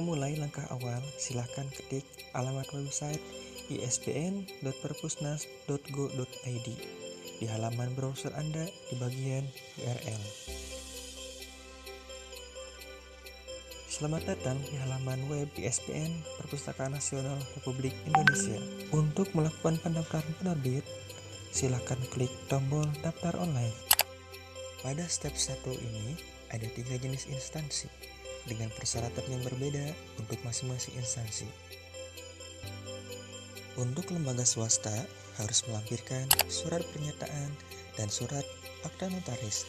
memulai langkah awal, silahkan ketik alamat website isbn.perpusnas.go.id di halaman browser Anda di bagian URL. Selamat datang di halaman web ISBN Perpustakaan Nasional Republik Indonesia. Untuk melakukan pendaftaran penerbit, silakan klik tombol daftar online. Pada step 1 ini, ada tiga jenis instansi, dengan persyaratan yang berbeda untuk masing-masing instansi. Untuk lembaga swasta harus melampirkan surat pernyataan dan surat akta notaris.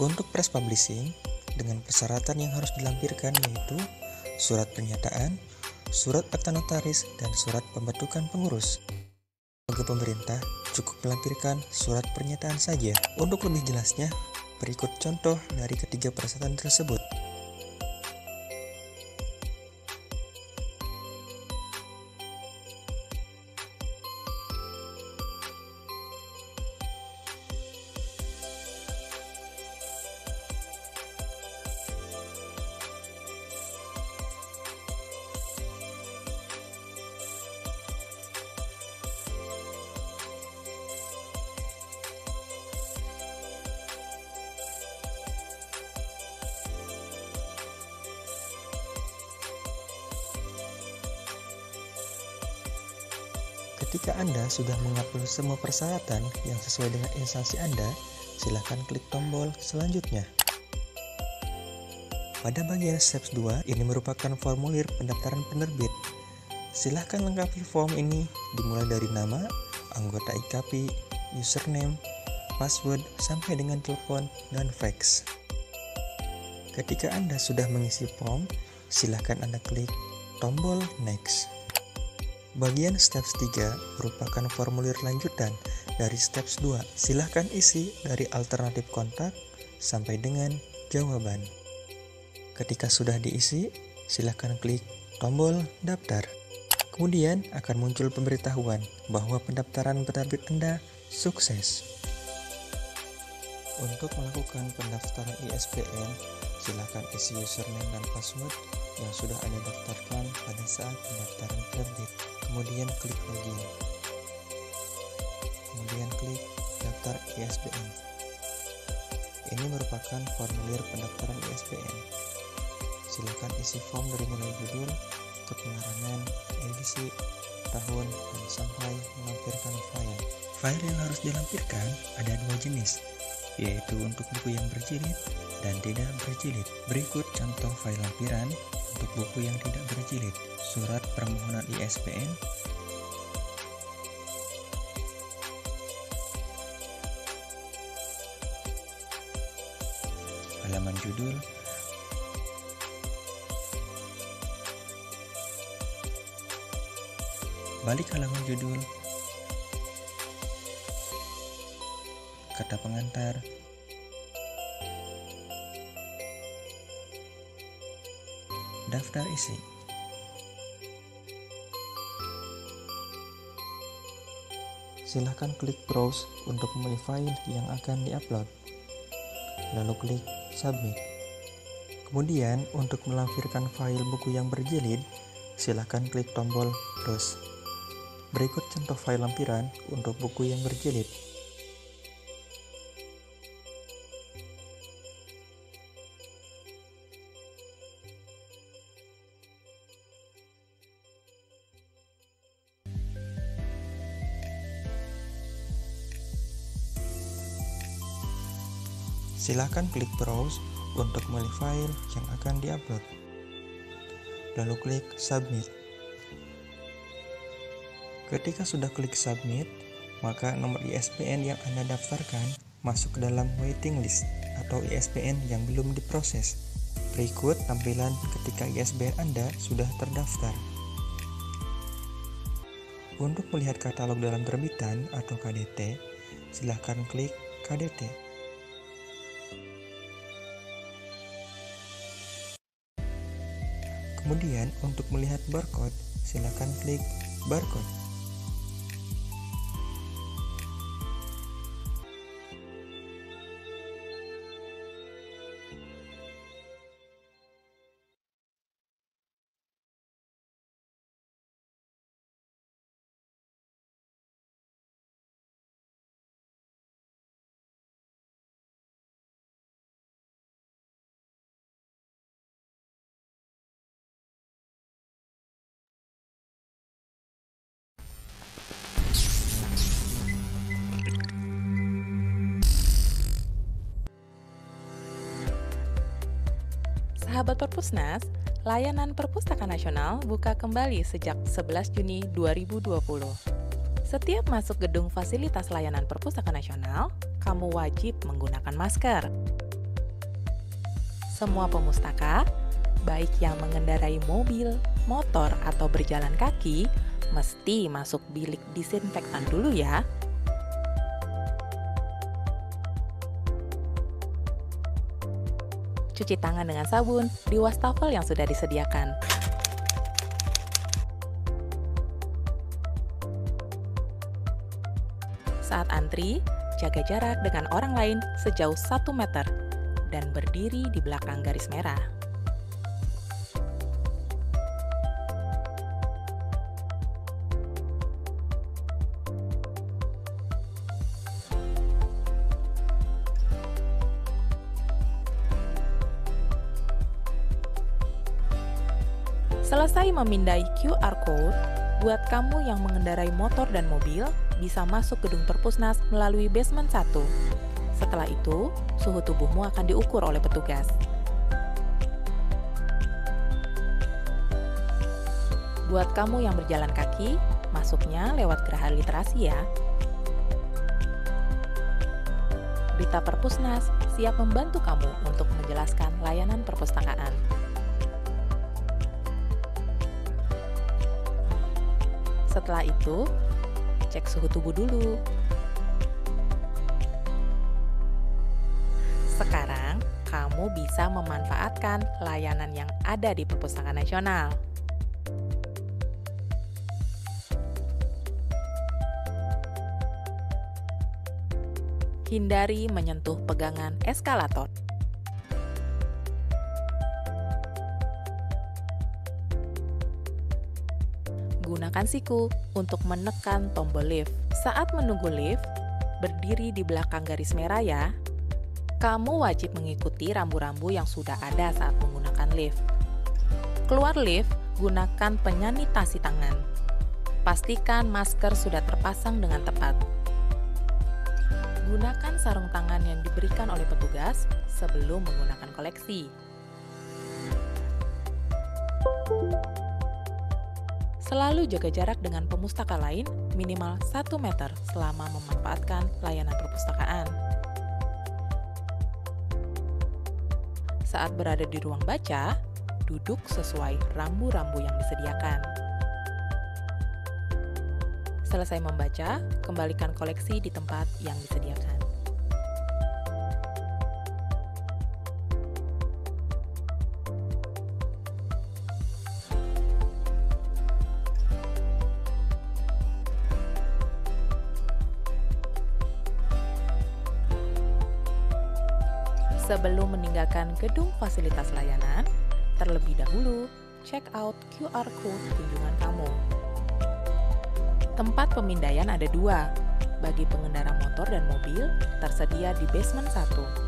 Untuk press publishing dengan persyaratan yang harus dilampirkan yaitu surat pernyataan, surat akta notaris, dan surat pembentukan pengurus. Bagi pemerintah, cukup melampirkan surat pernyataan saja. Untuk lebih jelasnya, berikut contoh dari ketiga persyaratan tersebut. sudah mengupload semua persyaratan yang sesuai dengan instansi Anda, silakan klik tombol selanjutnya. Pada bagian steps 2, ini merupakan formulir pendaftaran penerbit. Silahkan lengkapi form ini dimulai dari nama, anggota IKP, username, password, sampai dengan telepon dan fax. Ketika Anda sudah mengisi form, silahkan Anda klik tombol next. Bagian steps 3 merupakan formulir lanjutan dari steps 2. Silahkan isi dari alternatif kontak sampai dengan jawaban. Ketika sudah diisi, silahkan klik tombol daftar. Kemudian akan muncul pemberitahuan bahwa pendaftaran penerbit Anda sukses. Untuk melakukan pendaftaran ISBN, silahkan isi username dan password yang sudah Anda daftarkan pada saat pendaftaran terbit kemudian klik login kemudian klik daftar ISBN ini merupakan formulir pendaftaran ISBN silakan isi form dari mulai judul kepengarangan edisi tahun dan sampai melampirkan file file yang harus dilampirkan ada dua jenis yaitu untuk buku yang berjilid dan tidak berjilid berikut contoh file lampiran untuk buku yang tidak berjilid surat permohonan ISPN halaman judul balik halaman judul kata pengantar daftar isi silahkan klik browse untuk memilih file yang akan diupload. Lalu klik submit. Kemudian, untuk melampirkan file buku yang berjilid, silahkan klik tombol browse. Berikut contoh file lampiran untuk buku yang berjilid. Silahkan klik browse untuk memilih file yang akan diupload. Lalu klik submit. Ketika sudah klik submit, maka nomor ISBN yang Anda daftarkan masuk ke dalam waiting list atau ISBN yang belum diproses. Berikut tampilan ketika ISBN Anda sudah terdaftar. Untuk melihat katalog dalam terbitan atau KDT, silahkan klik KDT. Kemudian untuk melihat barcode, silakan klik barcode. Pusnas, layanan Perpustakaan Nasional buka kembali sejak 11 Juni 2020. Setiap masuk gedung fasilitas layanan Perpustakaan Nasional, kamu wajib menggunakan masker. Semua pemustaka, baik yang mengendarai mobil, motor, atau berjalan kaki, mesti masuk bilik disinfektan dulu ya. cuci tangan dengan sabun di wastafel yang sudah disediakan. Saat antri, jaga jarak dengan orang lain sejauh 1 meter dan berdiri di belakang garis merah. Selesai memindai QR Code, buat kamu yang mengendarai motor dan mobil, bisa masuk gedung perpusnas melalui basement 1. Setelah itu, suhu tubuhmu akan diukur oleh petugas. Buat kamu yang berjalan kaki, masuknya lewat geraha literasi ya. Berita Perpusnas siap membantu kamu untuk menjelaskan layanan perpustakaan. Setelah itu, cek suhu tubuh dulu. Sekarang, kamu bisa memanfaatkan layanan yang ada di Perpustakaan Nasional. Hindari menyentuh pegangan eskalator. menggunakan siku untuk menekan tombol lift. Saat menunggu lift, berdiri di belakang garis merah ya. Kamu wajib mengikuti rambu-rambu yang sudah ada saat menggunakan lift. Keluar lift, gunakan penyanitasi tangan. Pastikan masker sudah terpasang dengan tepat. Gunakan sarung tangan yang diberikan oleh petugas sebelum menggunakan koleksi. Selalu jaga jarak dengan pemustaka lain minimal 1 meter selama memanfaatkan layanan perpustakaan. Saat berada di ruang baca, duduk sesuai rambu-rambu yang disediakan. Selesai membaca, kembalikan koleksi di tempat yang disediakan. Sebelum meninggalkan gedung fasilitas layanan, terlebih dahulu check out QR code kunjungan kamu. Tempat pemindaian ada dua, bagi pengendara motor dan mobil tersedia di basement 1.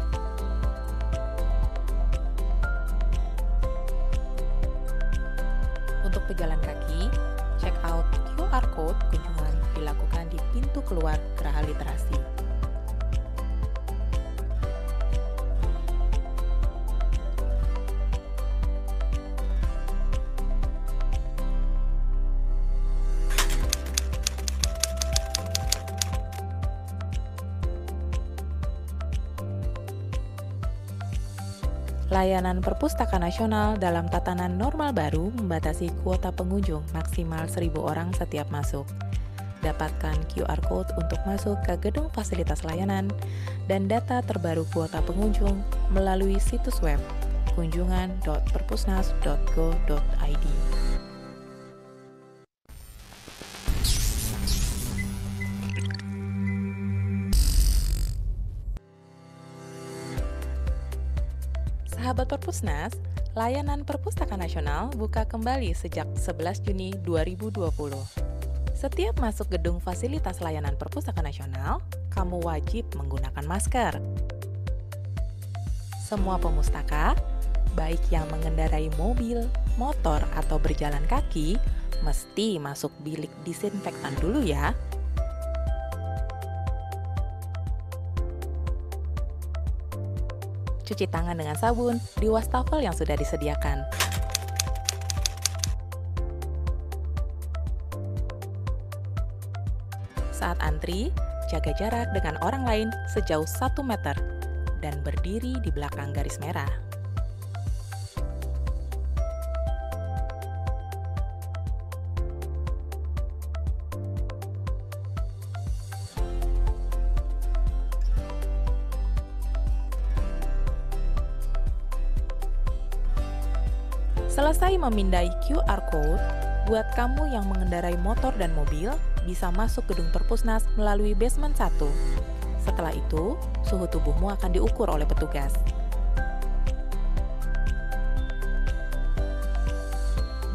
layanan Perpustakaan Nasional dalam tatanan normal baru membatasi kuota pengunjung maksimal 1.000 orang setiap masuk. Dapatkan QR code untuk masuk ke gedung fasilitas layanan dan data terbaru kuota pengunjung melalui situs web kunjungan.perpusnas.go.id. Perpusnas, layanan Perpustakaan Nasional buka kembali sejak 11 Juni 2020. Setiap masuk gedung fasilitas layanan Perpustakaan Nasional, kamu wajib menggunakan masker. Semua pemustaka, baik yang mengendarai mobil, motor, atau berjalan kaki, mesti masuk bilik disinfektan dulu ya cuci tangan dengan sabun di wastafel yang sudah disediakan. Saat antri, jaga jarak dengan orang lain sejauh 1 meter dan berdiri di belakang garis merah. Selesai memindai QR Code, buat kamu yang mengendarai motor dan mobil, bisa masuk gedung Perpusnas melalui basement 1. Setelah itu, suhu tubuhmu akan diukur oleh petugas.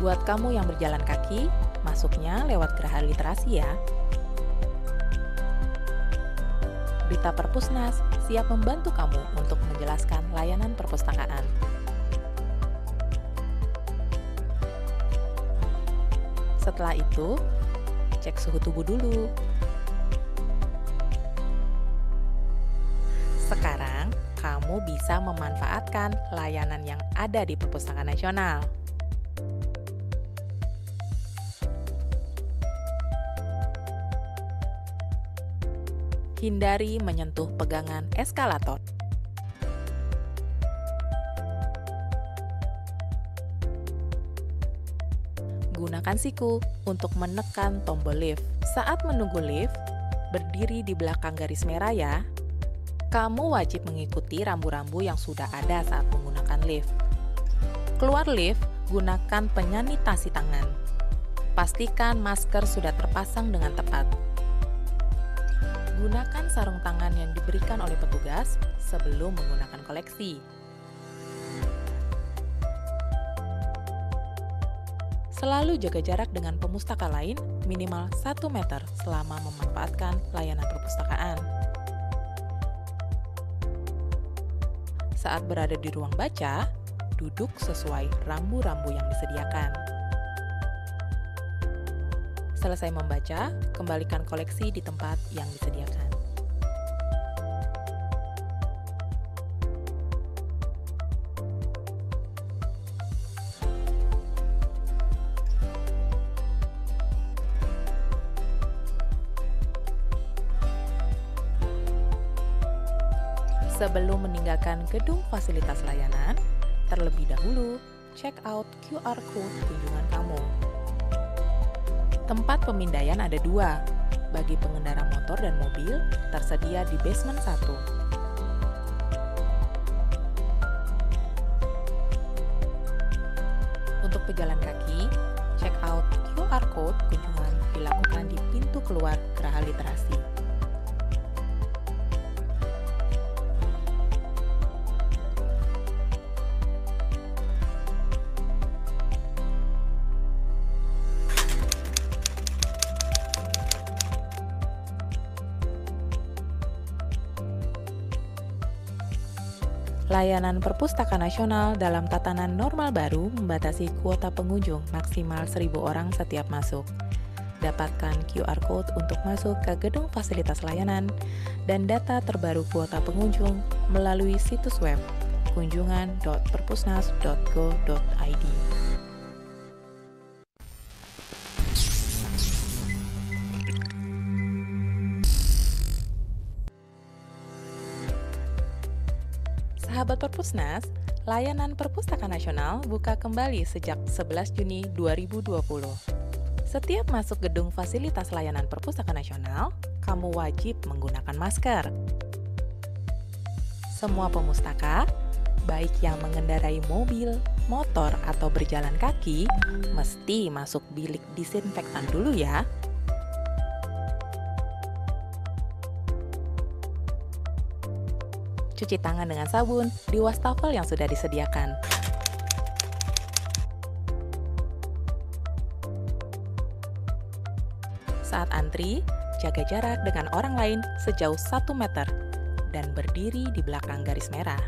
Buat kamu yang berjalan kaki, masuknya lewat geraha literasi ya. Berita Perpusnas siap membantu kamu untuk menjelaskan layanan perpustakaan. Setelah itu, cek suhu tubuh dulu. Sekarang, kamu bisa memanfaatkan layanan yang ada di Perpustakaan Nasional. Hindari menyentuh pegangan eskalator. Gunakan siku untuk menekan tombol lift. Saat menunggu lift, berdiri di belakang garis merah ya. Kamu wajib mengikuti rambu-rambu yang sudah ada saat menggunakan lift. Keluar lift, gunakan penyanitasi tangan. Pastikan masker sudah terpasang dengan tepat. Gunakan sarung tangan yang diberikan oleh petugas sebelum menggunakan koleksi. Selalu jaga jarak dengan pemustaka lain minimal 1 meter selama memanfaatkan layanan perpustakaan. Saat berada di ruang baca, duduk sesuai rambu-rambu yang disediakan. Selesai membaca, kembalikan koleksi di tempat yang disediakan. Sebelum meninggalkan gedung fasilitas layanan, terlebih dahulu check out QR code kunjungan kamu. Tempat pemindaian ada dua, bagi pengendara motor dan mobil tersedia di basement 1. Untuk pejalan kaki, check out QR code kunjungan dilakukan di pintu keluar Geraha Literasi. Layanan Perpustakaan Nasional dalam tatanan normal baru membatasi kuota pengunjung maksimal 1.000 orang setiap masuk. Dapatkan QR code untuk masuk ke gedung fasilitas layanan dan data terbaru kuota pengunjung melalui situs web kunjungan.perpusnas.go.id. Perpusnas, layanan perpustakaan nasional buka kembali sejak 11 Juni 2020. Setiap masuk gedung fasilitas layanan perpustakaan nasional, kamu wajib menggunakan masker. Semua pemustaka, baik yang mengendarai mobil, motor, atau berjalan kaki, mesti masuk bilik disinfektan dulu ya, cuci tangan dengan sabun di wastafel yang sudah disediakan. Saat antri, jaga jarak dengan orang lain sejauh 1 meter dan berdiri di belakang garis merah.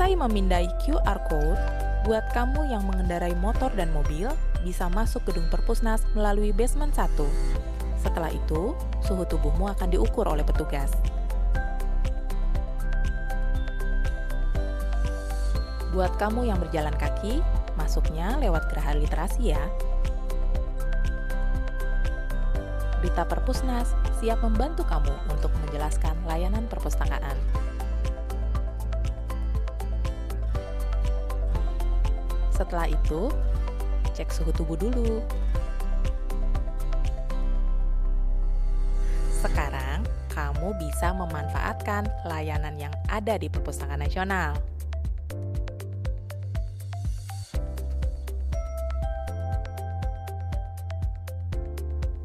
Usai memindai QR Code, buat kamu yang mengendarai motor dan mobil, bisa masuk gedung perpusnas melalui basement 1. Setelah itu, suhu tubuhmu akan diukur oleh petugas. Buat kamu yang berjalan kaki, masuknya lewat geraha literasi ya. Duta Perpusnas siap membantu kamu untuk menjelaskan layanan perpustakaan. Setelah itu, cek suhu tubuh dulu. Sekarang, kamu bisa memanfaatkan layanan yang ada di Perpustakaan Nasional.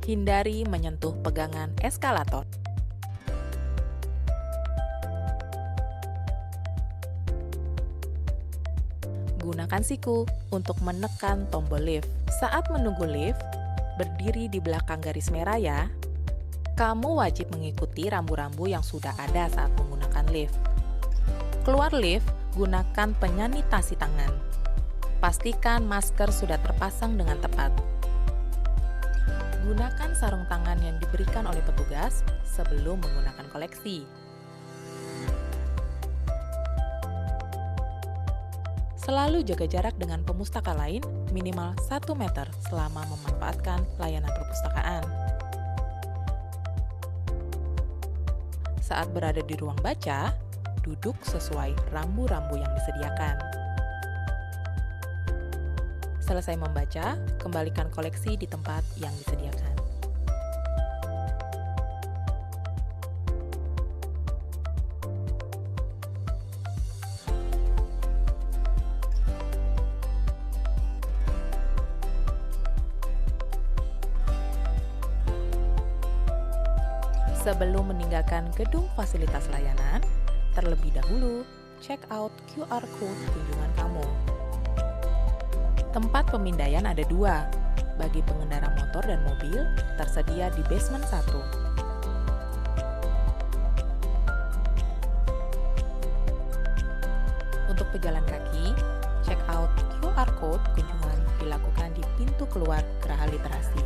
Hindari menyentuh pegangan eskalator. menggunakan siku untuk menekan tombol lift. Saat menunggu lift, berdiri di belakang garis merah ya. Kamu wajib mengikuti rambu-rambu yang sudah ada saat menggunakan lift. Keluar lift, gunakan penyanitasi tangan. Pastikan masker sudah terpasang dengan tepat. Gunakan sarung tangan yang diberikan oleh petugas sebelum menggunakan koleksi. Selalu jaga jarak dengan pemustaka lain minimal 1 meter selama memanfaatkan layanan perpustakaan. Saat berada di ruang baca, duduk sesuai rambu-rambu yang disediakan. Selesai membaca, kembalikan koleksi di tempat yang disediakan. Sebelum meninggalkan gedung fasilitas layanan, terlebih dahulu check out QR code kunjungan kamu. Tempat pemindaian ada dua, bagi pengendara motor dan mobil tersedia di basement 1. Untuk pejalan kaki, check out QR code kunjungan dilakukan di pintu keluar Geraha Literasi.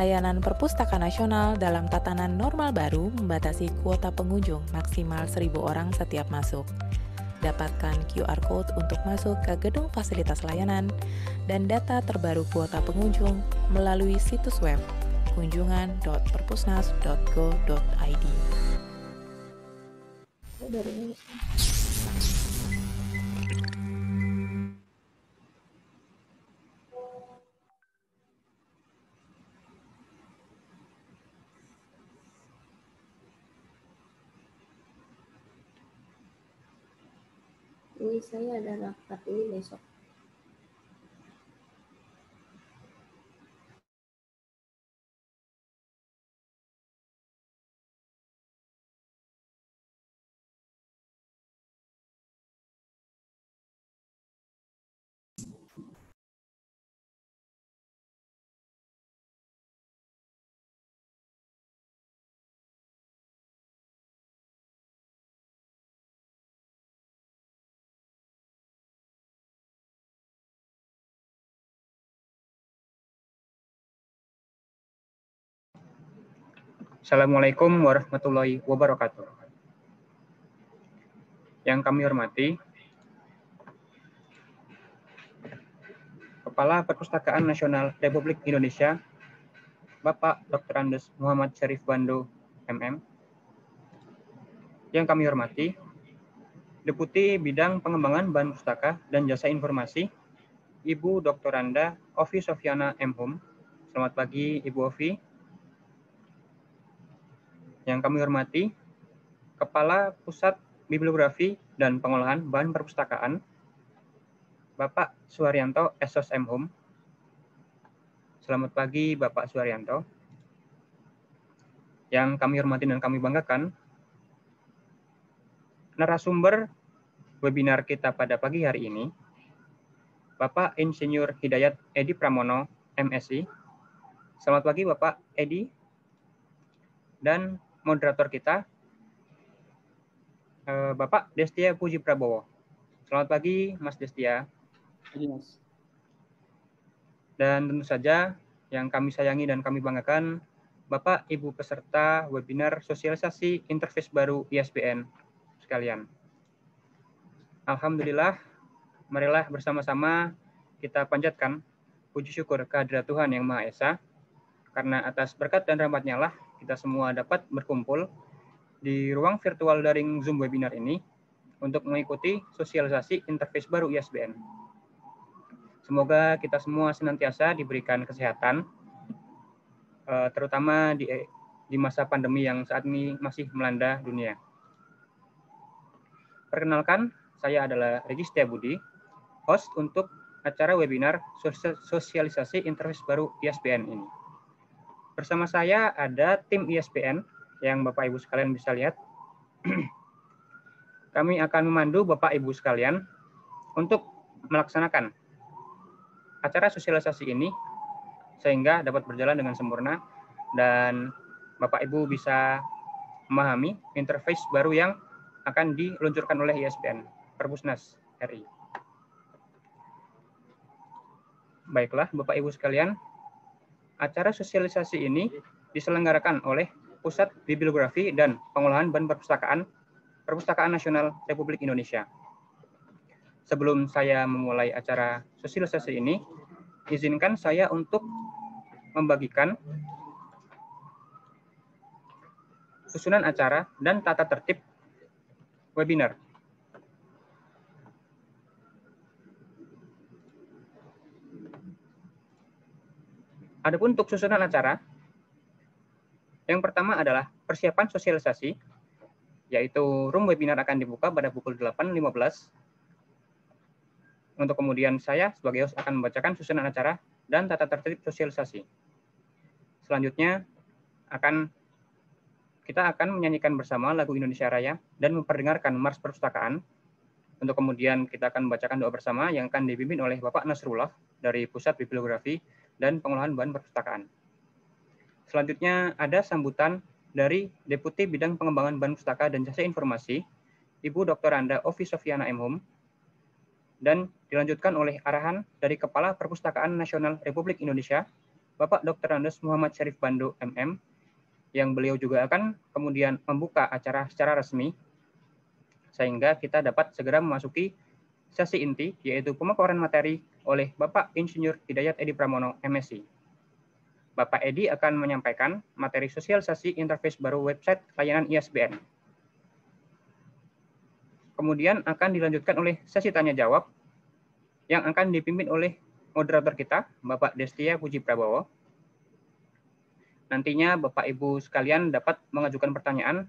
Layanan Perpustakaan Nasional dalam tatanan normal baru membatasi kuota pengunjung maksimal 1.000 orang setiap masuk. Dapatkan QR Code untuk masuk ke gedung fasilitas layanan dan data terbaru kuota pengunjung melalui situs web kunjungan.perpusnas.go.id. ini saya ada rapat ini besok Assalamualaikum warahmatullahi wabarakatuh. Yang kami hormati, Kepala Perpustakaan Nasional Republik Indonesia, Bapak Dr. Andes Muhammad Syarif Bando, MM. Yang kami hormati, Deputi Bidang Pengembangan Bahan Pustaka dan Jasa Informasi, Ibu Dr. Anda Ovi Sofiana M. Hum. Selamat pagi, Ibu Ovi yang kami hormati Kepala Pusat Bibliografi dan Pengolahan Bahan Perpustakaan, Bapak Suharyanto Esos M. home um. Selamat pagi Bapak Suharyanto. Yang kami hormati dan kami banggakan, narasumber webinar kita pada pagi hari ini, Bapak Insinyur Hidayat Edi Pramono, MSI. Selamat pagi Bapak Edi. Dan moderator kita, eh, Bapak Destia Puji Prabowo. Selamat pagi, Mas Destia. Pagi, Dan tentu saja yang kami sayangi dan kami banggakan, Bapak Ibu peserta webinar sosialisasi interface baru ISBN sekalian. Alhamdulillah, marilah bersama-sama kita panjatkan puji syukur kehadirat Tuhan Yang Maha Esa, karena atas berkat dan rahmatnya lah kita semua dapat berkumpul di ruang virtual daring Zoom webinar ini untuk mengikuti sosialisasi interface baru ISBN. Semoga kita semua senantiasa diberikan kesehatan, eh, terutama di, di masa pandemi yang saat ini masih melanda dunia. Perkenalkan, saya adalah Regis Budi, host untuk acara webinar sosialisasi interface baru ISBN ini. Bersama saya ada tim ISBN e yang Bapak Ibu sekalian bisa lihat. Kami akan memandu Bapak Ibu sekalian untuk melaksanakan acara sosialisasi ini sehingga dapat berjalan dengan sempurna dan Bapak Ibu bisa memahami interface baru yang akan diluncurkan oleh ISBN e Perpusnas RI. Baiklah Bapak Ibu sekalian, Acara sosialisasi ini diselenggarakan oleh Pusat Bibliografi dan Pengolahan Bahan Perpustakaan Perpustakaan Nasional Republik Indonesia. Sebelum saya memulai acara sosialisasi ini, izinkan saya untuk membagikan susunan acara dan tata tertib webinar. Adapun untuk susunan acara, yang pertama adalah persiapan sosialisasi, yaitu room webinar akan dibuka pada pukul 8.15. Untuk kemudian saya sebagai host akan membacakan susunan acara dan tata tertib sosialisasi. Selanjutnya akan kita akan menyanyikan bersama lagu Indonesia Raya dan memperdengarkan Mars Perpustakaan. Untuk kemudian kita akan membacakan doa bersama yang akan dipimpin oleh Bapak Nasrullah dari Pusat Bibliografi dan pengolahan Bahan Perpustakaan. Selanjutnya ada sambutan dari Deputi Bidang Pengembangan Bahan Pustaka dan Jasa Informasi, Ibu Dr. Anda Ovi Sofiana M. Hum, dan dilanjutkan oleh arahan dari Kepala Perpustakaan Nasional Republik Indonesia, Bapak Dr. Andes Muhammad Syarif Bando, MM, yang beliau juga akan kemudian membuka acara secara resmi, sehingga kita dapat segera memasuki sesi inti, yaitu pemaparan materi oleh Bapak Insinyur Hidayat Edi Pramono, M.Si. Bapak Edi akan menyampaikan materi sosialisasi interface baru website layanan ISBN. Kemudian akan dilanjutkan oleh sesi tanya-jawab yang akan dipimpin oleh moderator kita, Bapak Destia Puji Prabowo. Nantinya Bapak-Ibu sekalian dapat mengajukan pertanyaan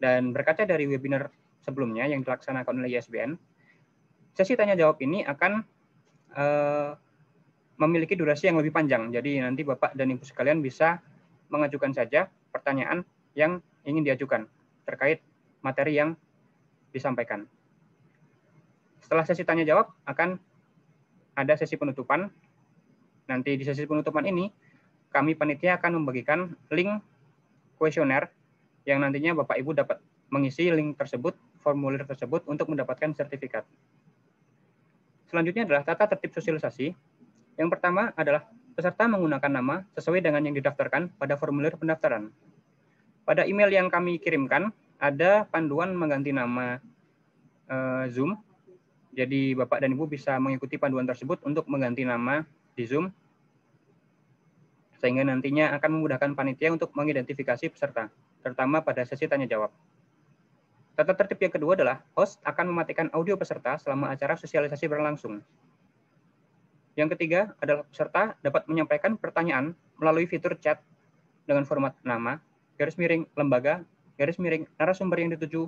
dan berkaca dari webinar sebelumnya yang dilaksanakan oleh ISBN, Sesi tanya jawab ini akan uh, memiliki durasi yang lebih panjang. Jadi nanti Bapak dan Ibu sekalian bisa mengajukan saja pertanyaan yang ingin diajukan terkait materi yang disampaikan. Setelah sesi tanya jawab akan ada sesi penutupan. Nanti di sesi penutupan ini kami panitia akan membagikan link kuesioner yang nantinya Bapak Ibu dapat mengisi link tersebut, formulir tersebut untuk mendapatkan sertifikat. Selanjutnya adalah tata tertib sosialisasi. Yang pertama adalah peserta menggunakan nama sesuai dengan yang didaftarkan pada formulir pendaftaran. Pada email yang kami kirimkan, ada panduan mengganti nama uh, Zoom. Jadi Bapak dan Ibu bisa mengikuti panduan tersebut untuk mengganti nama di Zoom sehingga nantinya akan memudahkan panitia untuk mengidentifikasi peserta, terutama pada sesi tanya jawab. Tata tertib yang kedua adalah host akan mematikan audio peserta selama acara sosialisasi berlangsung. Yang ketiga adalah peserta dapat menyampaikan pertanyaan melalui fitur chat dengan format nama, garis miring, lembaga, garis miring, narasumber yang dituju,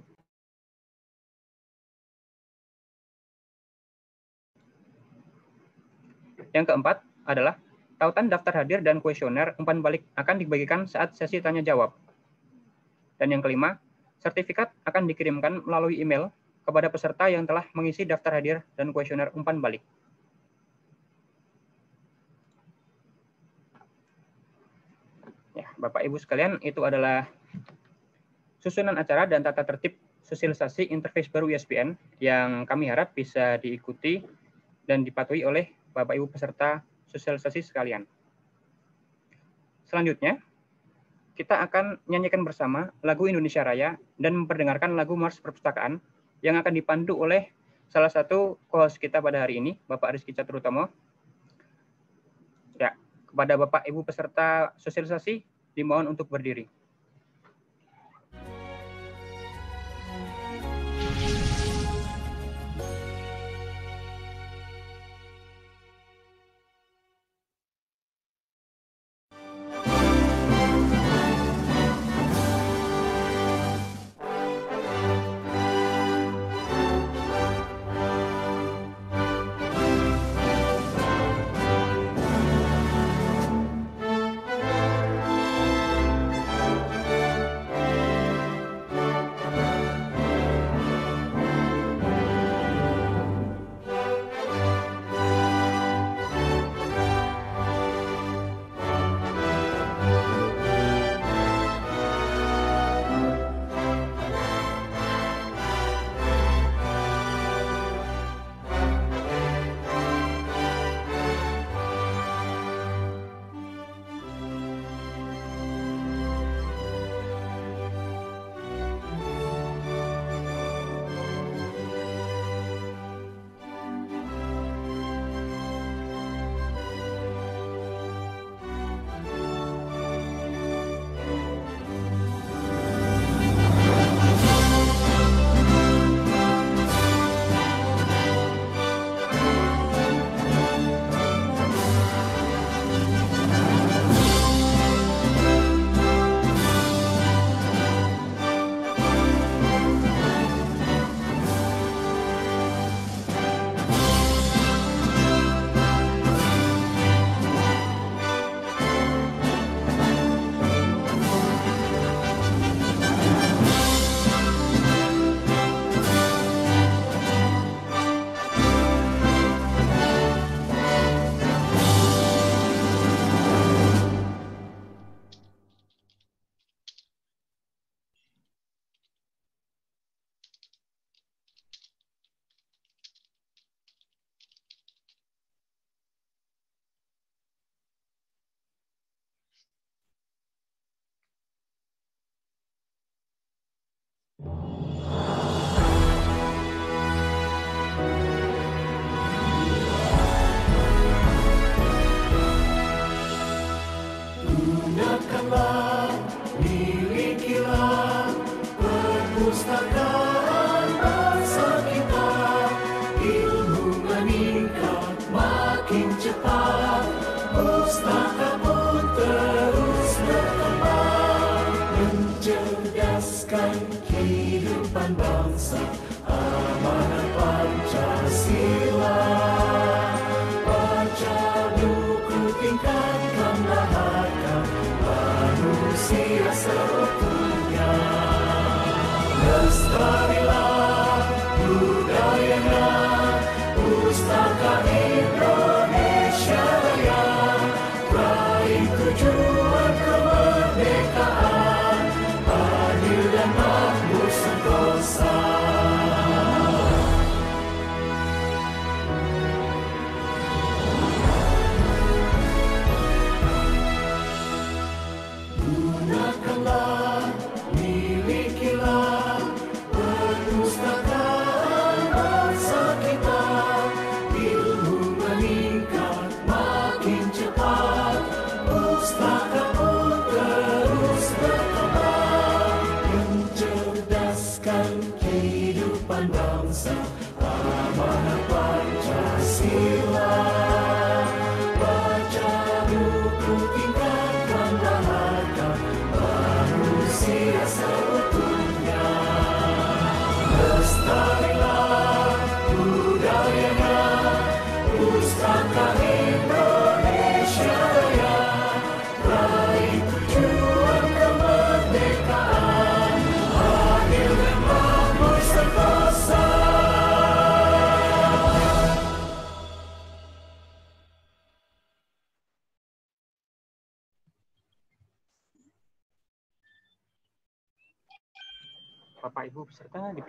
Yang keempat adalah tautan daftar hadir dan kuesioner umpan balik akan dibagikan saat sesi tanya jawab. Dan yang kelima Sertifikat akan dikirimkan melalui email kepada peserta yang telah mengisi daftar hadir dan kuesioner umpan balik. Ya, Bapak Ibu sekalian, itu adalah susunan acara dan tata tertib sosialisasi interface baru ISBN e yang kami harap bisa diikuti dan dipatuhi oleh Bapak Ibu peserta sosialisasi sekalian. Selanjutnya, kita akan nyanyikan bersama lagu Indonesia Raya dan memperdengarkan lagu Mars Perpustakaan yang akan dipandu oleh salah satu co-host kita pada hari ini, Bapak Rizky Caturutomo. Ya, kepada Bapak Ibu peserta sosialisasi, dimohon untuk berdiri.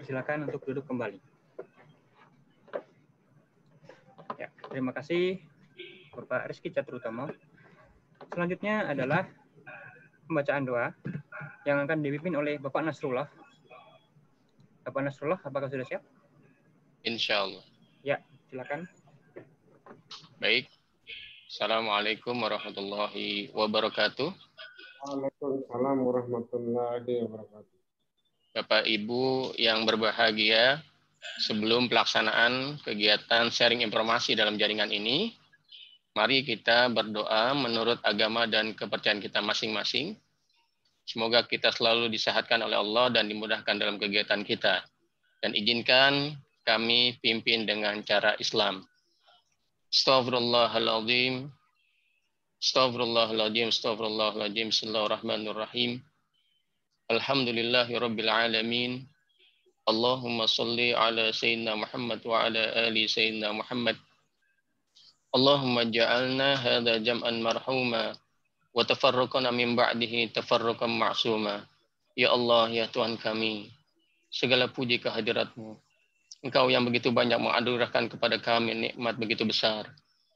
dipersilakan untuk duduk kembali. Ya, terima kasih Bapak Rizky Caturutama. Selanjutnya adalah pembacaan doa yang akan dipimpin oleh Bapak Nasrullah. Bapak Nasrullah, apakah sudah siap? Insya Allah. Ya, silakan. Baik. Assalamualaikum warahmatullahi wabarakatuh. Waalaikumsalam warahmatullahi wabarakatuh. Bapak Ibu yang berbahagia, sebelum pelaksanaan kegiatan sharing informasi dalam jaringan ini, mari kita berdoa menurut agama dan kepercayaan kita masing-masing. Semoga kita selalu disehatkan oleh Allah dan dimudahkan dalam kegiatan kita. Dan izinkan kami pimpin dengan cara Islam. Astagfirullahaladzim, Astagfirullahaladzim, Astagfirullahaladzim, Bismillahirrahmanirrahim. Alhamdulillahi Rabbil Alamin. Allahumma salli ala Sayyidina Muhammad wa ala ali Sayyidina Muhammad. Allahumma ja'alna hadha jam'an marhuma wa tafarruqana min ba'dihi tafarruqan ma'suma. Ya Allah, ya Tuhan kami, segala puji kehadiratmu. Engkau yang begitu banyak mengadurahkan kepada kami nikmat begitu besar.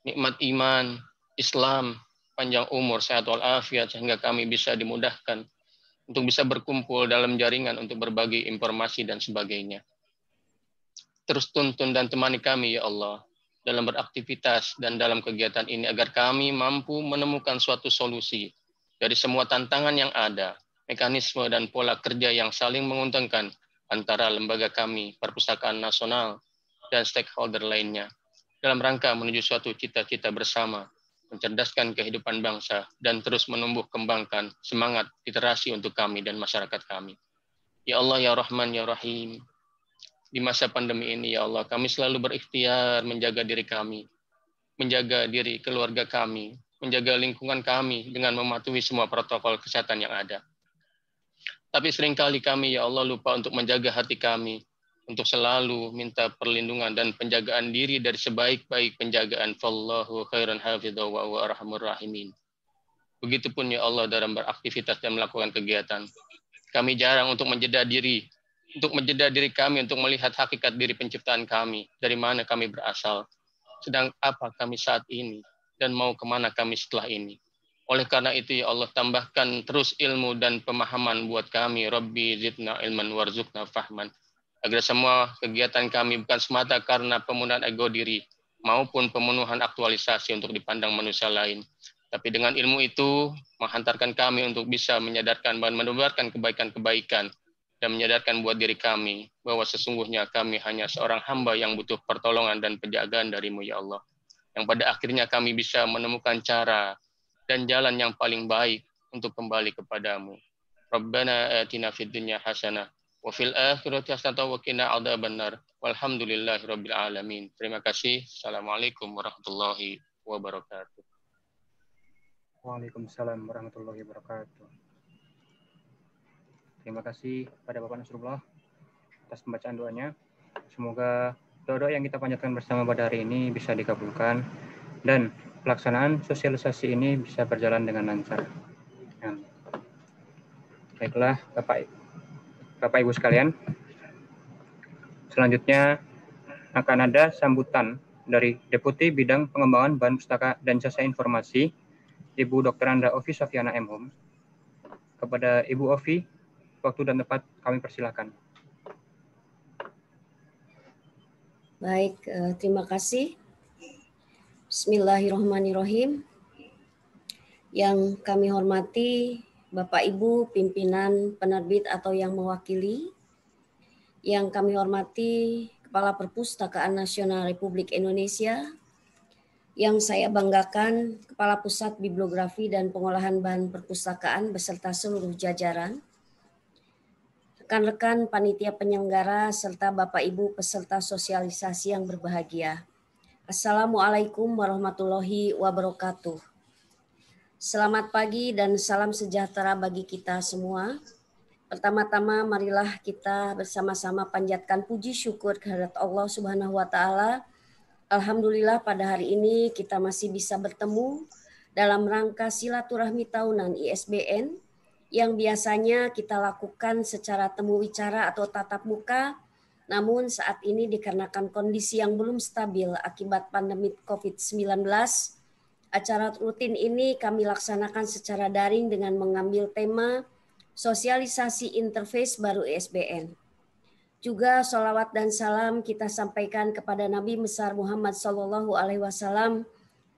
Nikmat iman, Islam, panjang umur, sehat walafiat, sehingga kami bisa dimudahkan untuk bisa berkumpul dalam jaringan untuk berbagi informasi dan sebagainya. Terus tuntun dan temani kami, ya Allah, dalam beraktivitas dan dalam kegiatan ini agar kami mampu menemukan suatu solusi dari semua tantangan yang ada, mekanisme dan pola kerja yang saling menguntungkan antara lembaga kami, perpustakaan nasional, dan stakeholder lainnya dalam rangka menuju suatu cita-cita bersama mencerdaskan kehidupan bangsa, dan terus menumbuh kembangkan semangat literasi untuk kami dan masyarakat kami. Ya Allah, Ya Rahman, Ya Rahim, di masa pandemi ini, Ya Allah, kami selalu berikhtiar menjaga diri kami, menjaga diri keluarga kami, menjaga lingkungan kami dengan mematuhi semua protokol kesehatan yang ada. Tapi seringkali kami, Ya Allah, lupa untuk menjaga hati kami, untuk selalu minta perlindungan dan penjagaan diri dari sebaik-baik penjagaan. Fallahu khairan hafidhu wa wa arhamur rahimin. Begitupun ya Allah dalam beraktivitas dan melakukan kegiatan. Kami jarang untuk menjeda diri, untuk menjeda diri kami, untuk melihat hakikat diri penciptaan kami, dari mana kami berasal, sedang apa kami saat ini, dan mau kemana kami setelah ini. Oleh karena itu ya Allah tambahkan terus ilmu dan pemahaman buat kami. Rabbi zidna ilman warzukna fahman agar semua kegiatan kami bukan semata karena pemenuhan ego diri maupun pemenuhan aktualisasi untuk dipandang manusia lain. Tapi dengan ilmu itu menghantarkan kami untuk bisa menyadarkan dan menubarkan kebaikan-kebaikan dan menyadarkan buat diri kami bahwa sesungguhnya kami hanya seorang hamba yang butuh pertolongan dan penjagaan darimu ya Allah. Yang pada akhirnya kami bisa menemukan cara dan jalan yang paling baik untuk kembali kepadamu. Rabbana atina fid dunya hasanah wa fil akhirati hasanah wa qina adzabannar. Walhamdulillahirabbil alamin. Terima kasih. Assalamualaikum warahmatullahi wabarakatuh. Waalaikumsalam warahmatullahi wabarakatuh. Terima kasih pada Bapak Nasrullah atas pembacaan doanya. Semoga doa yang kita panjatkan bersama pada hari ini bisa dikabulkan dan pelaksanaan sosialisasi ini bisa berjalan dengan lancar. Baiklah, Bapak Bapak Ibu sekalian. Selanjutnya akan ada sambutan dari Deputi Bidang Pengembangan Bahan Pustaka dan Jasa Informasi, Ibu Dr. Anda Ovi Sofiana M. Hum. Kepada Ibu Ovi, waktu dan tempat kami persilahkan. Baik, eh, terima kasih. Bismillahirrahmanirrahim. Yang kami hormati Bapak Ibu pimpinan penerbit atau yang mewakili, yang kami hormati Kepala Perpustakaan Nasional Republik Indonesia, yang saya banggakan Kepala Pusat Bibliografi dan Pengolahan Bahan Perpustakaan beserta seluruh jajaran, rekan-rekan panitia penyelenggara serta Bapak Ibu peserta sosialisasi yang berbahagia. Assalamualaikum warahmatullahi wabarakatuh. Selamat pagi dan salam sejahtera bagi kita semua. Pertama-tama marilah kita bersama-sama panjatkan puji syukur kehadirat Allah Subhanahu wa taala. Alhamdulillah pada hari ini kita masih bisa bertemu dalam rangka silaturahmi tahunan ISBN yang biasanya kita lakukan secara temu wicara atau tatap muka. Namun saat ini dikarenakan kondisi yang belum stabil akibat pandemi COVID-19, Acara rutin ini kami laksanakan secara daring dengan mengambil tema sosialisasi interface baru ISBN. E juga sholawat dan salam kita sampaikan kepada Nabi besar Muhammad Sallallahu Alaihi Wasallam.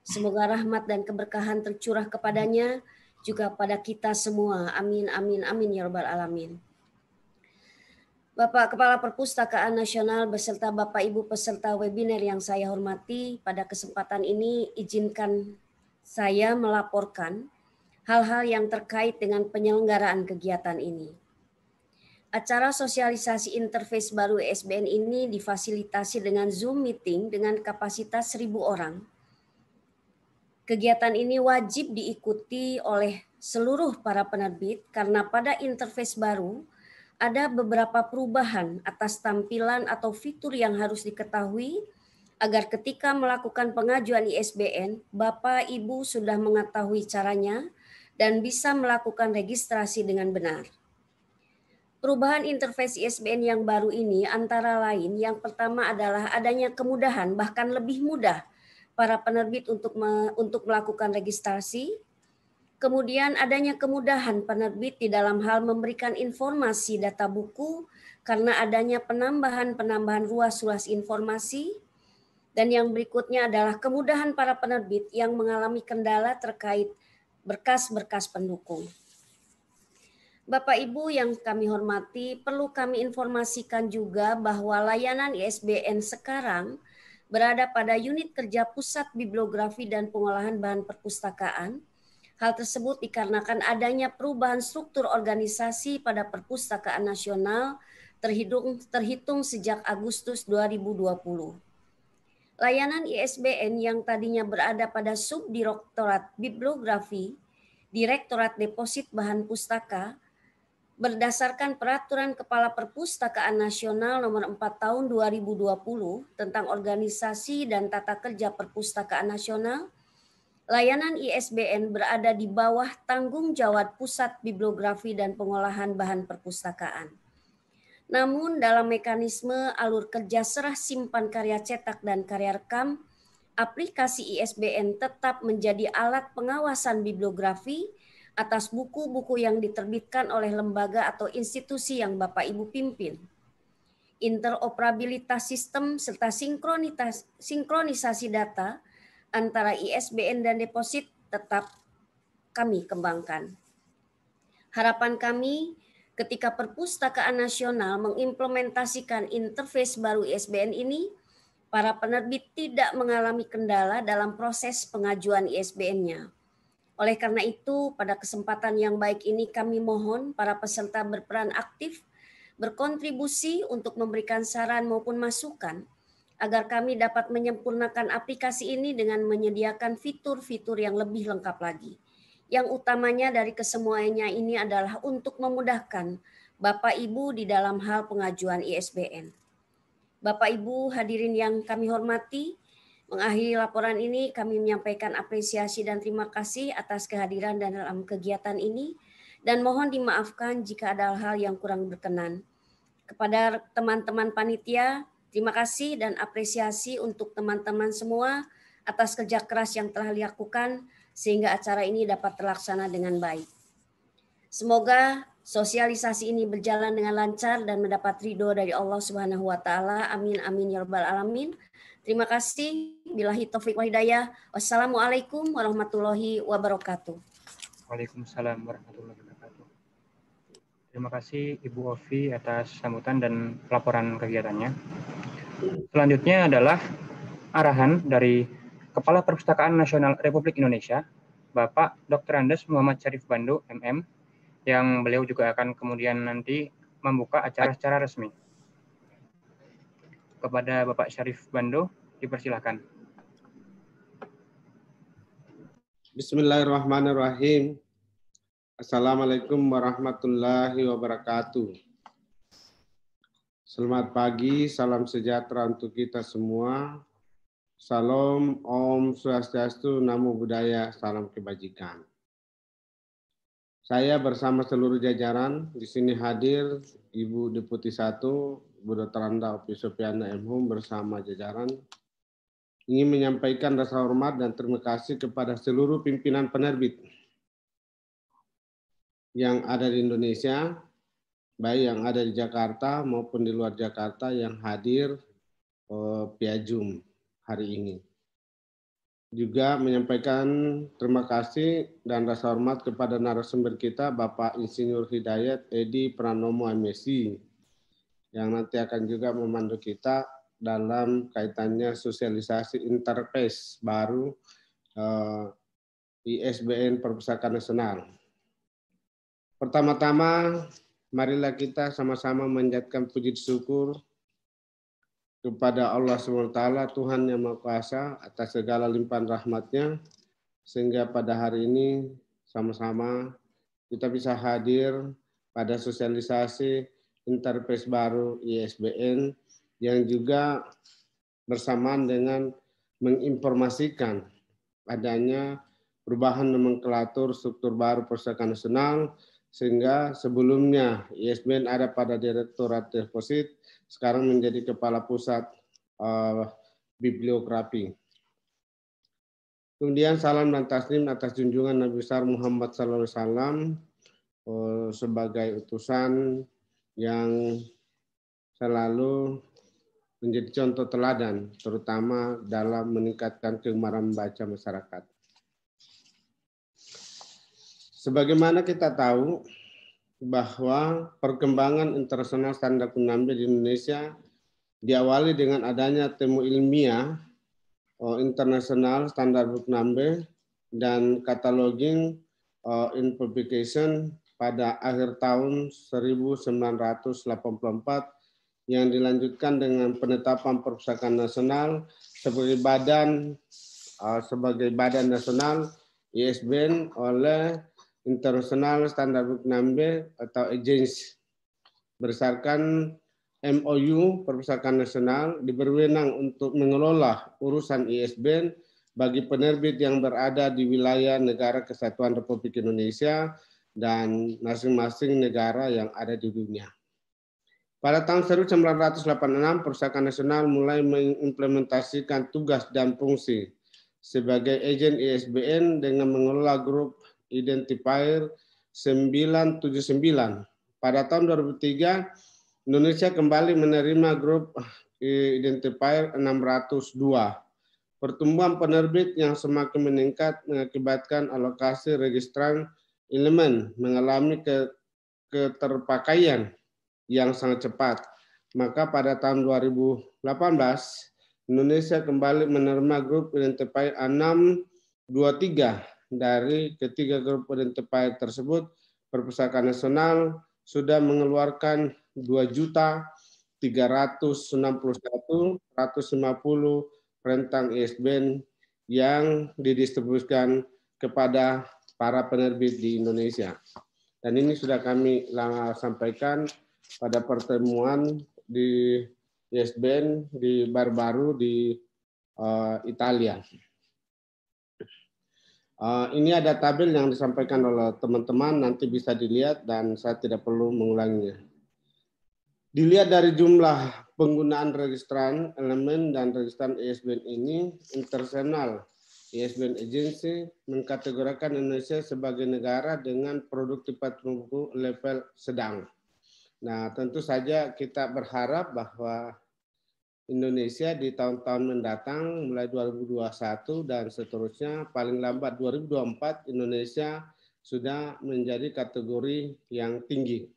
Semoga rahmat dan keberkahan tercurah kepadanya juga pada kita semua. Amin, amin, amin ya rabbal alamin. Bapak Kepala Perpustakaan Nasional beserta Bapak Ibu peserta webinar yang saya hormati, pada kesempatan ini izinkan saya melaporkan hal-hal yang terkait dengan penyelenggaraan kegiatan ini. Acara sosialisasi interface baru SBN ini difasilitasi dengan Zoom meeting dengan kapasitas 1000 orang. Kegiatan ini wajib diikuti oleh seluruh para penerbit karena pada interface baru ada beberapa perubahan atas tampilan atau fitur yang harus diketahui agar ketika melakukan pengajuan ISBN, Bapak Ibu sudah mengetahui caranya dan bisa melakukan registrasi dengan benar. Perubahan interface ISBN yang baru ini antara lain yang pertama adalah adanya kemudahan bahkan lebih mudah para penerbit untuk me, untuk melakukan registrasi. Kemudian adanya kemudahan penerbit di dalam hal memberikan informasi data buku karena adanya penambahan-penambahan ruas-ruas informasi dan yang berikutnya adalah kemudahan para penerbit yang mengalami kendala terkait berkas-berkas pendukung. Bapak Ibu yang kami hormati, perlu kami informasikan juga bahwa layanan ISBN sekarang berada pada unit kerja Pusat Bibliografi dan Pengolahan Bahan Perpustakaan. Hal tersebut dikarenakan adanya perubahan struktur organisasi pada Perpustakaan Nasional terhitung, terhitung sejak Agustus 2020. Layanan ISBN yang tadinya berada pada Subdirektorat Bibliografi, Direktorat Deposit Bahan Pustaka, berdasarkan Peraturan Kepala Perpustakaan Nasional Nomor 4 Tahun 2020 tentang organisasi dan tata kerja perpustakaan nasional, layanan ISBN berada di bawah tanggung jawab Pusat Bibliografi dan Pengolahan Bahan Perpustakaan. Namun dalam mekanisme alur kerja serah simpan karya cetak dan karya rekam, aplikasi ISBN tetap menjadi alat pengawasan bibliografi atas buku-buku yang diterbitkan oleh lembaga atau institusi yang Bapak Ibu pimpin. Interoperabilitas sistem serta sinkronisasi data antara ISBN dan deposit tetap kami kembangkan. Harapan kami ketika Perpustakaan Nasional mengimplementasikan interface baru ISBN ini, para penerbit tidak mengalami kendala dalam proses pengajuan ISBN-nya. Oleh karena itu, pada kesempatan yang baik ini kami mohon para peserta berperan aktif, berkontribusi untuk memberikan saran maupun masukan agar kami dapat menyempurnakan aplikasi ini dengan menyediakan fitur-fitur yang lebih lengkap lagi yang utamanya dari kesemuanya ini adalah untuk memudahkan Bapak Ibu di dalam hal pengajuan ISBN. Bapak Ibu hadirin yang kami hormati, mengakhiri laporan ini kami menyampaikan apresiasi dan terima kasih atas kehadiran dan dalam kegiatan ini dan mohon dimaafkan jika ada hal yang kurang berkenan. Kepada teman-teman panitia, terima kasih dan apresiasi untuk teman-teman semua atas kerja keras yang telah dilakukan sehingga acara ini dapat terlaksana dengan baik. Semoga sosialisasi ini berjalan dengan lancar dan mendapat ridho dari Allah Subhanahu wa taala. Amin amin ya rabbal alamin. Terima kasih. Bilahi taufik wal hidayah. Wassalamualaikum warahmatullahi wabarakatuh. Waalaikumsalam warahmatullahi wabarakatuh. Terima kasih Ibu Ovi atas sambutan dan laporan kegiatannya. Selanjutnya adalah arahan dari Kepala Perpustakaan Nasional Republik Indonesia, Bapak Dr. Andes Muhammad Syarif Bandu, MM, yang beliau juga akan kemudian nanti membuka acara secara resmi. Kepada Bapak Syarif Bandu, dipersilahkan. Bismillahirrahmanirrahim. Assalamualaikum warahmatullahi wabarakatuh. Selamat pagi, salam sejahtera untuk kita semua Salam, Om Swastiastu, Namo Buddhaya, Salam Kebajikan. Saya bersama seluruh jajaran di sini hadir Ibu Deputi Satu Ibu Dr. Anda Opi Sopiana Mhum bersama jajaran ingin menyampaikan rasa hormat dan terima kasih kepada seluruh pimpinan penerbit yang ada di Indonesia, baik yang ada di Jakarta maupun di luar Jakarta yang hadir eh, via Zoom hari ini. Juga menyampaikan terima kasih dan rasa hormat kepada narasumber kita Bapak Insinyur Hidayat Edi Pranomo MSI yang nanti akan juga memandu kita dalam kaitannya sosialisasi interface baru eh, ISBN Perpustakaan Nasional. Pertama-tama, marilah kita sama-sama menjatkan puji syukur kepada Allah SWT, Tuhan yang Maha Kuasa, atas segala limpahan rahmatnya, sehingga pada hari ini sama-sama kita bisa hadir pada sosialisasi interface baru ISBN yang juga bersamaan dengan menginformasikan adanya perubahan nomenklatur struktur baru perusahaan nasional sehingga sebelumnya ISBN ada pada Direktorat Deposit, sekarang menjadi Kepala Pusat uh, eh, Bibliografi. Kemudian salam dan taslim atas junjungan Nabi besar Muhammad SAW uh, eh, sebagai utusan yang selalu menjadi contoh teladan, terutama dalam meningkatkan kegemaran baca masyarakat. Sebagaimana kita tahu bahwa perkembangan internasional standar penampilan di Indonesia diawali dengan adanya temu ilmiah oh, internasional standar Buknambe dan cataloging oh, eh, in publication pada akhir tahun 1984 yang dilanjutkan dengan penetapan perpustakaan nasional sebagai badan eh, sebagai badan nasional ISBN oleh International Standard Book Number b atau EJINS berdasarkan MOU Perpustakaan Nasional diberwenang untuk mengelola urusan ISBN bagi penerbit yang berada di wilayah negara kesatuan Republik Indonesia dan masing-masing negara yang ada di dunia. Pada tahun 1986, Perpustakaan Nasional mulai mengimplementasikan tugas dan fungsi sebagai agen ISBN dengan mengelola grup Identifier 979. Pada tahun 2003, Indonesia kembali menerima grup Identifier 602. Pertumbuhan penerbit yang semakin meningkat mengakibatkan alokasi registran elemen mengalami keterpakaian yang sangat cepat. Maka pada tahun 2018, Indonesia kembali menerima grup identifier 623 dari ketiga grup identifier tersebut, Perpustakaan Nasional sudah mengeluarkan 2.361.150 rentang ISBN e yang didistribusikan kepada para penerbit di Indonesia. Dan ini sudah kami sampaikan pada pertemuan di ISBN e di baru-baru di uh, Italia. Eh, ini ada tabel yang disampaikan oleh teman-teman, nanti bisa dilihat dan saya tidak perlu mengulanginya. Dilihat dari jumlah penggunaan registran elemen dan registran ISBN e ini, internasional ISBN e Agency mengkategorikan Indonesia sebagai negara dengan produktivitas tipat level sedang. Nah, tentu saja kita berharap bahwa Indonesia di tahun-tahun mendatang mulai 2021 dan seterusnya paling lambat 2024 Indonesia sudah menjadi kategori yang tinggi.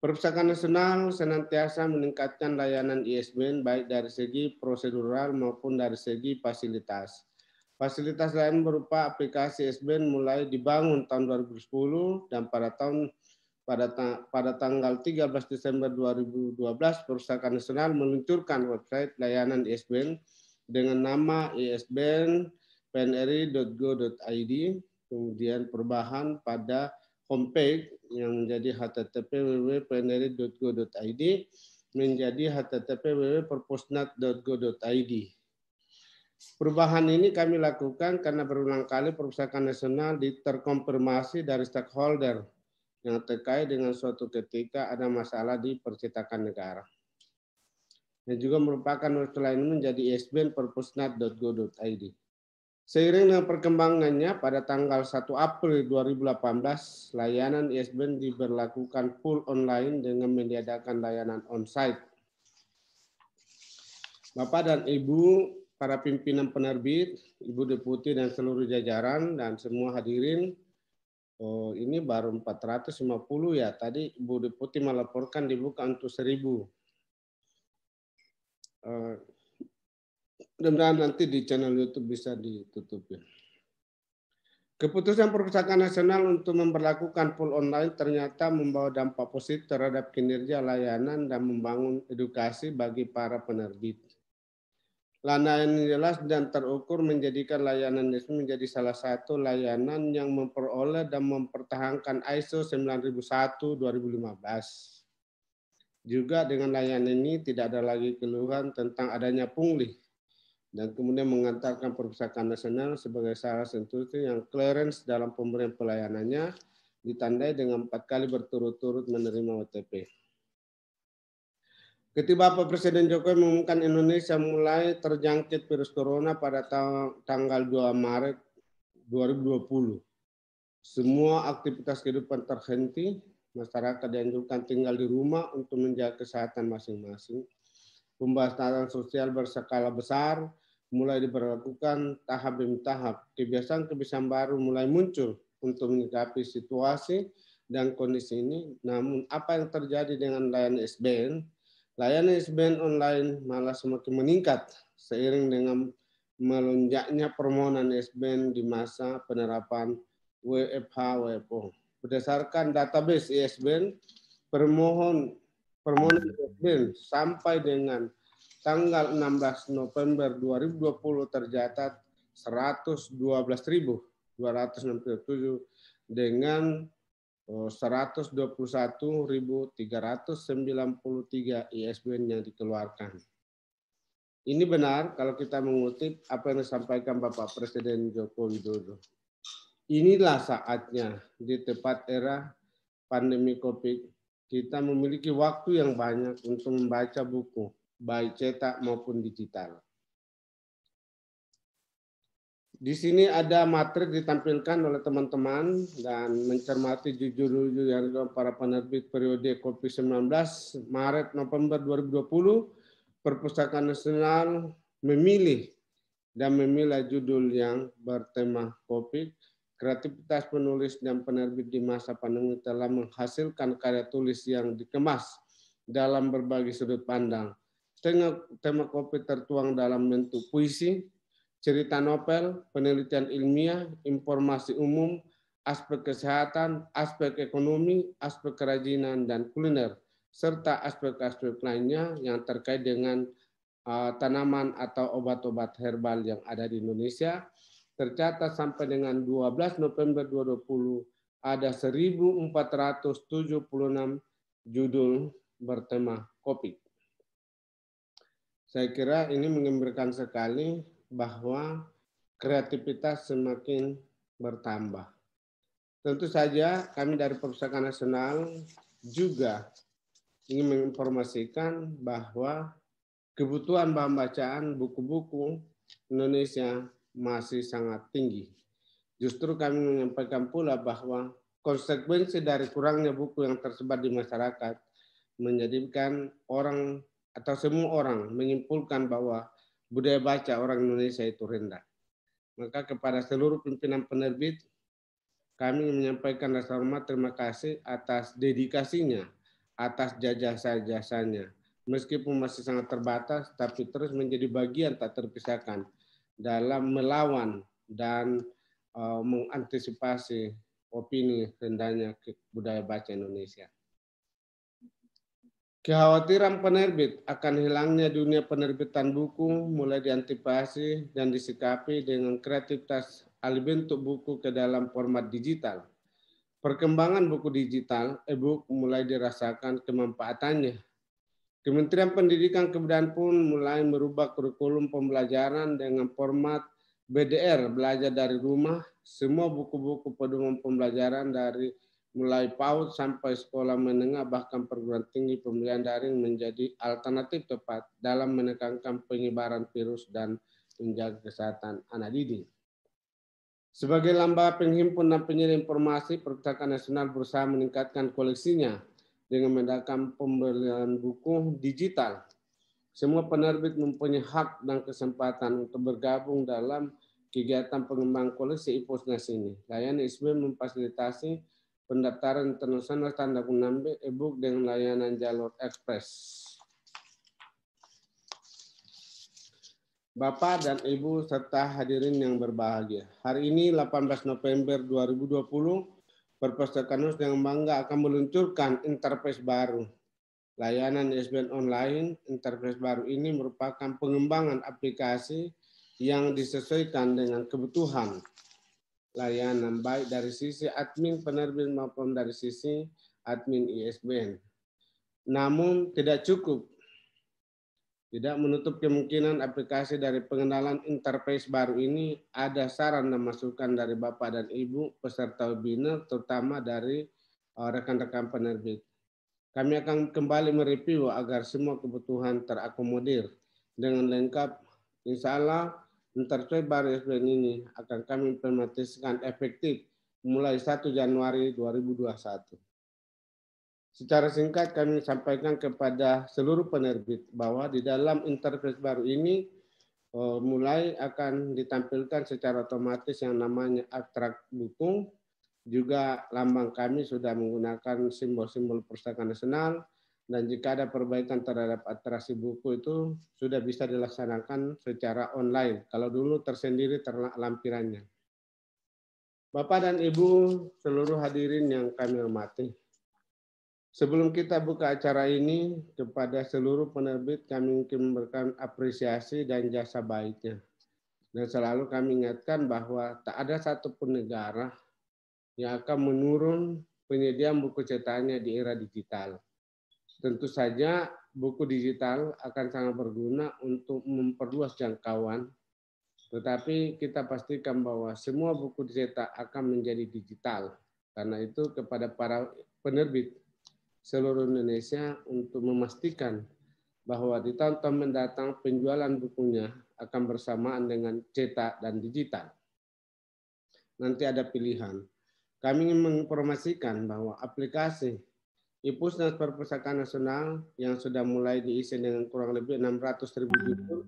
Perpustakaan Nasional senantiasa meningkatkan layanan ISBN e baik dari segi prosedural maupun dari segi fasilitas. Fasilitas lain berupa aplikasi ISBN e mulai dibangun tahun 2010 dan pada tahun pada, ta pada tanggal 13 Desember 2012, Perpustakaan Nasional meluncurkan website layanan ISBN dengan nama ISBN pnri.go.id. kemudian perubahan pada homepage yang menjadi http www.pnri.go.id menjadi http www.perpusnat.go.id. Perubahan ini kami lakukan karena berulang kali Perusahaan Nasional diterkonfirmasi dari stakeholder yang terkait dengan suatu ketika ada masalah di percetakan negara. Dan juga merupakan lain menjadi e perpusnat.go.id. Seiring dengan perkembangannya, pada tanggal 1 April 2018, layanan ISBN e diberlakukan full online dengan meniadakan layanan on-site. Bapak dan Ibu, para pimpinan penerbit, Ibu Deputi dan seluruh jajaran, dan semua hadirin, Oh, ini baru 450 ya. Tadi Bu Deputi melaporkan dibuka untuk 1000. Uh, eh, nanti di channel YouTube bisa ditutup ya. Keputusan Perpustakaan Nasional untuk memperlakukan full online ternyata membawa dampak positif terhadap kinerja layanan dan membangun edukasi bagi para penerbit. Layanan jelas dan terukur menjadikan layanan ISO menjadi salah satu layanan yang memperoleh dan mempertahankan ISO 9001-2015. Juga dengan layanan ini tidak ada lagi keluhan tentang adanya pungli dan kemudian mengantarkan perpustakaan nasional sebagai salah satu yang clearance dalam pemberian pelayanannya ditandai dengan empat kali berturut-turut menerima OTP. Ketika Bapak Presiden Jokowi mengumumkan Indonesia mulai terjangkit virus corona pada tanggal 2 Maret 2020, semua aktivitas kehidupan terhenti, masyarakat dianjurkan tinggal di rumah untuk menjaga kesehatan masing-masing. Pembatasan sosial berskala besar mulai diberlakukan tahap demi tahap. Kebiasaan-kebiasaan baru mulai muncul untuk menyikapi situasi dan kondisi ini. Namun apa yang terjadi dengan layanan SBN Layanan SBN online malah semakin meningkat seiring dengan melonjaknya permohonan SBN di masa penerapan WFH WFO. Berdasarkan database ISBN, permohon permohonan ISBN sampai dengan tanggal 16 November 2020 tercatat 112.267 dengan 121.393 eh, ISBN yang dikeluarkan. Ini benar kalau kita mengutip apa yang disampaikan Bapak Presiden Joko Widodo. Inilah saatnya di tepat era pandemi COVID kita memiliki waktu yang banyak untuk membaca buku, baik cetak maupun digital. Di sini ada matrik ditampilkan oleh teman-teman dan mencermati judul-judul yang para penerbit periode Kopi 19 Maret November 2020 Perpustakaan Nasional memilih dan memilih judul yang bertema kopi kreativitas penulis dan penerbit di masa pandemi telah menghasilkan karya tulis yang dikemas dalam berbagai sudut pandang. Tema kopi tertuang dalam bentuk puisi, cerita novel, penelitian ilmiah, informasi umum, aspek kesehatan, aspek ekonomi, aspek kerajinan, dan kuliner, serta aspek-aspek lainnya yang terkait dengan uh, tanaman atau obat-obat herbal yang ada di Indonesia. Tercatat sampai dengan 12 November 2020 ada 1.476 judul bertema kopi. Saya kira ini mengembirakan sekali bahwa kreativitas semakin bertambah. Tentu saja kami dari Perpustakaan Nasional juga ingin menginformasikan bahwa kebutuhan bahan bacaan buku-buku Indonesia masih sangat tinggi. Justru kami menyampaikan pula bahwa konsekuensi dari kurangnya buku yang tersebar di masyarakat menjadikan orang atau semua orang menyimpulkan bahwa budaya baca orang Indonesia itu rendah. Maka kepada seluruh pimpinan penerbit, kami menyampaikan rasa hormat terima kasih atas dedikasinya, atas jasa-jasanya. Meskipun masih sangat terbatas, tapi terus menjadi bagian tak terpisahkan dalam melawan dan uh, mengantisipasi opini rendahnya budaya baca Indonesia. Kekhawatiran penerbit akan hilangnya dunia penerbitan buku mulai diantisipasi dan disikapi dengan kreativitas alih bentuk buku ke dalam format digital. Perkembangan buku digital, e-book mulai dirasakan kemanfaatannya. Kementerian Pendidikan Kebudayaan pun mulai merubah kurikulum pembelajaran dengan format BDR, belajar dari rumah, semua buku-buku pedoman pembelajaran dari mulai PAUD sampai sekolah menengah bahkan perguruan tinggi pemilihan daring menjadi alternatif tepat dalam menekankan penyebaran virus dan menjaga kesehatan anak didik. Sebagai lambang penghimpun dan penyedia informasi, Perpustakaan Nasional berusaha meningkatkan koleksinya dengan mendapatkan pembelian buku digital. Semua penerbit mempunyai hak dan kesempatan untuk bergabung dalam kegiatan pengembang koleksi IPOSNAS ini. Layanan ISB memfasilitasi pendaftaran internasional tanda guna e-book dengan layanan jalur ekspres. Bapak dan Ibu serta hadirin yang berbahagia. Hari ini 18 November 2020, Perpustakaan Nus dengan bangga akan meluncurkan interface baru. Layanan ISBN online, interface baru ini merupakan pengembangan aplikasi yang disesuaikan dengan kebutuhan layanan baik dari sisi admin penerbit maupun dari sisi admin ISBN. Namun tidak cukup. Tidak menutup kemungkinan aplikasi dari pengenalan interface baru ini ada saran dan masukan dari Bapak dan Ibu peserta webinar terutama dari eh, rekan-rekan penerbit. Kami akan kembali mereview agar semua kebutuhan terakomodir dengan lengkap. Insya Allah Intercebar SBN ini akan kami implementasikan efektif mulai 1 Januari 2021. Secara singkat kami sampaikan kepada seluruh penerbit bahwa di dalam interface baru ini eh, mulai akan ditampilkan secara otomatis yang namanya abstrak buku juga lambang kami sudah menggunakan simbol-simbol perpustakaan nasional dan jika ada perbaikan terhadap atrasi buku itu sudah bisa dilaksanakan secara online. Kalau dulu tersendiri terlampirannya. lampirannya. Bapak dan Ibu seluruh hadirin yang kami hormati. Sebelum kita buka acara ini, kepada seluruh penerbit kami ingin memberikan apresiasi dan jasa baiknya. Dan selalu kami ingatkan bahwa tak ada satupun negara yang akan menurun penyediaan buku cetaknya di era digital Tentu saja buku digital akan sangat berguna untuk memperluas jangkauan, tetapi kita pastikan bahwa semua buku cetak akan menjadi digital. Karena itu kepada para penerbit seluruh Indonesia untuk memastikan bahwa di tahun-tahun mendatang penjualan bukunya akan bersamaan dengan cetak dan digital. Nanti ada pilihan. Kami ingin menginformasikan bahwa aplikasi Ipusnas Perpustakaan Nasional yang sudah mulai diisi dengan kurang lebih 600 ribu judul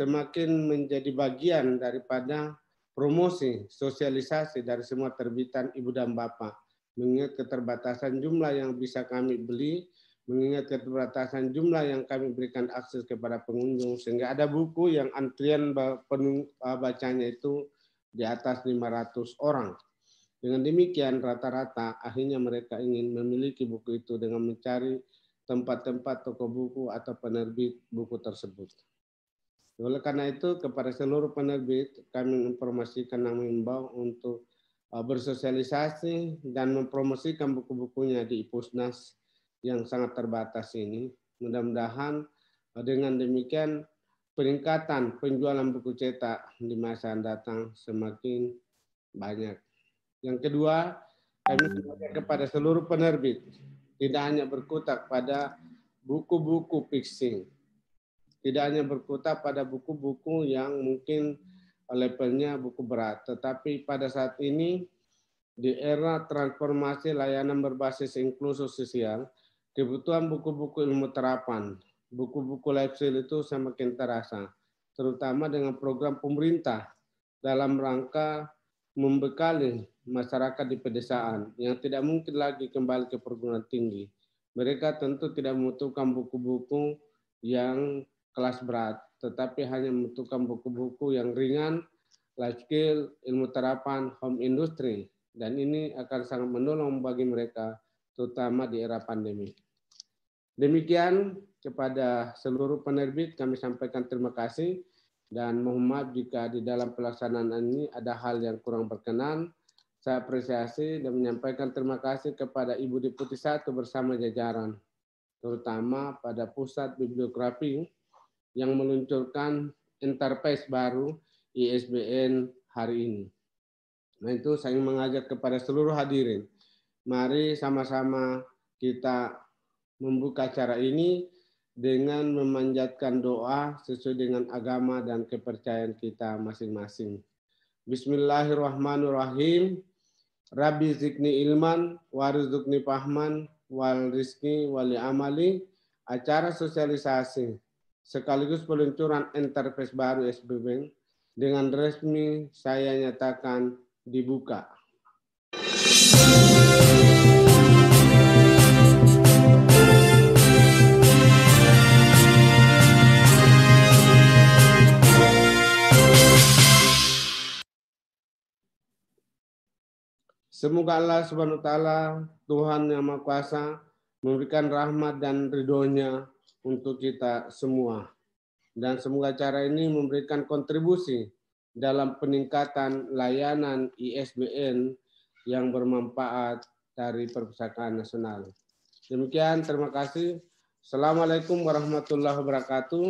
semakin menjadi bagian daripada promosi, sosialisasi dari semua terbitan ibu dan bapak. Mengingat keterbatasan jumlah yang bisa kami beli, mengingat keterbatasan jumlah yang kami berikan akses kepada pengunjung, sehingga ada buku yang antrian bacanya itu di atas 500 orang. Dengan demikian, rata-rata akhirnya mereka ingin memiliki buku itu dengan mencari tempat-tempat toko buku atau penerbit buku tersebut. Oleh karena itu, kepada seluruh penerbit, kami informasikan dan mengimbau untuk uh, bersosialisasi dan mempromosikan buku-bukunya di pusnas yang sangat terbatas ini. Mudah-mudahan uh, dengan demikian peningkatan penjualan buku cetak di masa yang datang semakin banyak. Yang kedua, kami mengajak kepada seluruh penerbit tidak hanya berkutak pada buku-buku fiksi, tidak hanya berkutak pada buku-buku yang mungkin levelnya buku berat, tetapi pada saat ini di era transformasi layanan berbasis inklusi sosial, kebutuhan buku-buku ilmu terapan, buku-buku life itu semakin terasa, terutama dengan program pemerintah dalam rangka membekali masyarakat di pedesaan yang tidak mungkin lagi kembali ke perguruan tinggi. Mereka tentu tidak membutuhkan buku-buku yang kelas berat, tetapi hanya membutuhkan buku-buku yang ringan, life skill, ilmu terapan, home industry. Dan ini akan sangat menolong bagi mereka, terutama di era pandemi. Demikian kepada seluruh penerbit kami sampaikan terima kasih dan mohon maaf jika di dalam pelaksanaan ini ada hal yang kurang berkenan. Saya apresiasi dan menyampaikan terima kasih kepada Ibu Deputi Satu bersama jajaran, terutama pada Pusat Bibliografi yang meluncurkan interface baru ISBN hari ini. Nah itu saya mengajak kepada seluruh hadirin, mari sama-sama kita membuka acara ini dengan memanjatkan doa sesuai dengan agama dan kepercayaan kita masing-masing. Bismillahirrahmanirrahim. Rabbi zikni ilman, warizukni pahman, wal rizki wali amali. Acara sosialisasi sekaligus peluncuran interface baru SBB dengan resmi saya nyatakan dibuka. Semoga Allah Subhanahu wa taala Tuhan yang Maha Kuasa memberikan rahmat dan ridhonya untuk kita semua. Dan semoga cara ini memberikan kontribusi dalam peningkatan layanan ISBN yang bermanfaat dari Perpustakaan Nasional. Demikian, terima kasih. Assalamualaikum warahmatullahi wabarakatuh.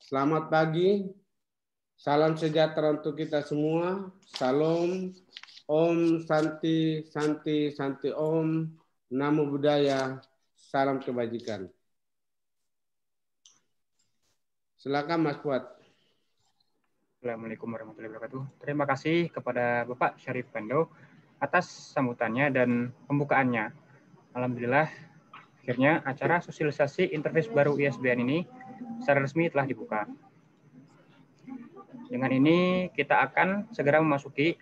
Selamat pagi. Salam sejahtera untuk kita semua. Salam Om Santi, Santi, Santi Om, Namo Buddhaya, salam kebajikan. Silakan Mas Fuad. Assalamualaikum warahmatullahi wabarakatuh. Terima kasih kepada Bapak Syarif Pendo atas sambutannya dan pembukaannya. Alhamdulillah, akhirnya acara sosialisasi interface baru ISBN ini secara resmi telah dibuka. Dengan ini kita akan segera memasuki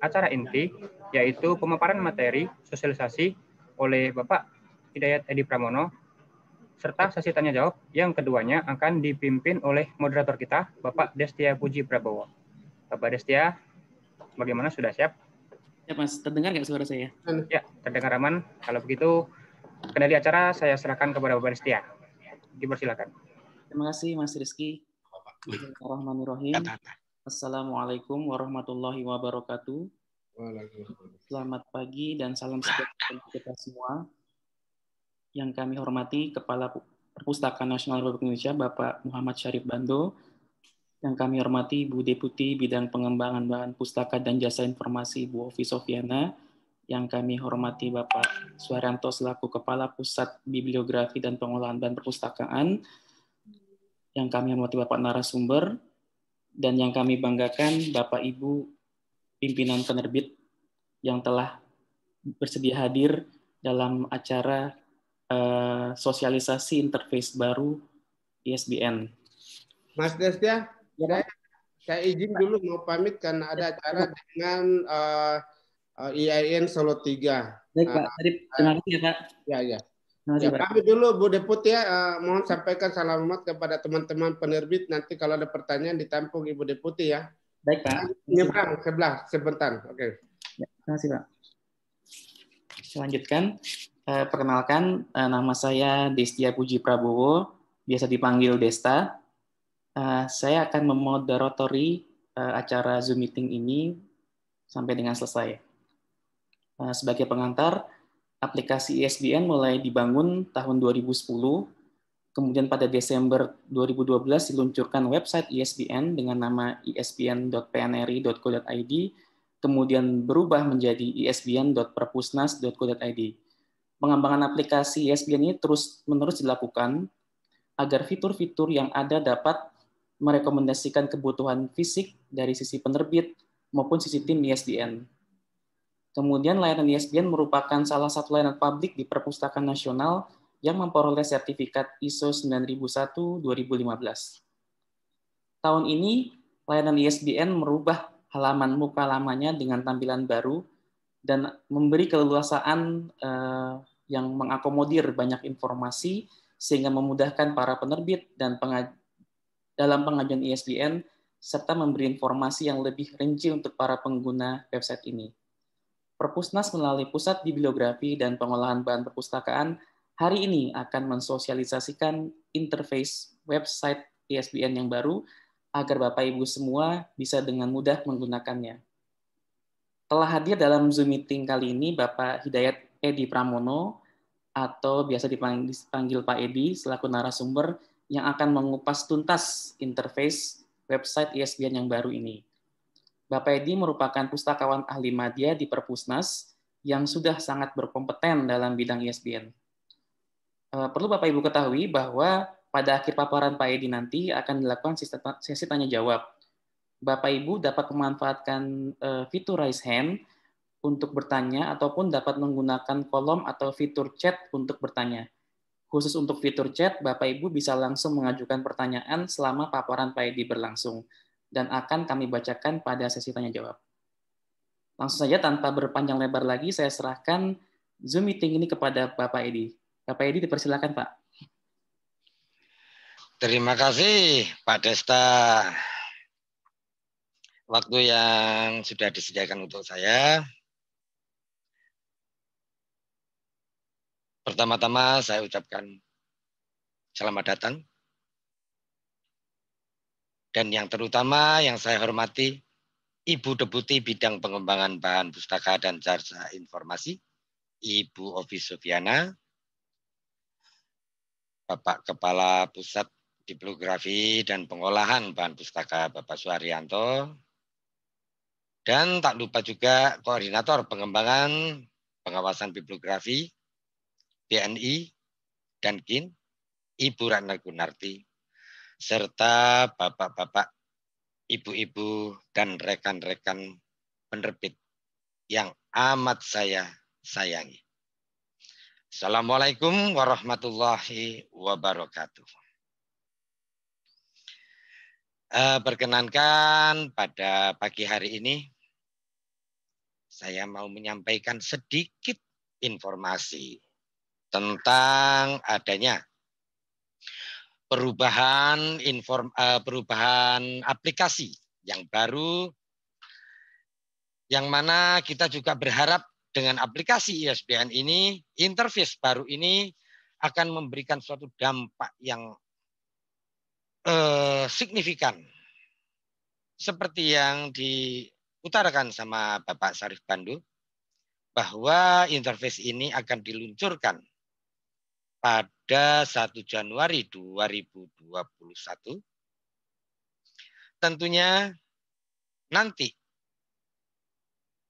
acara inti yaitu pemaparan materi sosialisasi oleh Bapak Hidayat Edi Pramono serta sesi tanya jawab yang keduanya akan dipimpin oleh moderator kita Bapak Destia Puji Prabowo. Bapak Destia, bagaimana sudah siap? Ya Mas, terdengar nggak suara saya? Ya, terdengar aman. Kalau begitu, kendali acara saya serahkan kepada Bapak Destia. Dipersilakan. Terima kasih Mas Rizky. Bapak. Assalamualaikum warahmatullahi wabarakatuh. Selamat pagi dan salam sejahtera kita semua. Yang kami hormati Kepala Perpustakaan Nasional Republik Indonesia Bapak Muhammad Syarif Bando, yang kami hormati Bu Deputi Bidang Pengembangan Bahan Pustaka dan Jasa Informasi Bu Ovi Sofiana, yang kami hormati Bapak Suharyanto selaku Kepala Pusat Bibliografi dan Pengolahan Bahan Perpustakaan, yang kami hormati Bapak Narasumber, dan yang kami banggakan Bapak Ibu pimpinan penerbit yang telah bersedia hadir dalam acara uh, sosialisasi interface baru ISBN. Mas Destia, ya. saya, saya izin dulu mau pamit karena ada ya, acara dengan uh, eh, eh, IAIN Solo 3. Baik Pak, uh, terima kasih ya Pak. Ya, ya. Nah, ya, kami dulu Bu Deput ya, uh, eh, mohon sampaikan salam hormat kepada teman-teman penerbit. Nanti kalau ada pertanyaan ditampung Ibu Deputi ya. Baik Pak. Nyebrang sebelah sebentar. Oke. Okay. Ya, terima kasih Pak. Selanjutkan uh, eh, perkenalkan, uh, nama saya Destia Puji Prabowo, biasa dipanggil Desta. Uh, saya akan memoderatori uh, acara Zoom meeting ini sampai dengan selesai. Uh, sebagai pengantar, aplikasi ISBN e mulai dibangun tahun 2010, kemudian pada Desember 2012 diluncurkan website ISBN e dengan nama e isbn.pnri.co.id, kemudian berubah menjadi isbn.perpusnas.co.id. Pengembangan aplikasi ISBN ini terus-menerus dilakukan agar fitur-fitur yang ada dapat merekomendasikan kebutuhan fisik dari sisi penerbit maupun sisi tim ISBN. Kemudian layanan ISBN e merupakan salah satu layanan publik di Perpustakaan Nasional yang memperoleh sertifikat ISO 9001-2015. Tahun ini, layanan ISBN e merubah halaman muka lamanya dengan tampilan baru dan memberi keleluasaan eh, yang mengakomodir banyak informasi sehingga memudahkan para penerbit dan pengaj dalam pengajuan ISBN e serta memberi informasi yang lebih rinci untuk para pengguna website ini. Perpusnas melalui Pusat Bibliografi dan Pengolahan Bahan Perpustakaan hari ini akan mensosialisasikan interface website ISBN yang baru agar Bapak Ibu semua bisa dengan mudah menggunakannya. Telah hadir dalam Zoom meeting kali ini Bapak Hidayat Edi Pramono atau biasa dipanggil Pak Edi selaku narasumber yang akan mengupas tuntas interface website ISBN yang baru ini. Bapak Edi merupakan pustakawan ahli media di Perpusnas yang sudah sangat berkompeten dalam bidang ISBN. E eh, perlu Bapak Ibu ketahui bahwa pada akhir paparan Pak Edi nanti akan dilakukan sesi tanya jawab. Bapak Ibu dapat memanfaatkan eh, fitur raise hand untuk bertanya ataupun dapat menggunakan kolom atau fitur chat untuk bertanya. Khusus untuk fitur chat, Bapak Ibu bisa langsung mengajukan pertanyaan selama paparan Pak Edi berlangsung dan akan kami bacakan pada sesi tanya jawab. Langsung saja tanpa berpanjang lebar lagi, saya serahkan Zoom meeting ini kepada Bapak Edi. Bapak Edi dipersilakan Pak. Terima kasih Pak Desta. Waktu yang sudah disediakan untuk saya. Pertama-tama saya ucapkan selamat datang dan yang terutama yang saya hormati Ibu Deputi Bidang Pengembangan Bahan Pustaka dan Jasa Informasi, Ibu Ovi Sofiana, Bapak Kepala Pusat Bibliografi dan Pengolahan Bahan Pustaka Bapak Suharyanto, dan tak lupa juga Koordinator Pengembangan Pengawasan Bibliografi, BNI, dan KIN, Ibu Ratna Gunarti, serta bapak-bapak, ibu-ibu, dan rekan-rekan penerbit yang amat saya sayangi. Assalamualaikum warahmatullahi wabarakatuh. Eh, perkenankan pada pagi hari ini saya mau menyampaikan sedikit informasi tentang adanya perubahan inform uh, perubahan aplikasi yang baru yang mana kita juga berharap dengan aplikasi ISBN ini interface baru ini akan memberikan suatu dampak yang uh, signifikan seperti yang diutarakan sama Bapak Sarif Bandu bahwa interface ini akan diluncurkan pada 1 Januari 2021 tentunya nanti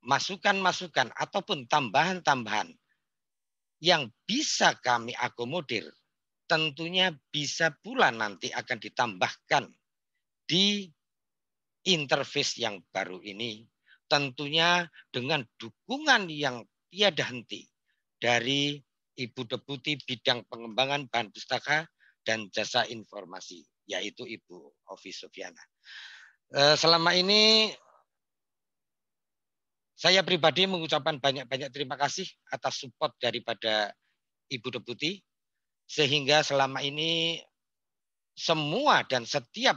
masukan-masukan ataupun tambahan-tambahan yang bisa kami akomodir tentunya bisa pula nanti akan ditambahkan di interface yang baru ini tentunya dengan dukungan yang tiada henti dari Ibu Deputi Bidang Pengembangan Bahan Pustaka dan Jasa Informasi, yaitu Ibu Ovi Sofiana. Eh, selama ini saya pribadi mengucapkan banyak-banyak terima kasih atas support daripada Ibu Deputi, sehingga selama ini semua dan setiap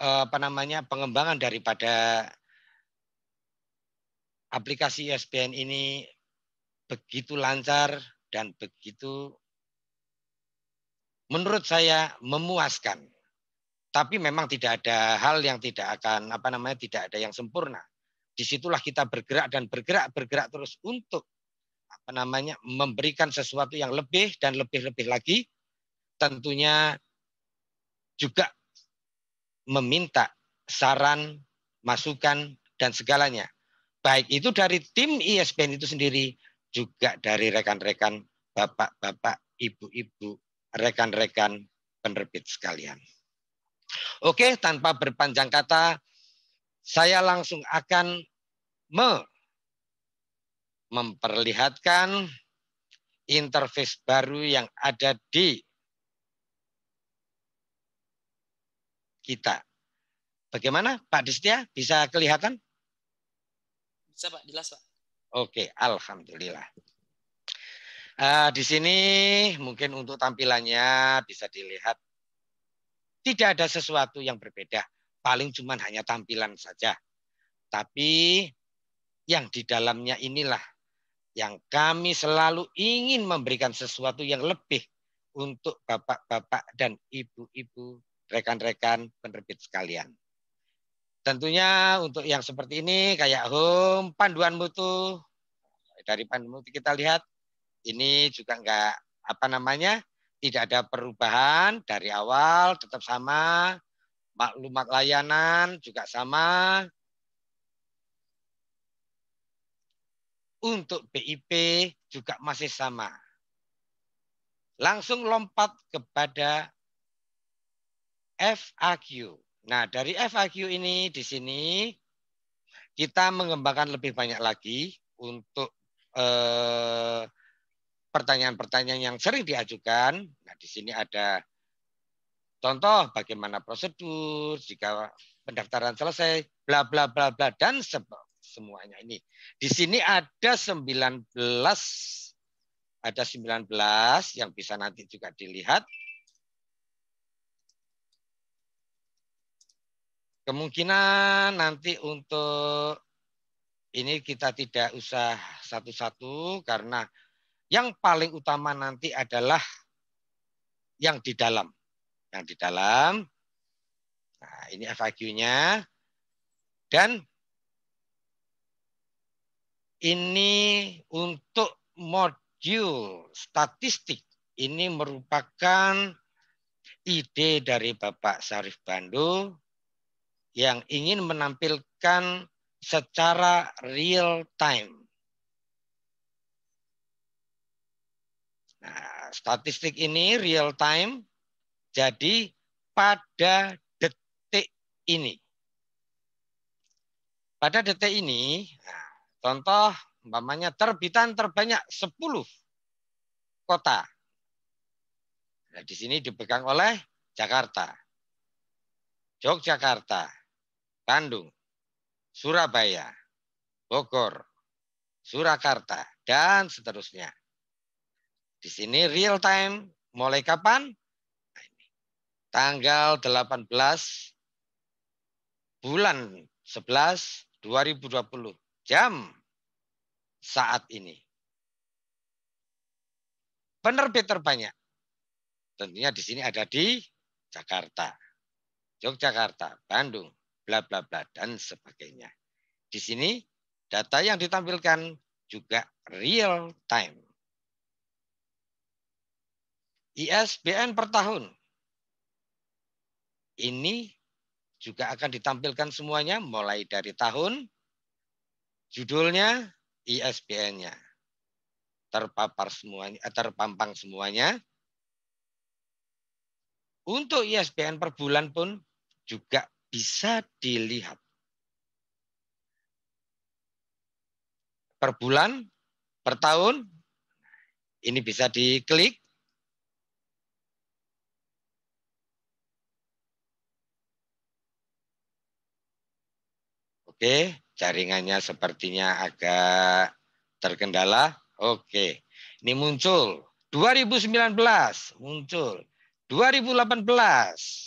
eh, apa namanya pengembangan daripada aplikasi ESPN ini begitu lancar dan begitu menurut saya memuaskan. Tapi memang tidak ada hal yang tidak akan apa namanya tidak ada yang sempurna. Disitulah kita bergerak dan bergerak bergerak terus untuk apa namanya memberikan sesuatu yang lebih dan lebih-lebih lagi. Tentunya juga meminta saran, masukan dan segalanya. Baik itu dari tim ISBN e itu sendiri juga dari rekan-rekan bapak-bapak, ibu-ibu, rekan-rekan penerbit sekalian. Oke, tanpa berpanjang kata, saya langsung akan me memperlihatkan interface baru yang ada di kita. Bagaimana Pak Distia? Bisa kelihatan? Bisa Pak, jelas Pak. Oke, alhamdulillah. Uh, di sini mungkin untuk tampilannya bisa dilihat tidak ada sesuatu yang berbeda, paling cuma hanya tampilan saja. Tapi yang di dalamnya inilah yang kami selalu ingin memberikan sesuatu yang lebih untuk bapak-bapak dan ibu-ibu rekan-rekan penerbit sekalian tentunya untuk yang seperti ini kayak home panduan mutu dari panduan mutu kita lihat ini juga enggak apa namanya tidak ada perubahan dari awal tetap sama maklumat layanan juga sama untuk BIP juga masih sama langsung lompat kepada FAQ Nah, dari FAQ ini di sini kita mengembangkan lebih banyak lagi untuk eh, pertanyaan-pertanyaan eh, yang sering diajukan. Nah, di sini ada contoh bagaimana prosedur jika pendaftaran selesai, bla bla bla bla dan semuanya ini. Di sini ada 19 ada 19 yang bisa nanti juga dilihat Kemungkinan nanti untuk ini kita tidak usah satu-satu karena yang paling utama nanti adalah yang di dalam. Yang di dalam. Nah, ini FAQ-nya. Dan ini untuk modul statistik. Ini merupakan ide dari Bapak Sarif Bandung yang ingin menampilkan secara real time. Nah, statistik ini real time, jadi pada detik ini. Pada detik ini, nah, contoh umpamanya terbitan terbanyak 10 kota. Nah, di sini dipegang oleh Jakarta. Yogyakarta, Bandung, Surabaya, Bogor, Surakarta, dan seterusnya. Di sini real time mulai kapan? Nah, ini. Tanggal 18 bulan 11 2020 jam saat ini. Penerbit terbanyak. Tentunya di sini ada di Jakarta, Yogyakarta, Bandung, bla bla bla dan sebagainya. Di sini data yang ditampilkan juga real time. ISBN per tahun. Ini juga akan ditampilkan semuanya mulai dari tahun, judulnya, ISBN-nya. Terpapar semuanya, eh, terpampang semuanya. Untuk ISBN per bulan pun juga bisa dilihat. Per bulan, per tahun, ini bisa diklik. Oke, jaringannya sepertinya agak terkendala. Oke, ini muncul. 2019 muncul. 2018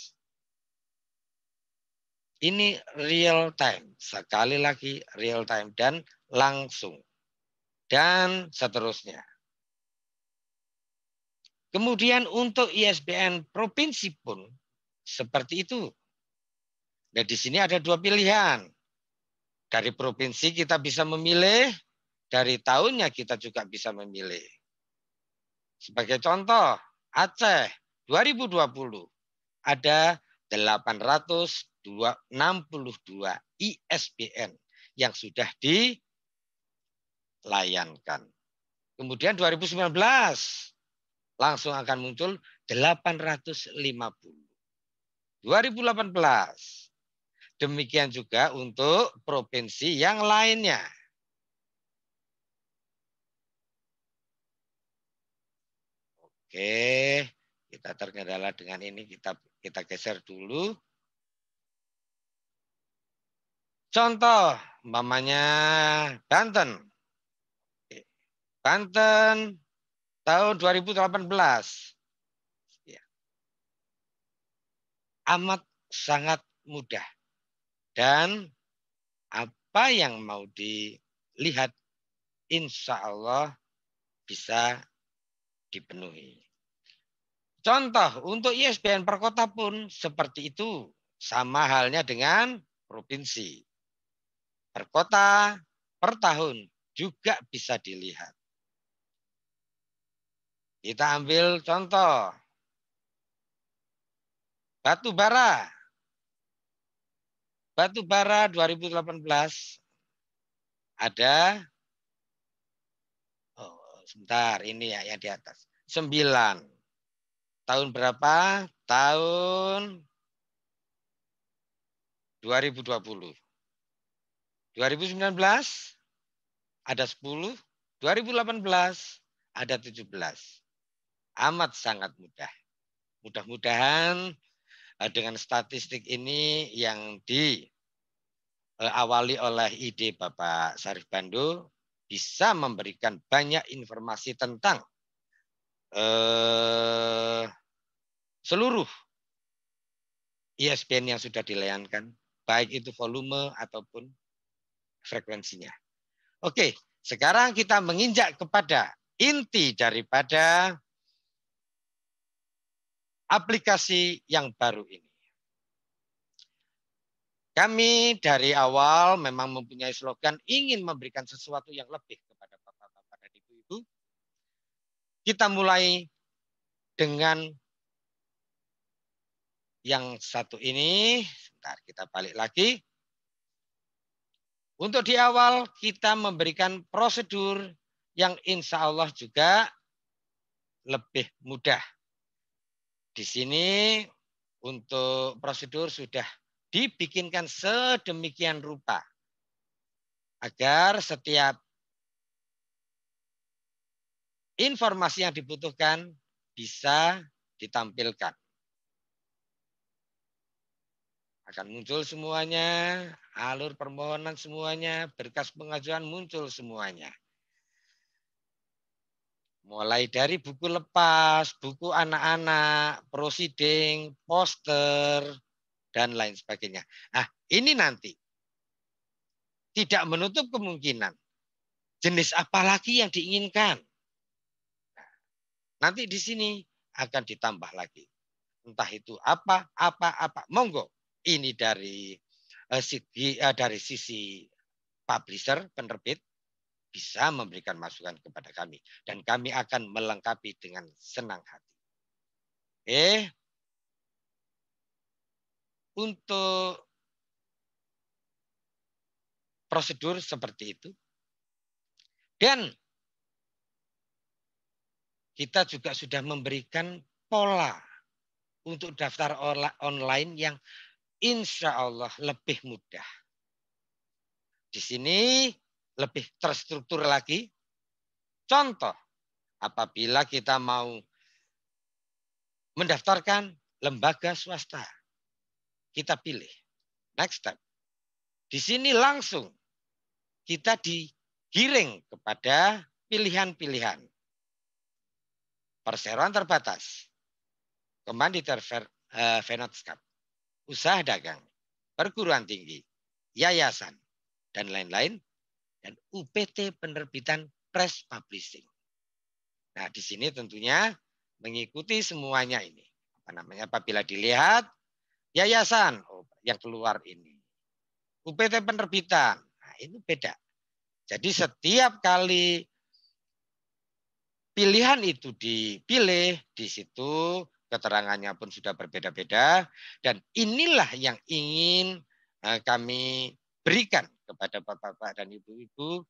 ini real time, sekali lagi real time dan langsung. Dan seterusnya. Kemudian untuk ISBN provinsi pun seperti itu. Nah, di sini ada dua pilihan. Dari provinsi kita bisa memilih, dari tahunnya kita juga bisa memilih. Sebagai contoh, Aceh 2020 ada 800 dua 62 ISBN yang sudah dilayankan. Kemudian 2019 langsung akan muncul 850. 2018 demikian juga untuk provinsi yang lainnya. Oke, kita terkendala dengan ini kita kita geser dulu. Contoh, mamanya Banten. Banten tahun 2018. Ya. Amat sangat mudah. Dan apa yang mau dilihat, insya Allah bisa dipenuhi. Contoh, untuk ISBN perkota pun seperti itu. Sama halnya dengan provinsi per kota, per tahun juga bisa dilihat. Kita ambil contoh. Batu bara. Batu bara 2018 ada oh, sebentar ini ya yang di atas. 9. Tahun berapa? Tahun 2020. 2019 ada 10, 2018 ada 17. Amat sangat mudah. Mudah-mudahan eh, dengan statistik ini yang diawali eh, oleh ide Bapak Sarif Bando bisa memberikan banyak informasi tentang eh, seluruh ISBN yang sudah dilayankan, baik itu volume ataupun frekuensinya. Oke, sekarang kita menginjak kepada inti daripada aplikasi yang baru ini. Kami dari awal memang mempunyai slogan ingin memberikan sesuatu yang lebih kepada bapak-bapak dan ibu-ibu. Kita mulai dengan yang satu ini. Sebentar, kita balik lagi. Untuk di awal kita memberikan prosedur yang insya Allah juga lebih mudah. Di sini untuk prosedur sudah dibikinkan sedemikian rupa agar setiap informasi yang dibutuhkan bisa ditampilkan akan muncul semuanya, alur permohonan semuanya, berkas pengajuan muncul semuanya. Mulai dari buku lepas, buku anak-anak, proceeding, poster, dan lain sebagainya. Nah, ini nanti tidak menutup kemungkinan jenis apa lagi yang diinginkan. nanti di sini akan ditambah lagi. Entah itu apa, apa, apa. Monggo, ini dari eh, eh, dari sisi publisher penerbit bisa memberikan masukan kepada kami dan kami akan melengkapi dengan senang hati. Oke. Untuk prosedur seperti itu. Dan kita juga sudah memberikan pola untuk daftar online yang insya Allah lebih mudah. Di sini lebih terstruktur lagi. Contoh, apabila kita mau mendaftarkan lembaga swasta, kita pilih. Next step. Di sini langsung kita digiring kepada pilihan-pilihan. Perseroan terbatas. Kemanditer eh, Venotskap usaha dagang, perguruan tinggi, yayasan, dan lain-lain, dan UPT penerbitan press publishing. Nah, di sini tentunya mengikuti semuanya ini. Apa namanya? Apabila dilihat yayasan oh, yang keluar ini. UPT penerbitan. Nah, itu beda. Jadi setiap kali pilihan itu dipilih, di situ keterangannya pun sudah berbeda-beda dan inilah yang ingin eh, kami berikan kepada bapak-bapak dan ibu-ibu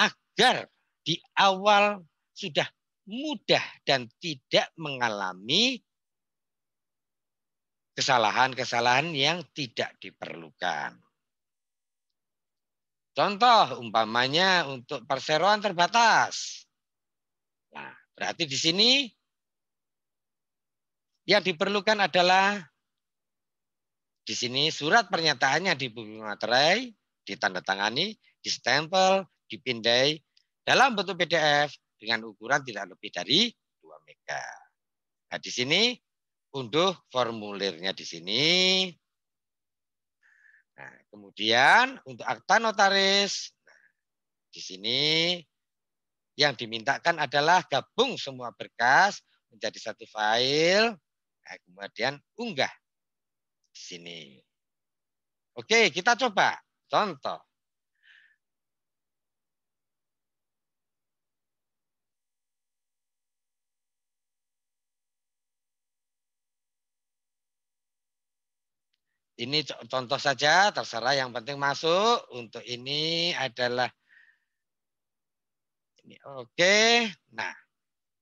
agar di awal sudah mudah dan tidak mengalami kesalahan-kesalahan yang tidak diperlukan. Contoh umpamanya untuk perseroan terbatas. Nah, berarti di sini yang diperlukan adalah di sini surat pernyataannya di buku materai, ditandatangani, distempel, dipindai dalam bentuk PDF dengan ukuran tidak lebih dari 2 mega. Nah, di sini unduh formulirnya di sini. Nah, kemudian untuk akta notaris nah, di sini yang dimintakan adalah gabung semua berkas menjadi satu file Nah, kemudian unggah sini. Oke, kita coba contoh. Ini contoh saja, terserah yang penting masuk. Untuk ini adalah ini. Oke. Nah,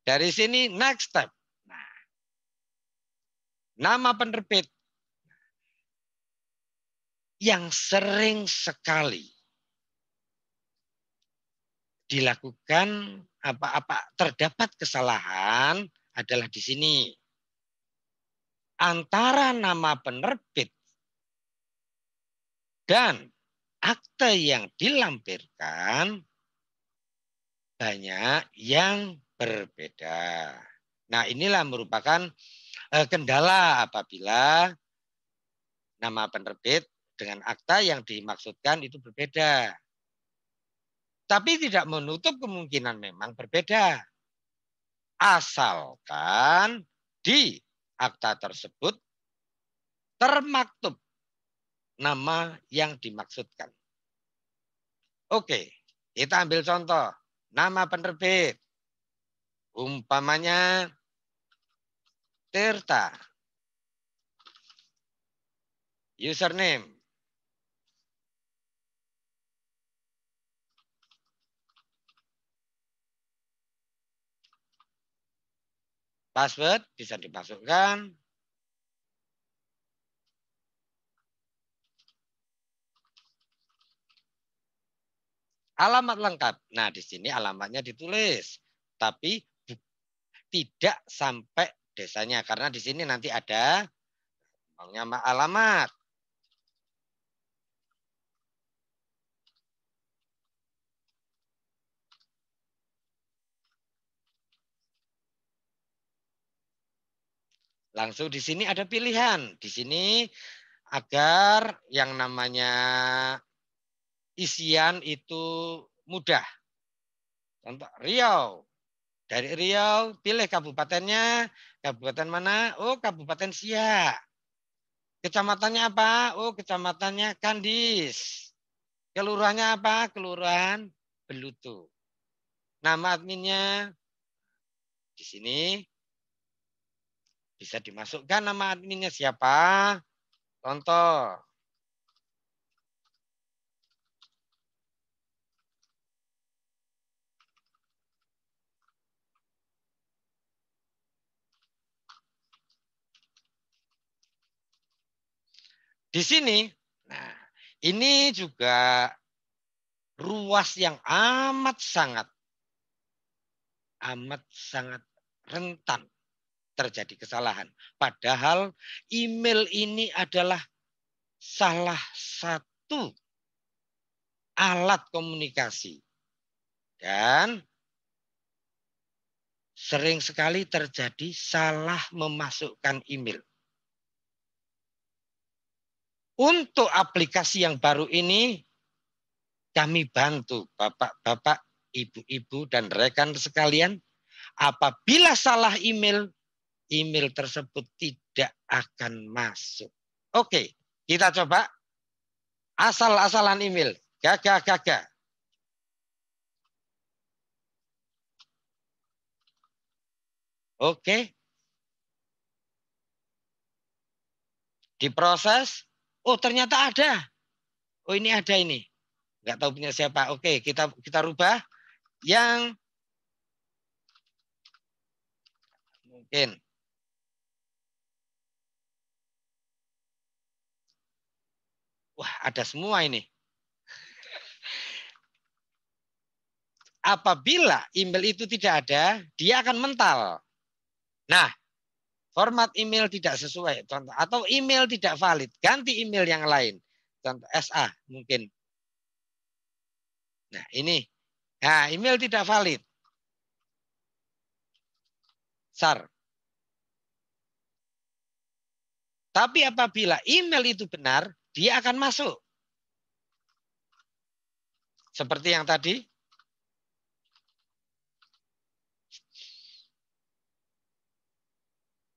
dari sini next step nama penerbit yang sering sekali dilakukan apa-apa terdapat kesalahan adalah di sini antara nama penerbit dan akte yang dilampirkan banyak yang berbeda. Nah, inilah merupakan Eh, kendala apabila nama penerbit dengan akta yang dimaksudkan itu berbeda. Tapi tidak menutup kemungkinan memang berbeda. Asalkan di akta tersebut termaktub nama yang dimaksudkan. Oke, kita ambil contoh. Nama penerbit. Umpamanya Tirta. Username. Password bisa dimasukkan. Alamat lengkap. Nah, di sini alamatnya ditulis, tapi tidak sampai desanya karena di sini nanti ada nama alamat. Langsung di sini ada pilihan. Di sini agar yang namanya isian itu mudah. Contoh Riau, dari Riau, pilih kabupatennya. Kabupaten mana? Oh, Kabupaten Siak. Kecamatannya apa? Oh, kecamatannya Kandis. Kelurahannya apa? Kelurahan Belutu. Nama adminnya di sini bisa dimasukkan nama adminnya siapa? Contoh Di sini, nah ini juga ruas yang amat sangat amat sangat rentan terjadi kesalahan. Padahal email ini adalah salah satu alat komunikasi. Dan sering sekali terjadi salah memasukkan email. Untuk aplikasi yang baru ini, kami bantu bapak-bapak, ibu-ibu, dan rekan sekalian. Apabila salah email, email tersebut tidak akan masuk. Oke, kita coba asal-asalan email. Gagah-gagah. Oke. Diproses. Oh ternyata ada. Oh ini ada ini. Nggak tahu punya siapa. Oke kita kita rubah yang mungkin Wah, ada semua ini. Apabila email itu tidak ada, dia akan mental. Nah, Format email tidak sesuai, contoh atau email tidak valid, ganti email yang lain. Contoh SA mungkin. Nah, ini. Nah, email tidak valid. SAR. Tapi apabila email itu benar, dia akan masuk. Seperti yang tadi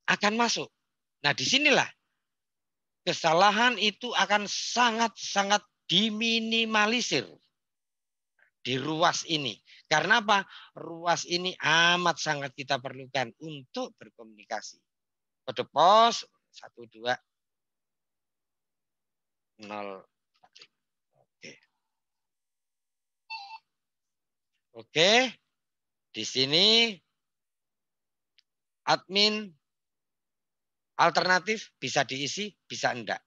akan masuk. Nah, disinilah kesalahan itu akan sangat-sangat diminimalisir di ruas ini. Karena apa? Ruas ini amat sangat kita perlukan untuk berkomunikasi. Kode pos 12 0 Oke. Oke. Di sini admin Alternatif bisa diisi, bisa enggak.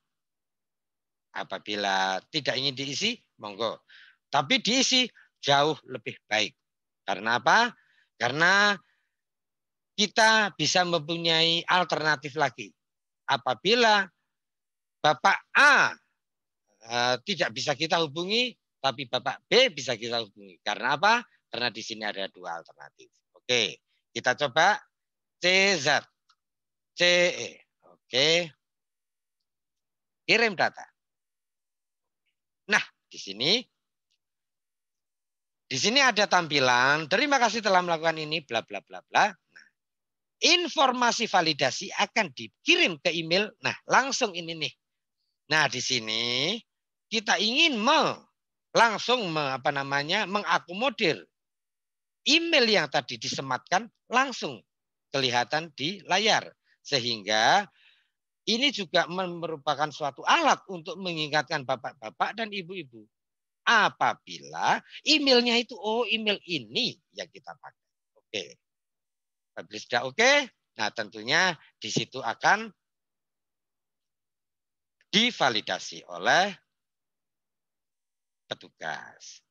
Apabila tidak ingin diisi, monggo. Tapi diisi jauh lebih baik. Karena apa? Karena kita bisa mempunyai alternatif lagi. Apabila Bapak A e, tidak bisa kita hubungi, tapi Bapak B bisa kita hubungi. Karena apa? Karena di sini ada dua alternatif. Oke, kita coba CZ. CE. Oke. Kirim data. Nah, di sini di sini ada tampilan, terima kasih telah melakukan ini, bla bla bla bla. Nah, informasi validasi akan dikirim ke email. Nah, langsung ini nih. Nah, di sini kita ingin me, langsung me, apa namanya mengakomodir email yang tadi disematkan langsung kelihatan di layar. Sehingga ini juga merupakan suatu alat untuk mengingatkan bapak-bapak dan ibu-ibu. Apabila emailnya itu, oh email ini yang kita pakai. Oke. Okay. sudah oke? Okay? Nah tentunya di situ akan divalidasi oleh petugas.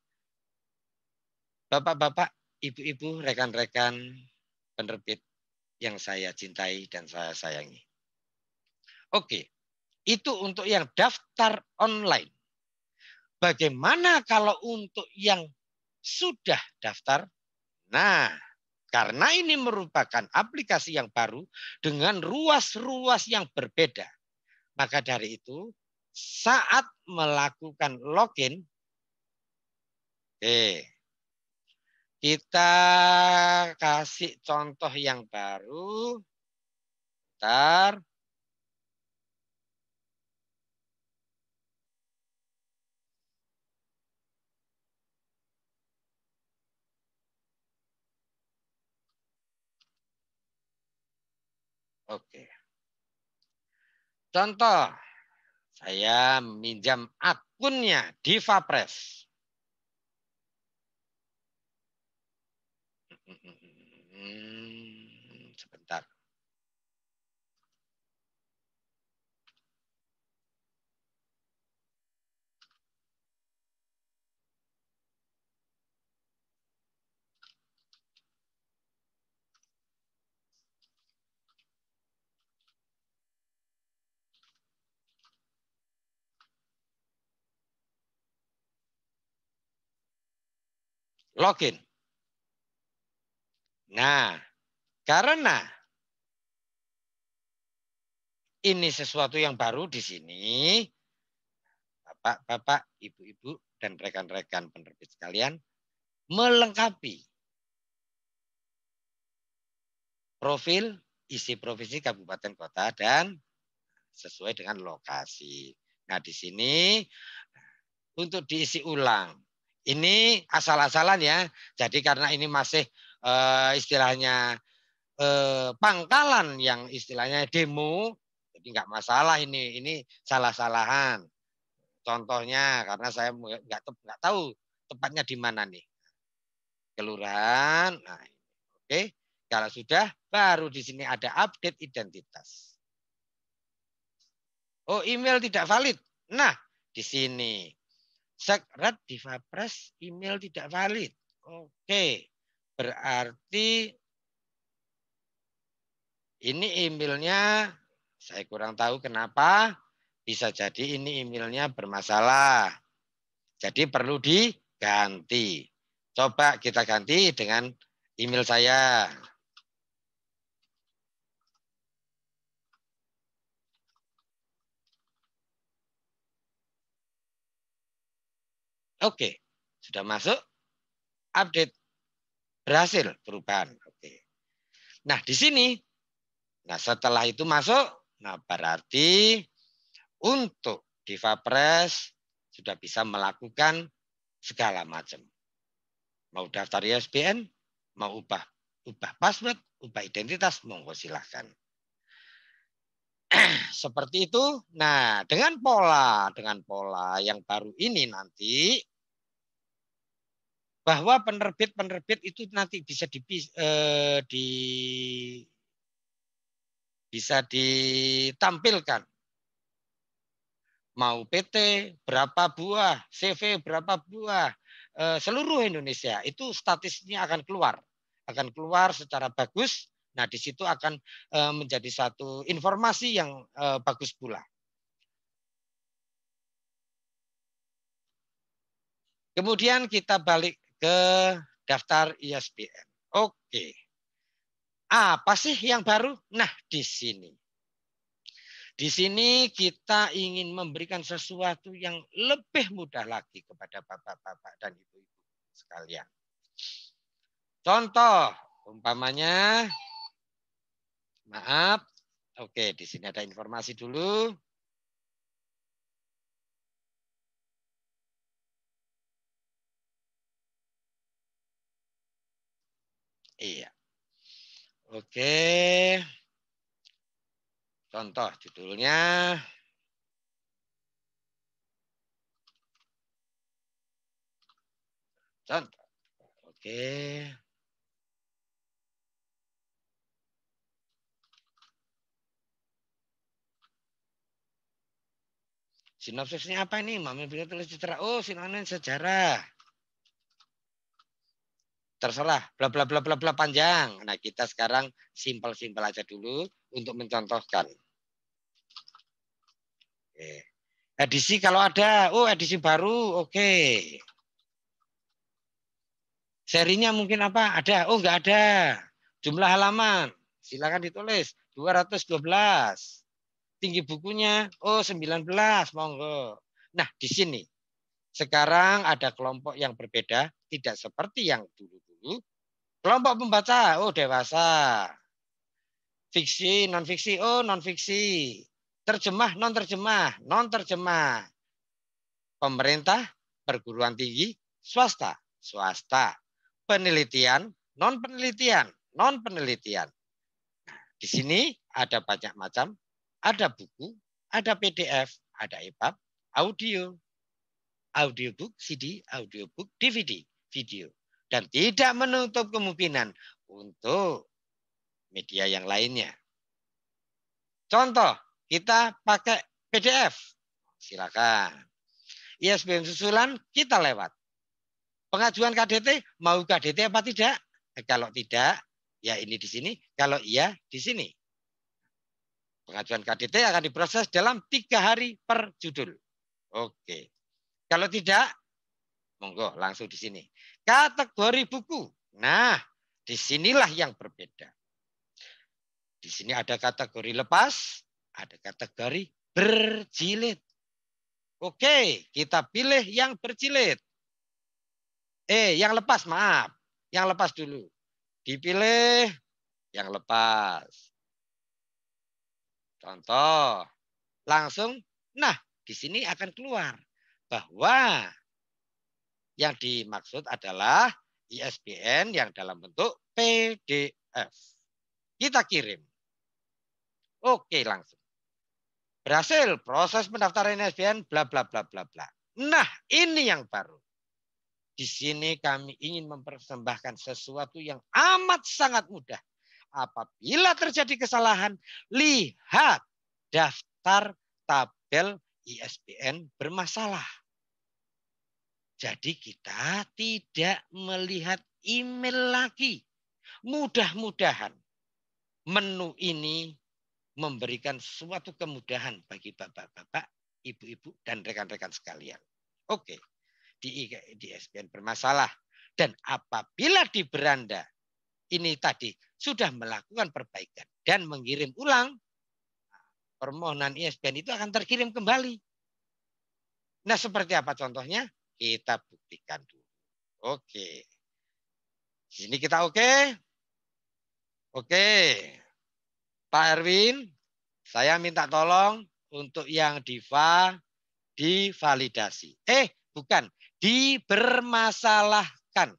Bapak-bapak, ibu-ibu, rekan-rekan penerbit yang saya cintai dan saya sayangi. Oke, itu untuk yang daftar online. Bagaimana kalau untuk yang sudah daftar? Nah, karena ini merupakan aplikasi yang baru dengan ruas-ruas yang berbeda. Maka dari itu, saat melakukan login, eh, kita kasih contoh yang baru. Bentar. Oke. Contoh, saya minjam akunnya Diva Press. Hmm, sebentar. login. Nah, karena ini sesuatu yang baru di sini, Bapak-bapak, Ibu-ibu, dan rekan-rekan penerbit sekalian, melengkapi profil isi provinsi kabupaten kota dan sesuai dengan lokasi. Nah, di sini untuk diisi ulang. Ini asal-asalan ya. Jadi karena ini masih uh, istilahnya uh, pangkalan yang istilahnya demo, jadi nggak masalah ini, ini salah-salahan. Contohnya karena saya nggak nggak tahu tempatnya di mana nih kelurahan. Nah, oke, okay. kalau sudah baru di sini ada update identitas. Oh, email tidak valid. Nah, di sini sekret di email tidak valid. Oke. Okay. Berarti ini emailnya saya kurang tahu kenapa bisa jadi ini emailnya bermasalah. Jadi perlu diganti. Coba kita ganti dengan email saya. Oke, sudah masuk. Update berhasil perubahan. Oke. Nah, di sini nah setelah itu masuk nah berarti untuk Press sudah bisa melakukan segala macam. Mau daftar ISBN, mau ubah ubah password, ubah identitas, monggo silahkan. Seperti itu. Nah, dengan pola dengan pola yang baru ini nanti bahwa penerbit-penerbit itu nanti bisa di, eh, di bisa ditampilkan mau PT berapa buah, CV berapa buah, eh, seluruh Indonesia itu statistiknya akan keluar, akan keluar secara bagus. Nah, di situ akan eh, menjadi satu informasi yang eh, bagus pula. Kemudian kita balik ke daftar ISBN. Oke. Apa sih yang baru? Nah, di sini. Di sini kita ingin memberikan sesuatu yang lebih mudah lagi kepada bapak-bapak dan ibu-ibu sekalian. Contoh, umpamanya, maaf, oke, di sini ada informasi dulu. Iya. Oke. Contoh judulnya Contoh. Oke. Sinopsisnya apa ini? Mami beliau tulis citra. Oh, sinopsis sejarah terserah bla bla bla bla bla panjang. Nah, kita sekarang simpel-simpel aja dulu untuk mencontohkan. Oke. Edisi kalau ada, oh edisi baru, oke. Serinya mungkin apa? Ada. Oh, enggak ada. Jumlah halaman. Silakan ditulis 212. Tinggi bukunya oh 19, monggo. Nah, di sini sekarang ada kelompok yang berbeda, tidak seperti yang dulu itu Kelompok pembaca, oh dewasa. Fiksi, non fiksi, oh non fiksi. Terjemah, non terjemah, non terjemah. Pemerintah, perguruan tinggi, swasta, swasta. Penelitian, non penelitian, non penelitian. di sini ada banyak macam, ada buku, ada PDF, ada EPUB, audio, audiobook, CD, audiobook, DVD, video dan tidak menutup kemungkinan untuk media yang lainnya. Contoh, kita pakai PDF. Silakan. ISBN susulan kita lewat. Pengajuan KDT, mau KDT apa tidak? Eh, kalau tidak, ya ini di sini. Kalau iya, di sini. Pengajuan KDT akan diproses dalam tiga hari per judul. Oke. Kalau tidak, monggo langsung di sini kategori buku. Nah, disinilah yang berbeda. Di sini ada kategori lepas, ada kategori berjilid. Oke, kita pilih yang berjilid. Eh, yang lepas, maaf. Yang lepas dulu. Dipilih yang lepas. Contoh, langsung, nah, di sini akan keluar bahwa yang dimaksud adalah ISBN yang dalam bentuk PDF. Kita kirim. Oke, langsung. Berhasil proses pendaftaran ISBN bla bla bla bla bla. Nah, ini yang baru. Di sini kami ingin mempersembahkan sesuatu yang amat sangat mudah. Apabila terjadi kesalahan, lihat daftar tabel ISBN bermasalah. Jadi kita tidak melihat email lagi. Mudah-mudahan menu ini memberikan suatu kemudahan bagi bapak-bapak, ibu-ibu, dan rekan-rekan sekalian. Oke, di, di SPN bermasalah. Dan apabila di beranda ini tadi sudah melakukan perbaikan dan mengirim ulang, permohonan ISBN itu akan terkirim kembali. Nah, seperti apa contohnya? kita buktikan dulu. Oke. Di sini kita oke? Oke. Pak Erwin, saya minta tolong untuk yang diva divalidasi. Eh, bukan. Dibermasalahkan.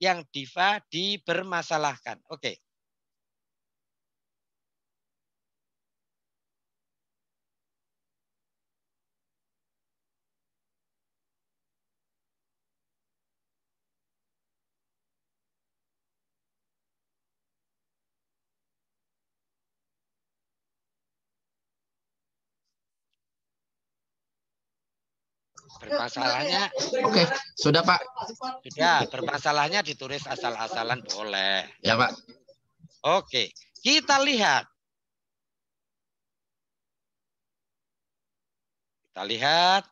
Yang diva dibermasalahkan. Oke. Okay. Bermasalahnya, Oke, okay. sudah Pak. Sudah, bermasalahnya ditulis asal-asalan boleh. Ya, Pak. Oke, kita lihat. Kita lihat.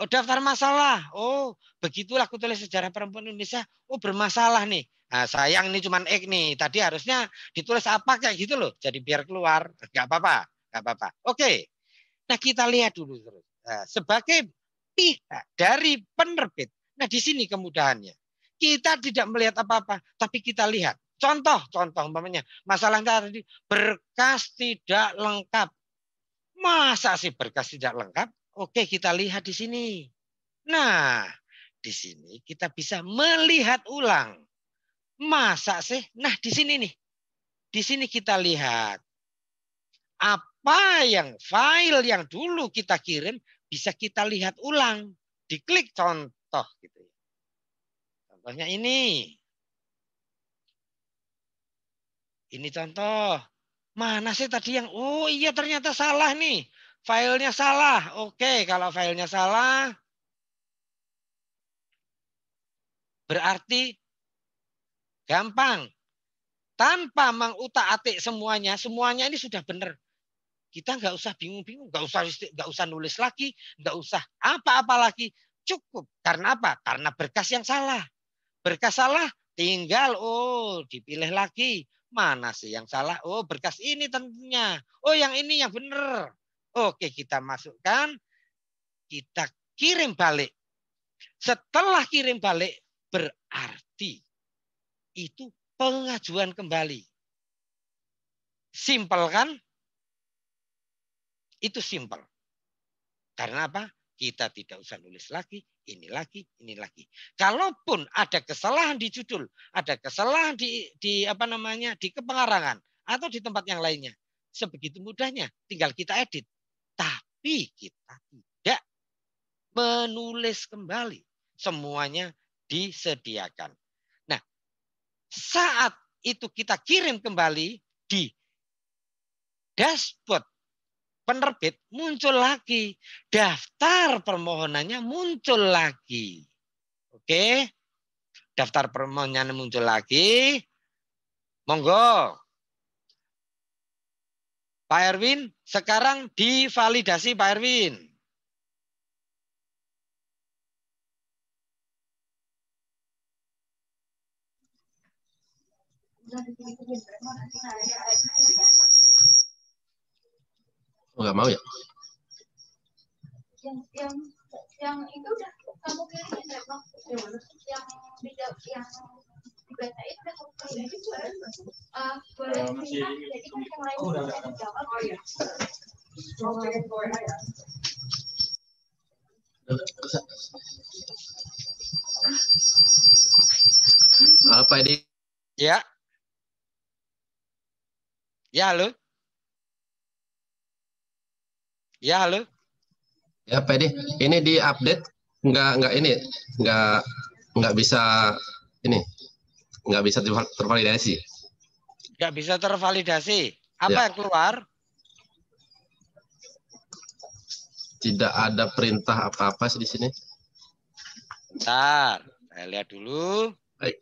Oh, daftar masalah. Oh, begitulah aku tulis sejarah perempuan Indonesia. Oh, bermasalah nih. Nah, sayang ini cuma X nih. Tadi harusnya ditulis apa kayak gitu loh. Jadi biar keluar. Gak apa-apa. Gak apa-apa. Oke. Nah, kita lihat dulu terus. Nah, sebagai pihak dari penerbit. Nah, di sini kemudahannya. Kita tidak melihat apa-apa, tapi kita lihat. Contoh, contoh umpamanya masalah tadi berkas tidak lengkap. Masa sih berkas tidak lengkap? Oke, kita lihat di sini. Nah, di sini kita bisa melihat ulang Masa sih? Nah, di sini nih. Di sini kita lihat apa yang file yang dulu kita kirim bisa kita lihat ulang. Diklik contoh gitu. Ya. Contohnya ini. Ini contoh. Mana sih tadi yang oh iya ternyata salah nih. Filenya salah. Oke, kalau filenya salah berarti Gampang. Tanpa mengutak-atik semuanya, semuanya ini sudah benar. Kita nggak usah bingung-bingung, nggak usah nggak usah nulis lagi, nggak usah apa-apa lagi. Cukup. Karena apa? Karena berkas yang salah. Berkas salah, tinggal oh dipilih lagi. Mana sih yang salah? Oh, berkas ini tentunya. Oh, yang ini yang benar. Oke, kita masukkan. Kita kirim balik. Setelah kirim balik, berarti itu pengajuan kembali. Simpel kan? Itu simpel. Karena apa? Kita tidak usah nulis lagi, ini lagi, ini lagi. Kalaupun ada kesalahan di judul, ada kesalahan di, di apa namanya di kepengarangan atau di tempat yang lainnya, sebegitu mudahnya, tinggal kita edit. Tapi kita tidak menulis kembali, semuanya disediakan saat itu kita kirim kembali di dashboard penerbit muncul lagi, daftar permohonannya muncul lagi. Oke. Daftar permohonannya muncul lagi. Monggo. Pak Erwin, sekarang divalidasi Pak Erwin. Enggak oh, mau ya? Yang, yang, yang itu udah kamu pilih yang ya, yang tidak yang kamu ah, yang kan oh, oh, iya. ya. Apa ini? Ya. Ya, halo. Ya, halo. Ya, Pak ini di update nggak nggak ini nggak nggak bisa ini nggak bisa tervalidasi. Nggak bisa tervalidasi. Apa ya. yang keluar? Tidak ada perintah apa-apa sih di sini. Bentar, saya lihat dulu. Baik.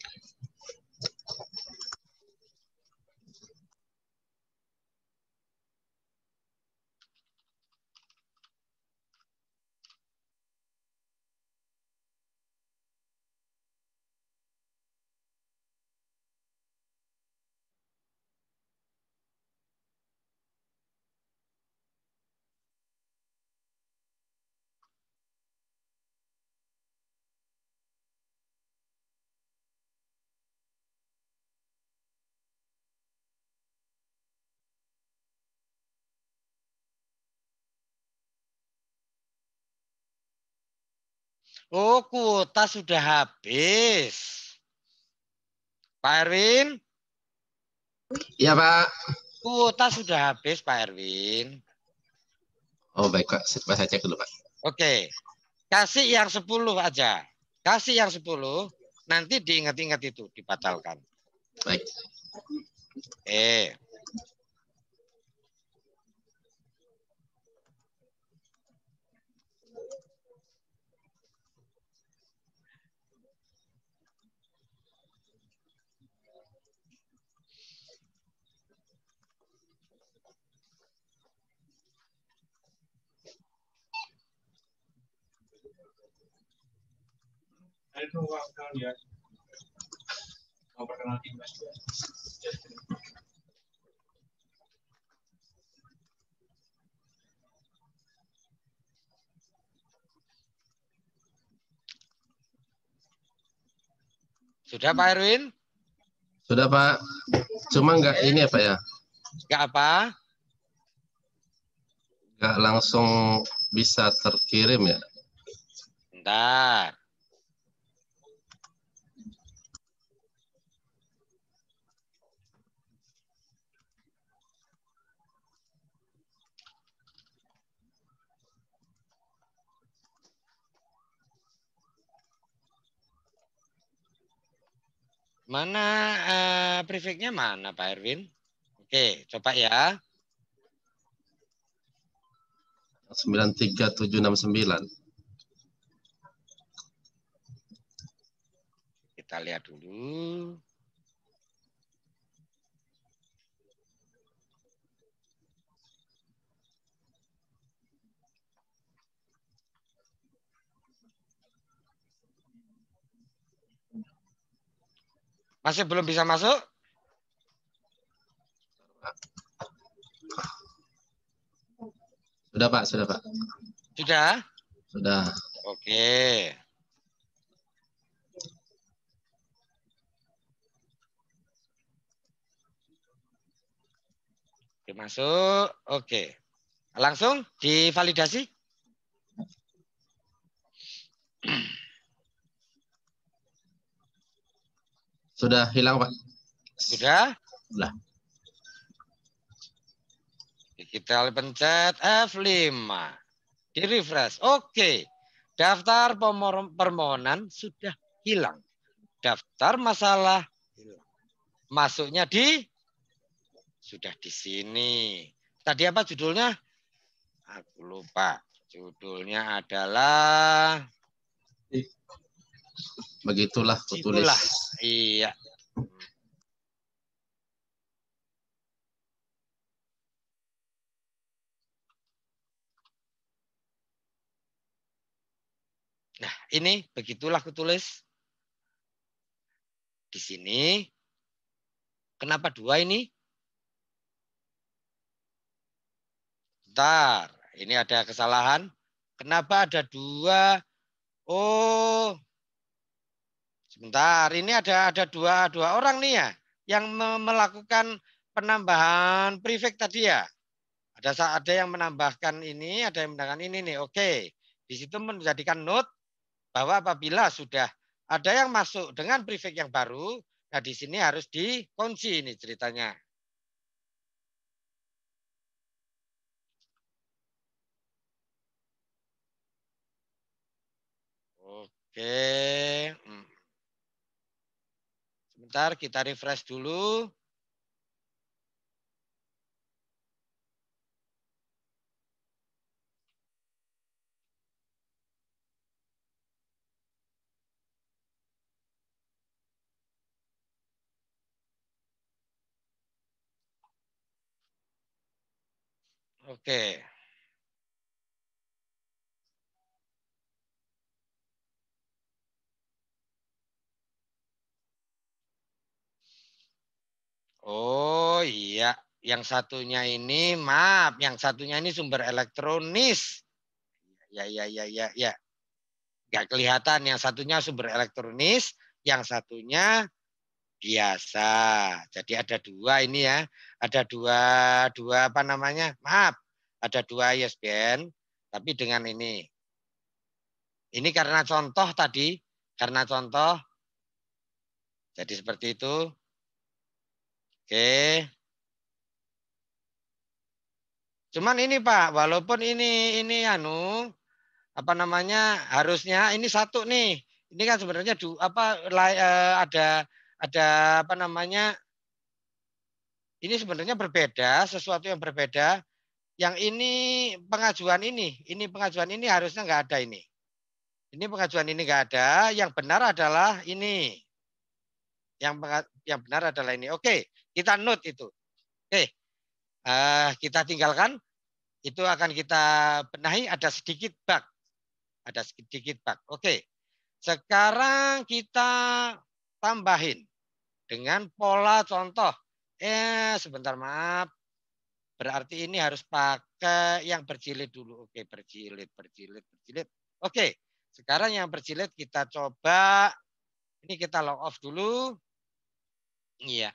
Oh, kuota sudah habis. Pak Erwin? Iya, Pak. Kuota sudah habis, Pak Erwin. Oh, baik, Pak. saya cek dulu, Pak. Oke. Kasih yang 10 aja. Kasih yang 10, nanti diingat-ingat itu, dibatalkan. Baik. Eh. Sudah Pak Erwin? Sudah Pak. Cuma nggak ini ya Pak ya? Nggak apa? Nggak langsung bisa terkirim ya? Bentar. Mana uh, eh, prefixnya mana Pak Erwin? Oke, coba ya. 93769. Kita lihat dulu. Masih belum bisa masuk? Sudah Pak, sudah Pak. Sudah? Sudah. Oke. Oke, masuk. Oke. Langsung divalidasi. Sudah hilang, Pak? Sudah? Sudah. Kita pencet F5. Di refresh. Oke. Daftar permohonan sudah hilang. Daftar masalah hilang. Masuknya di sudah di sini. Tadi apa judulnya? Aku lupa. Judulnya adalah Begitulah kutulis. Itulah. Iya. Nah, ini begitulah kutulis. Di sini kenapa dua ini? Bentar, ini ada kesalahan. Kenapa ada dua? Oh, Sebentar, ini ada ada dua dua orang nih ya yang me melakukan penambahan prefix tadi ya. Ada ada yang menambahkan ini, ada yang menambahkan ini nih. Oke, di situ menjadikan note bahwa apabila sudah ada yang masuk dengan prefix yang baru, nah di sini harus dikunci ini ceritanya. Oke. Bentar kita refresh dulu. Oke. Okay. Oh iya, yang satunya ini maaf, yang satunya ini sumber elektronis. Ya ya ya ya ya. Gak kelihatan yang satunya sumber elektronis, yang satunya biasa. Jadi ada dua ini ya, ada dua dua apa namanya? Maaf, ada dua ISBN tapi dengan ini. Ini karena contoh tadi, karena contoh. Jadi seperti itu. Oke. Cuman ini Pak, walaupun ini ini anu apa namanya harusnya ini satu nih. Ini kan sebenarnya du, apa eh, ada ada apa namanya ini sebenarnya berbeda, sesuatu yang berbeda. Yang ini pengajuan ini, ini pengajuan ini harusnya nggak ada ini. Ini pengajuan ini nggak ada. Yang benar adalah ini. Yang yang benar adalah ini. Oke, kita note itu. Oke. Uh, kita tinggalkan. Itu akan kita benahi. Ada sedikit bug. Ada sedikit bug. Oke. Sekarang kita tambahin dengan pola contoh. Eh, sebentar maaf. Berarti ini harus pakai yang berjilid dulu. Oke, berjilid, berjilid, berjilid. Oke, sekarang yang berjilid kita coba. Ini kita log off dulu. Iya.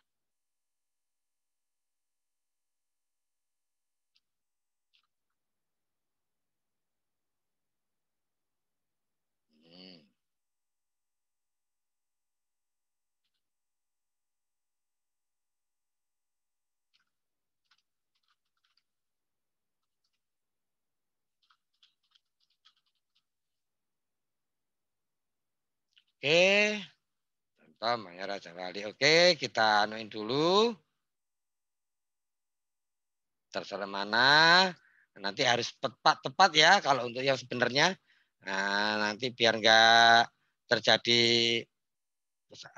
Oke. Contoh Maya Raja Wali. Oke, kita anuin dulu. Terserah mana. Nanti harus tepat-tepat ya kalau untuk yang sebenarnya. Nah, nanti biar enggak terjadi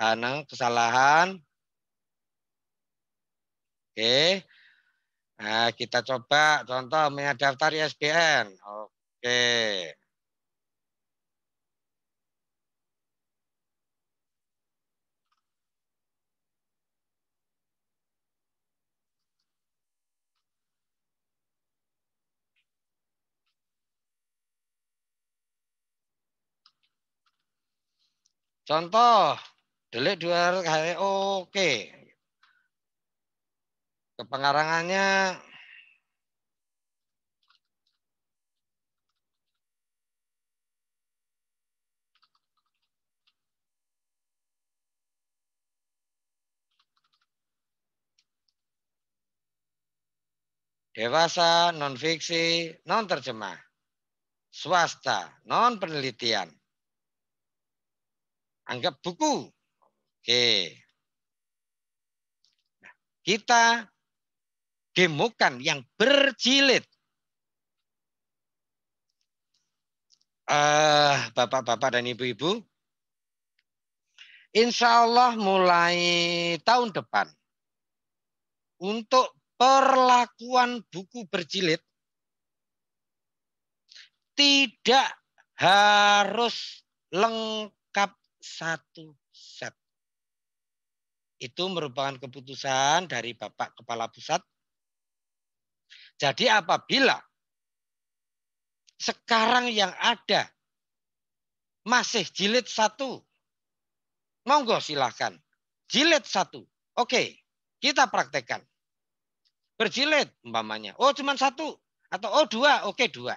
anu, kesalahan. Oke. Nah, kita coba contoh mendaftar ISBN. Oke. Contoh, delik dua HEO, oke. Kepengarangannya dewasa, non fiksi, non terjemah, swasta, non penelitian anggap buku. Oke. Nah, kita gemukan yang berjilid. Uh, Bapak-bapak dan ibu-ibu, insya Allah mulai tahun depan untuk perlakuan buku berjilid tidak harus lengkap satu set Itu merupakan keputusan dari Bapak Kepala Pusat. Jadi apabila sekarang yang ada masih jilid satu, monggo silahkan. Jilid satu, oke, kita praktekkan. Berjilid umpamanya, oh cuma satu, atau oh dua, oke dua.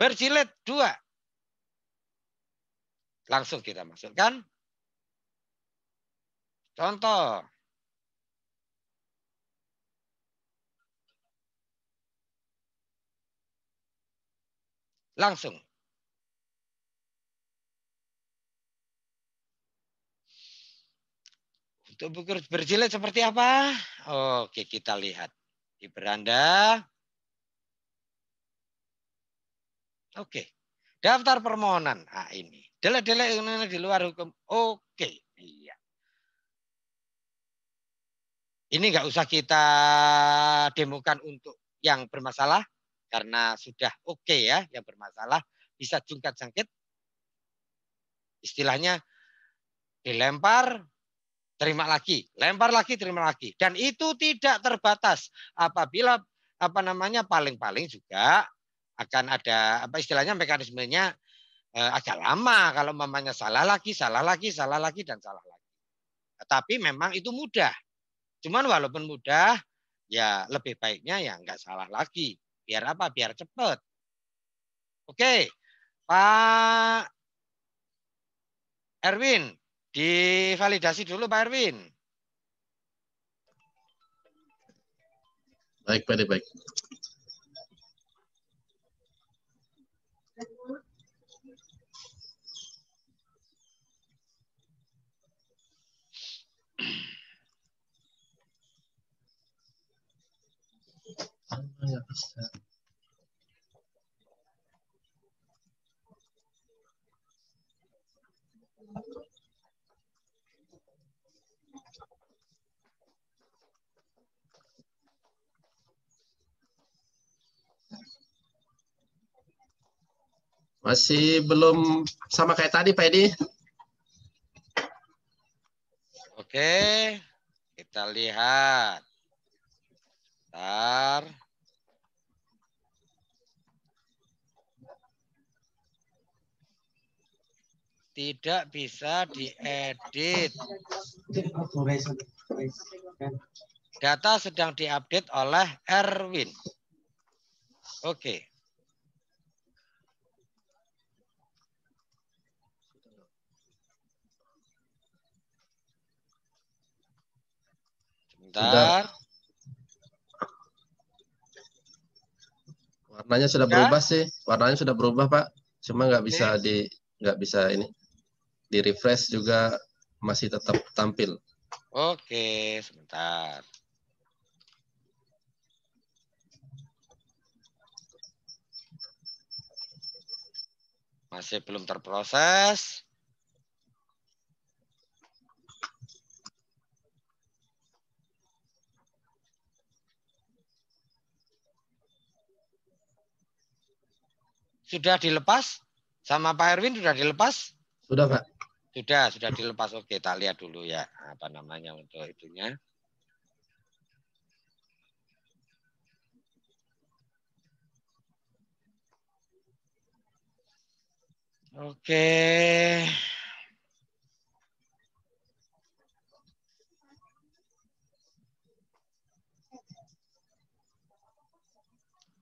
Berjilid dua, Langsung kita masukkan. Contoh. Langsung. Untuk buku berjilid seperti apa? Oke, kita lihat. Di beranda. Oke. Daftar permohonan. Nah, ini. Delek-delek di luar hukum. Oke. Iya. Ini nggak usah kita demokan untuk yang bermasalah karena sudah oke okay ya yang bermasalah bisa jungkat jangkit. Istilahnya dilempar terima lagi, lempar lagi, terima lagi. Dan itu tidak terbatas. Apabila apa namanya paling-paling juga akan ada apa istilahnya mekanismenya eh, agak lama kalau mamanya salah lagi, salah lagi, salah lagi dan salah lagi. Tapi memang itu mudah. Cuman walaupun mudah, ya lebih baiknya ya nggak salah lagi. Biar apa? Biar cepet. Oke, Pak Erwin, divalidasi dulu Pak Erwin. Baik, baik, baik. Masih belum sama kayak tadi, Pak Edi. Oke, kita lihat. Bentar. tidak bisa diedit. Data sedang diupdate oleh Erwin. Oke. Okay. Bentar. Warnanya sudah berubah sih. Warnanya sudah berubah, Pak. Cuma nggak bisa di nggak bisa ini di refresh juga masih tetap tampil. Oke, sebentar. Masih belum terproses. Sudah dilepas? Sama Pak Erwin sudah dilepas? Sudah, Pak. Sudah, sudah dilepas. Oke, kita lihat dulu ya apa namanya untuk itunya. Oke.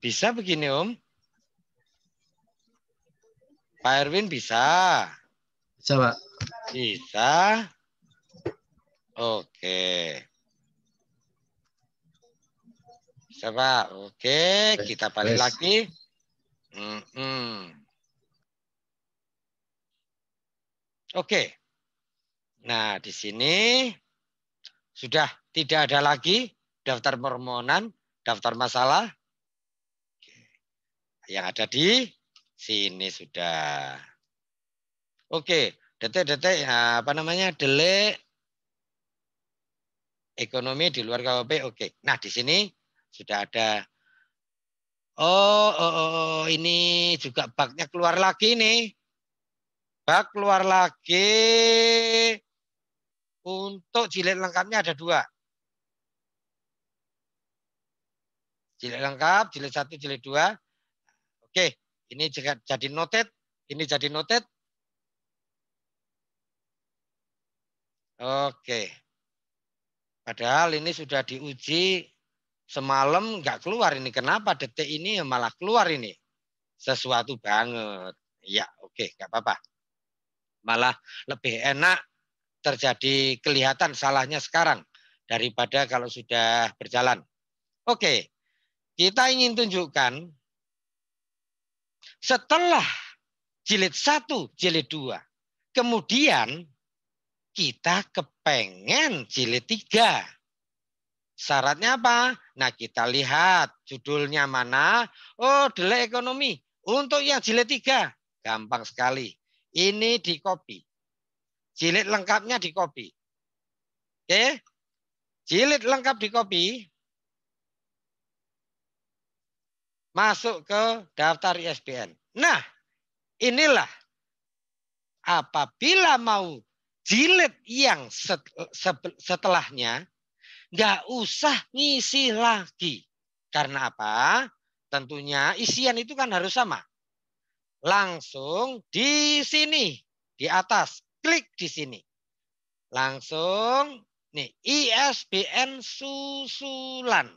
Bisa begini, Om? Pak Erwin bisa. coba. Bisa. Oke. Coba, oke, kita balik lagi. Mm -mm. Oke. Nah, di sini sudah tidak ada lagi daftar permohonan, daftar masalah. Yang ada di sini sudah. Oke, detik-detik ya, apa namanya delik ekonomi di luar KWP oke. Okay. Nah di sini sudah ada oh, oh, oh, oh ini juga baknya keluar lagi nih bak keluar lagi untuk jilid lengkapnya ada dua jilid lengkap jilid satu jilid dua oke ini jadi noted ini jadi noted Oke. Padahal ini sudah diuji semalam nggak keluar ini. Kenapa detik ini ya malah keluar ini? Sesuatu banget. Ya, oke, nggak apa-apa. Malah lebih enak terjadi kelihatan salahnya sekarang daripada kalau sudah berjalan. Oke, kita ingin tunjukkan setelah jilid satu, jilid dua, kemudian kita kepengen jilid tiga. Syaratnya apa? Nah kita lihat judulnya mana. Oh delay ekonomi. Untuk yang jilid tiga. Gampang sekali. Ini di copy. Jilid lengkapnya di copy. Oke. Jilid lengkap di copy. Masuk ke daftar ISBN. Nah inilah apabila mau jilid yang setelahnya nggak usah ngisi lagi. Karena apa? Tentunya isian itu kan harus sama. Langsung di sini, di atas, klik di sini. Langsung nih ISBN susulan.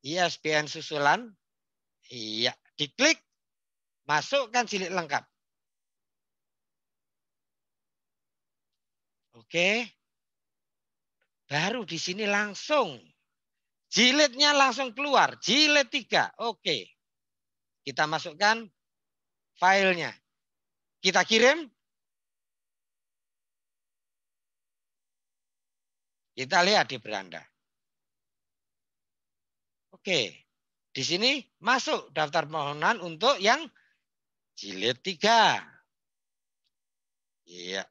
ISBN susulan. Iya, diklik masukkan jilid lengkap. Oke. Baru di sini langsung. Jilidnya langsung keluar. Jilid 3. Oke. Kita masukkan filenya. Kita kirim. Kita lihat di beranda. Oke. Di sini masuk daftar permohonan untuk yang jilid tiga. Iya.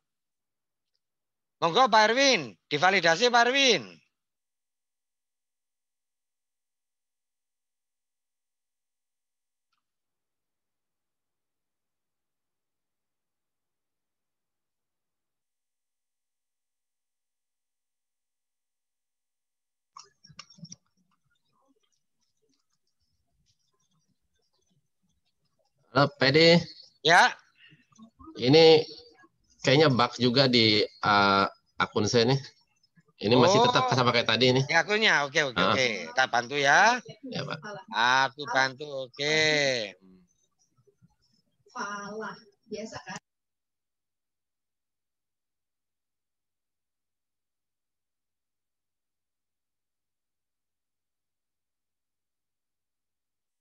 Monggo Pak Erwin, divalidasi Pak Erwin. Halo, Pede. Ya. Ini kayaknya bug juga di uh, akun saya nih. Ini oh. masih tetap oh. sama kayak tadi ini. akunnya. Oke, oke, ah. oke. Kita bantu ya. Ya, Pak. Ah, aku bantu. Oke. Biasa kan?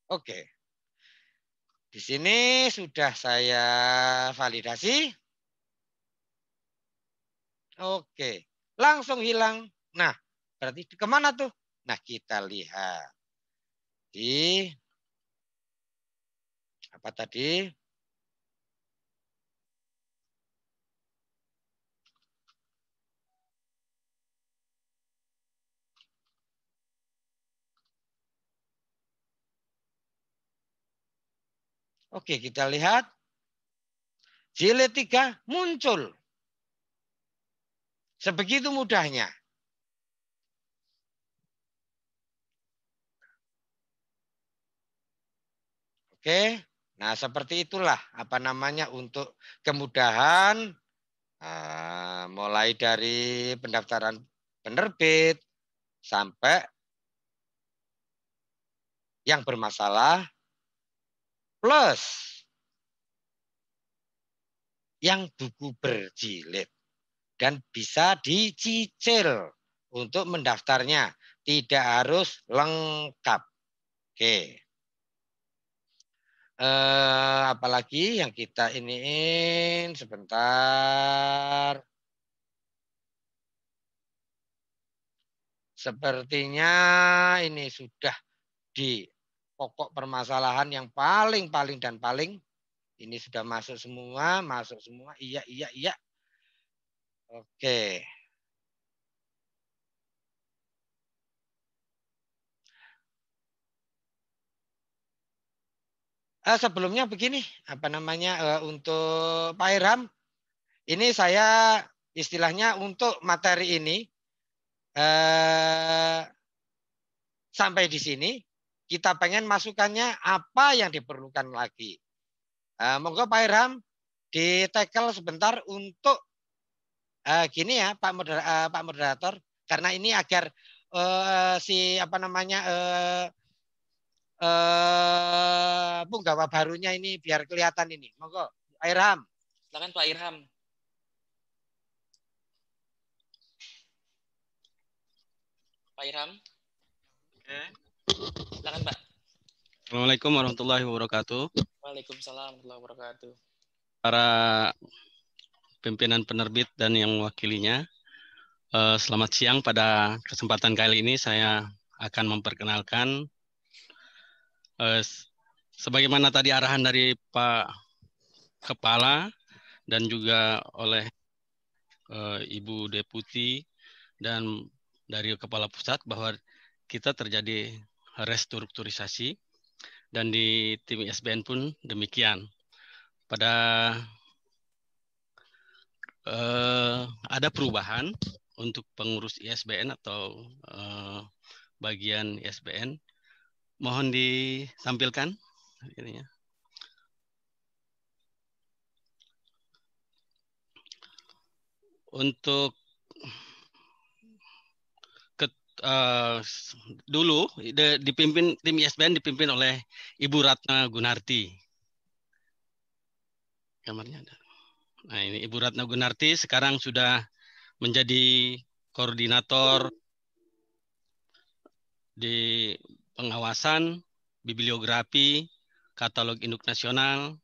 Oke. Di sini sudah saya validasi. Oke, langsung hilang. Nah, berarti kemana tuh? Nah, kita lihat di apa tadi? Oke, kita lihat. Jilid 3 muncul. Sebegitu mudahnya. Oke. Nah, seperti itulah apa namanya untuk kemudahan eh, mulai dari pendaftaran penerbit sampai yang bermasalah plus yang buku berjilid dan bisa dicicil untuk mendaftarnya. Tidak harus lengkap. Oke. Eh, apalagi yang kita iniin sebentar. Sepertinya ini sudah di pokok permasalahan yang paling-paling dan paling. Ini sudah masuk semua, masuk semua. Iya, iya, iya. Oke. Uh, sebelumnya begini, apa namanya uh, untuk Pak Iram, ini saya istilahnya untuk materi ini uh, sampai di sini kita pengen masukannya apa yang diperlukan lagi. Uh, monggo Pak Irham di tackle sebentar untuk uh, gini ya Pak Moder uh, Pak moderator karena ini agar uh, si apa namanya uh, uh, punggawa barunya ini biar kelihatan ini monggo Irham silakan Pak Irham Pak Irham oke silakan Pak Assalamualaikum warahmatullahi wabarakatuh Waalaikumsalam warahmatullahi wabarakatuh para pimpinan penerbit dan yang mewakilinya. Eh, selamat siang. Pada kesempatan kali ini saya akan memperkenalkan eh, sebagaimana tadi arahan dari Pak Kepala dan juga oleh eh, Ibu Deputi dan dari Kepala Pusat bahwa kita terjadi restrukturisasi dan di tim SBN pun demikian. Pada eh, ada perubahan untuk pengurus ISBN atau eh, bagian ISBN. Mohon ditampilkan ya. Untuk ket, uh, dulu de, dipimpin tim ISBN dipimpin oleh Ibu Ratna Gunarti. Kamarnya ada. Nah, ini Ibu Ratna Gunarti sekarang sudah menjadi koordinator di pengawasan bibliografi, katalog induk nasional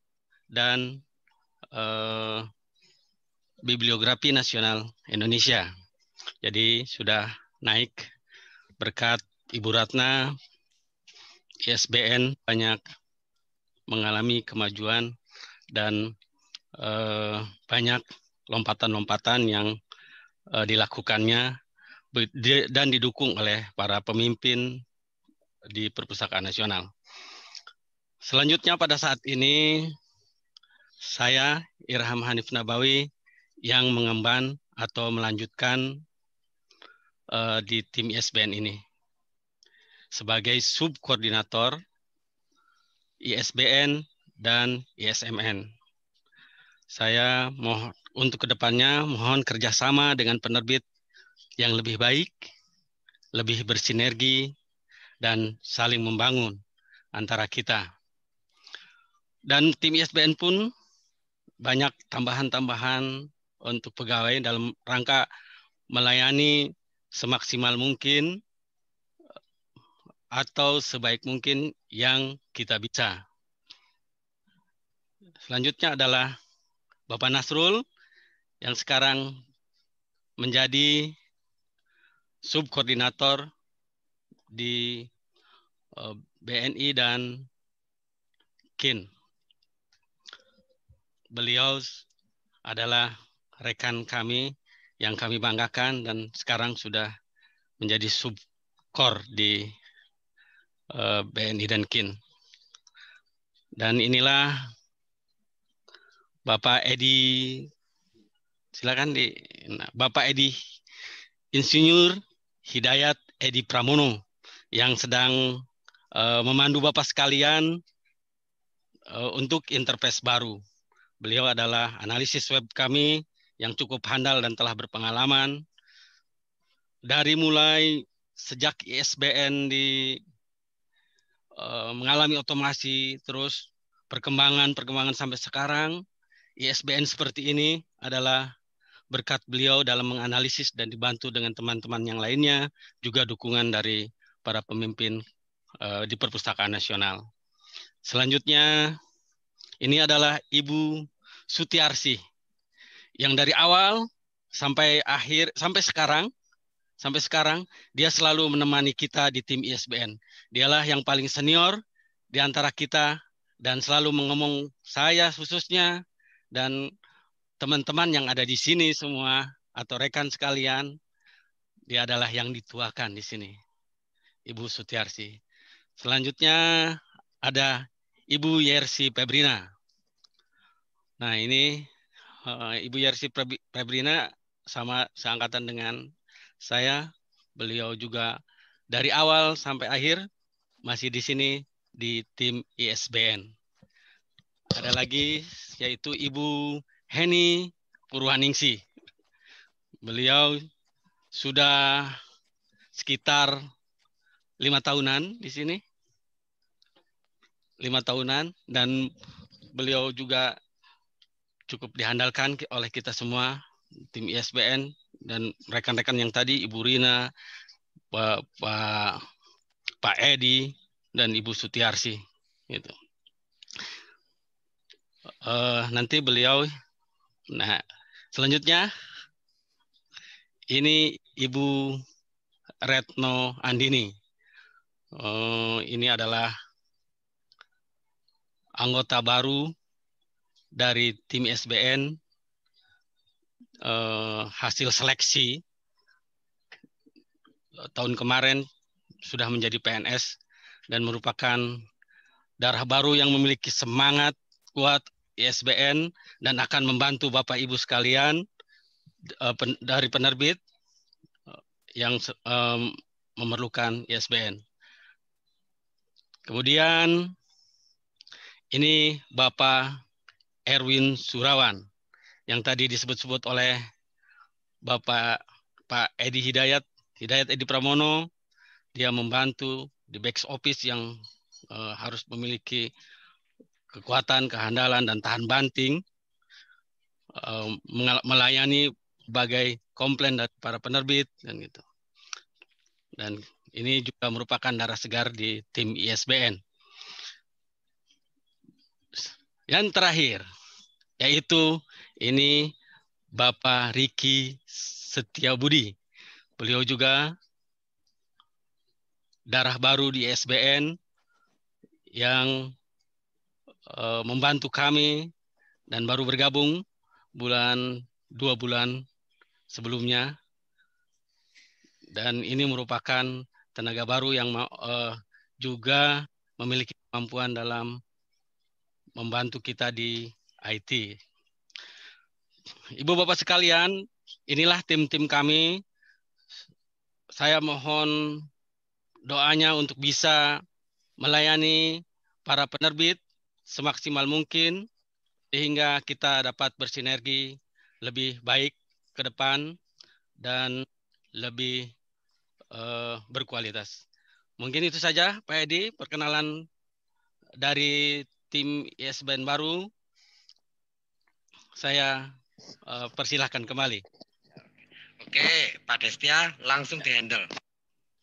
dan eh, bibliografi nasional Indonesia. Jadi sudah naik berkat Ibu Ratna ISBN banyak mengalami kemajuan dan Eh, banyak lompatan-lompatan yang eh, dilakukannya dan didukung oleh para pemimpin di perpustakaan nasional. Selanjutnya pada saat ini saya Irham Hanif Nabawi yang mengemban atau melanjutkan uh, di tim ISBN ini sebagai subkoordinator ISBN dan ISMN. Saya mohon untuk kedepannya mohon kerjasama dengan penerbit yang lebih baik, lebih bersinergi, dan saling membangun antara kita. Dan tim ISBN pun banyak tambahan-tambahan untuk pegawai dalam rangka melayani semaksimal mungkin atau sebaik mungkin yang kita bisa. Selanjutnya adalah Bapak Nasrul yang sekarang menjadi subkoordinator di eh, BNI dan KIN. Beliau adalah rekan kami yang kami banggakan dan sekarang sudah menjadi subkor di eh, BNI dan KIN. Dan inilah Bapak Edi silakan di nah, Bapak Edi Insinyur Hidayat Edi Pramono yang sedang uh, memandu Bapak sekalian uh, untuk interface baru. Beliau adalah analisis web kami yang cukup handal dan telah berpengalaman dari mulai sejak ISBN di uh, mengalami otomasi terus perkembangan perkembangan sampai sekarang ISBN seperti ini adalah berkat beliau dalam menganalisis dan dibantu dengan teman-teman yang lainnya, juga dukungan dari para pemimpin eh, di Perpustakaan Nasional. Selanjutnya, ini adalah Ibu Sutiarsi yang dari awal sampai akhir sampai sekarang sampai sekarang dia selalu menemani kita di tim ISBN. Dialah yang paling senior di antara kita dan selalu mengomong saya khususnya dan teman-teman yang ada di sini semua atau rekan sekalian, dia adalah yang dituakan di sini, Ibu Sutiarsi. Selanjutnya ada Ibu Yersi Pebrina. Nah ini eh, Ibu Yersi Pebrina sama seangkatan dengan saya. Beliau juga dari awal sampai akhir masih di sini di tim ISBN. Ada lagi yaitu Ibu Heni Purwaningsi. Beliau sudah sekitar lima tahunan di sini, lima tahunan dan beliau juga cukup dihandalkan oleh kita semua tim ISBN dan rekan-rekan yang tadi Ibu Rina, Pak Pak, Pak Edi dan Ibu Sutiarsi gitu uh, nanti beliau nah selanjutnya ini Ibu Retno Andini. Uh, ini adalah anggota baru dari tim SBN uh, eh, hasil seleksi tahun kemarin sudah menjadi PNS dan merupakan darah baru yang memiliki semangat kuat ISBN dan akan membantu Bapak Ibu sekalian uh, pen, dari penerbit eh, yang um, memerlukan ISBN. Kemudian ini Bapak Erwin Surawan yang tadi disebut-sebut oleh Bapak Pak Edi Hidayat, Hidayat Edi Pramono, dia membantu di back office yang uh, harus memiliki kekuatan, kehandalan, dan tahan banting, eh, melayani sebagai komplain dari para penerbit dan gitu. Dan ini juga merupakan darah segar di tim ISBN. Yang terakhir yaitu ini Bapak Riki Setiabudi. Beliau juga darah baru di ISBN yang Eh, membantu kami dan baru bergabung bulan dua bulan sebelumnya dan ini merupakan tenaga baru yang uh, juga memiliki kemampuan dalam membantu kita di IT. Ibu bapak sekalian, inilah tim-tim kami. Saya mohon doanya untuk bisa melayani para penerbit semaksimal mungkin sehingga kita dapat bersinergi lebih baik ke depan dan lebih uh, berkualitas. Mungkin itu saja Pak Edi perkenalan dari tim ISBN baru. Saya uh, persilahkan kembali. Oke, Pak Destia langsung dihandle.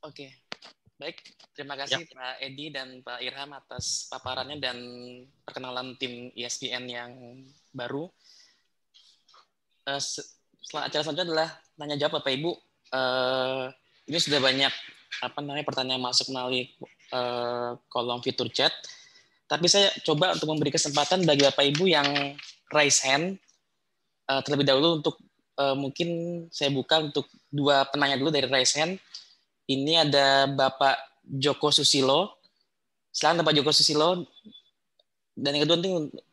Oke, Baik, terima ya. kasih ya. Pak Edi dan Pak Irham atas paparannya dan perkenalan tim ESPN yang baru. Uh, setelah acara selanjutnya adalah tanya jawab Bapak Ibu. Uh, ini sudah banyak apa namanya pertanyaan masuk melalui uh, kolom fitur chat. Tapi saya coba untuk memberi kesempatan bagi Bapak Ibu yang raise hand uh, terlebih dahulu untuk uh, mungkin saya buka untuk dua penanya dulu dari raise hand ini ada Bapak Joko Susilo. Selamat Bapak Joko Susilo. Dan yang kedua,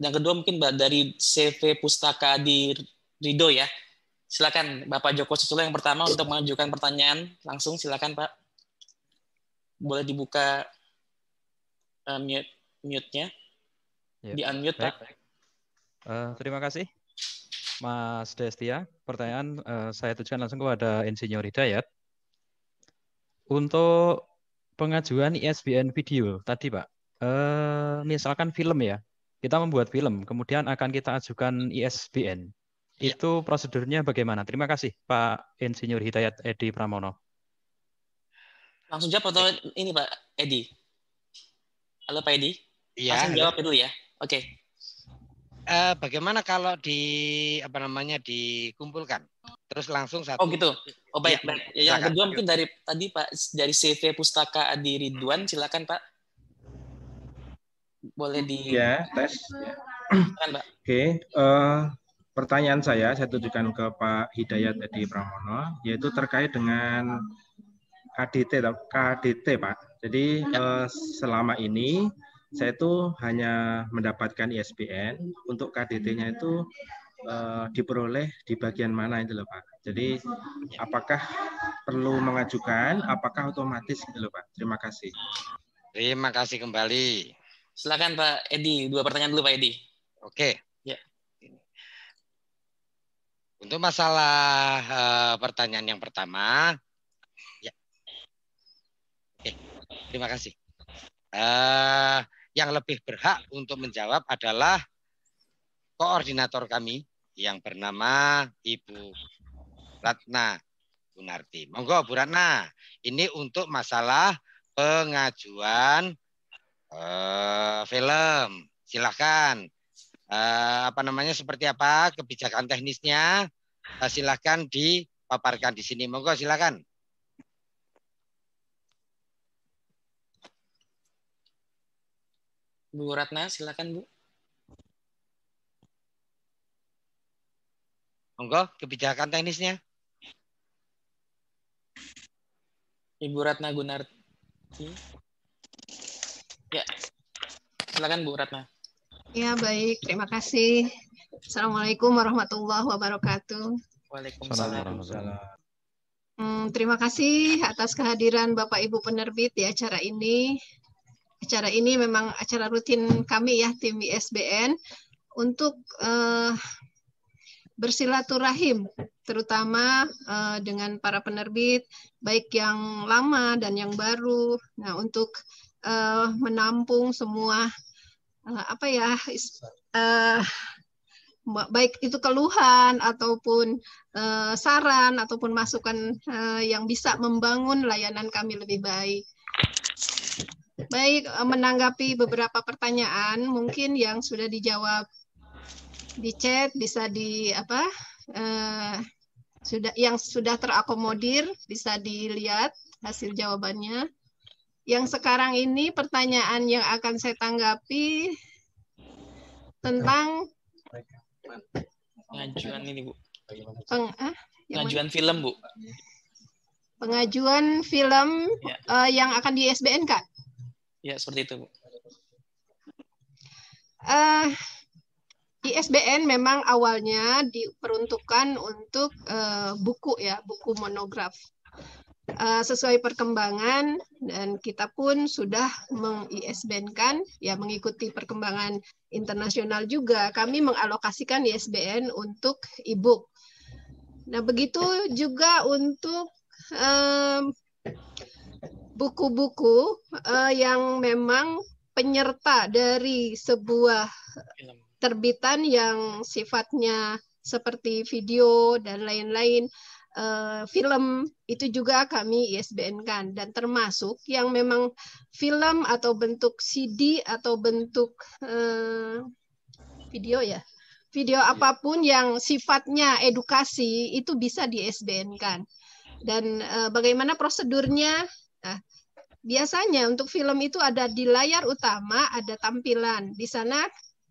yang kedua mungkin dari CV Pustaka di Rido ya. Silakan Bapak Joko Susilo yang pertama untuk mengajukan pertanyaan langsung silakan Pak. Boleh dibuka uh, mute mute-nya. Ya. Di unmute Pak. Uh, terima kasih Mas Destia. Pertanyaan uh, saya tujukan langsung kepada Insinyur Hidayat. Untuk pengajuan ISBN video tadi, Pak. Eh, misalkan film ya. Kita membuat film, kemudian akan kita ajukan ISBN. Ya. Itu prosedurnya bagaimana? Terima kasih, Pak Insinyur Hidayat Edi Pramono. Langsung jawab atau ini, Pak Edi? Halo, Pak Edi. Iya. Langsung jawab dulu ya. Oke. Okay. Eh, bagaimana kalau di apa namanya dikumpulkan? terus langsung satu. Oh gitu. Oh baik baik. Ya, yang kedua mungkin dari tadi Pak dari CV Pustaka Adi Ridwan hmm. silakan Pak. Boleh di Ya, tes. Silakan, Oke, okay. uh, eh, pertanyaan saya saya tujukan ke Pak Hidayat Adi Pramono yaitu terkait dengan KDT KDT Pak. Jadi ya. eh, selama ini saya itu hanya mendapatkan ISBN untuk KDT-nya itu uh, diperoleh di bagian mana itu loh Pak. Jadi apakah perlu mengajukan, apakah otomatis itu loh Pak. Terima kasih. Terima kasih kembali. Silakan Pak Edi, dua pertanyaan dulu Pak Edi. Oke. Ya. Untuk masalah uh, pertanyaan yang pertama, ya. Oke, terima kasih. Uh, yang lebih berhak untuk menjawab adalah koordinator kami yang bernama Ibu Ratna Gunarti. Monggo Bu Ratna, ini untuk masalah pengajuan uh, film. Silahkan. Uh, eh, apa namanya seperti apa kebijakan teknisnya? Uh, eh, silahkan dipaparkan di sini. Monggo silahkan. Bu Ratna, silakan Bu. Monggo kebijakan teknisnya. Ibu Ratna Gunarti. Ya, silakan Bu Ratna. Ya baik, terima kasih. Assalamualaikum warahmatullahi wabarakatuh. Waalaikumsalam. Hmm, terima kasih atas kehadiran Bapak Ibu penerbit di acara ini. Acara ini memang acara rutin kami ya tim ISBN untuk uh, bersilaturahim terutama uh, dengan para penerbit baik yang lama dan yang baru. Nah, untuk uh, menampung semua uh, apa ya uh, baik itu keluhan ataupun uh, saran ataupun masukan uh, yang bisa membangun layanan kami lebih baik. Baik, menanggapi beberapa pertanyaan mungkin yang sudah dijawab di chat, bisa di apa uh, sudah yang sudah terakomodir bisa dilihat hasil jawabannya. Yang sekarang ini pertanyaan yang akan saya tanggapi tentang pengajuan ini bu. Peng, ah, pengajuan mana? film bu. Pengajuan film ya. uh, yang akan di SBN kak? Ya seperti itu bu. Uh, ISBN memang awalnya diperuntukkan untuk uh, buku ya, buku monograf. Uh, sesuai perkembangan dan kita pun sudah meng-ISBN-kan ya mengikuti perkembangan internasional juga kami mengalokasikan ISBN untuk e-book. Nah, begitu juga untuk eh, buku-buku uh, yang memang penyerta dari sebuah terbitan yang sifatnya seperti video dan lain-lain uh, film itu juga kami ISBN kan dan termasuk yang memang film atau bentuk CD atau bentuk uh, video ya video iya. apapun yang sifatnya edukasi itu bisa di ISBN kan dan uh, bagaimana prosedurnya nah, biasanya untuk film itu ada di layar utama ada tampilan di sana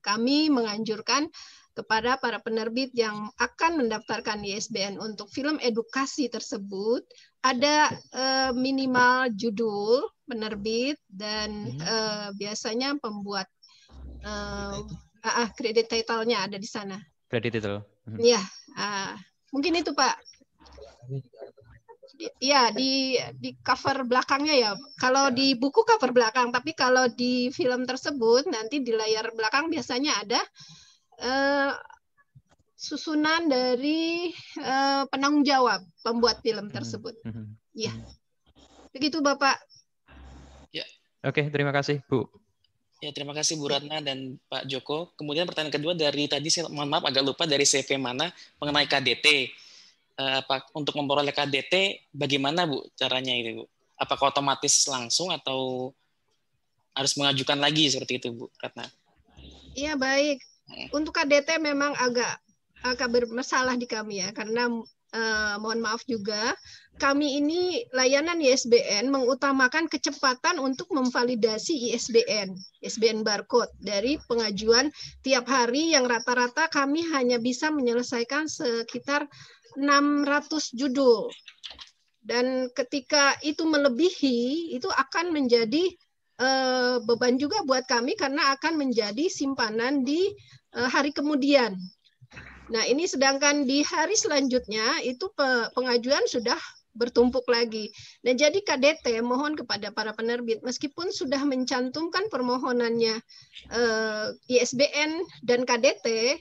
kami menganjurkan kepada para penerbit yang akan mendaftarkan ISBN untuk film edukasi tersebut ada eh, minimal judul penerbit dan hmm. Eh, biasanya pembuat eh, ah, ah kredit title-nya ada di sana. Kredit title. Hmm. Iya, ah, mungkin itu Pak. Iya di di cover belakangnya ya. Kalau iya. di buku cover belakang, tapi kalau di film tersebut nanti di layar belakang biasanya ada uh, susunan dari uh, penanggung jawab pembuat film hmm. tersebut. Hmm. Hmm. Iya. Begitu Bapak. Ya. Oke, terima kasih Bu. Ya, terima kasih Bu Ratna dan Pak Joko. Kemudian pertanyaan kedua dari tadi saya mohon maaf agak lupa dari CV mana mengenai KDT. Eh, apa untuk memperoleh KDT bagaimana Bu caranya itu Bu? Apakah otomatis langsung atau harus mengajukan lagi seperti itu Bu Karena. Iya baik. Hmm. Untuk KDT memang agak agak bermasalah di kami ya karena eh, mohon maaf juga kami ini layanan ISBN mengutamakan kecepatan untuk memvalidasi ISBN, ISBN barcode dari pengajuan tiap hari yang rata-rata kami hanya bisa menyelesaikan sekitar 600 judul. Dan ketika itu melebihi, itu akan menjadi eh, beban juga buat kami karena akan menjadi simpanan di eh, hari kemudian. Nah, ini sedangkan di hari selanjutnya itu pengajuan sudah bertumpuk lagi. nah, jadi KDT mohon kepada para penerbit meskipun sudah mencantumkan permohonannya eh, ISBN dan KDT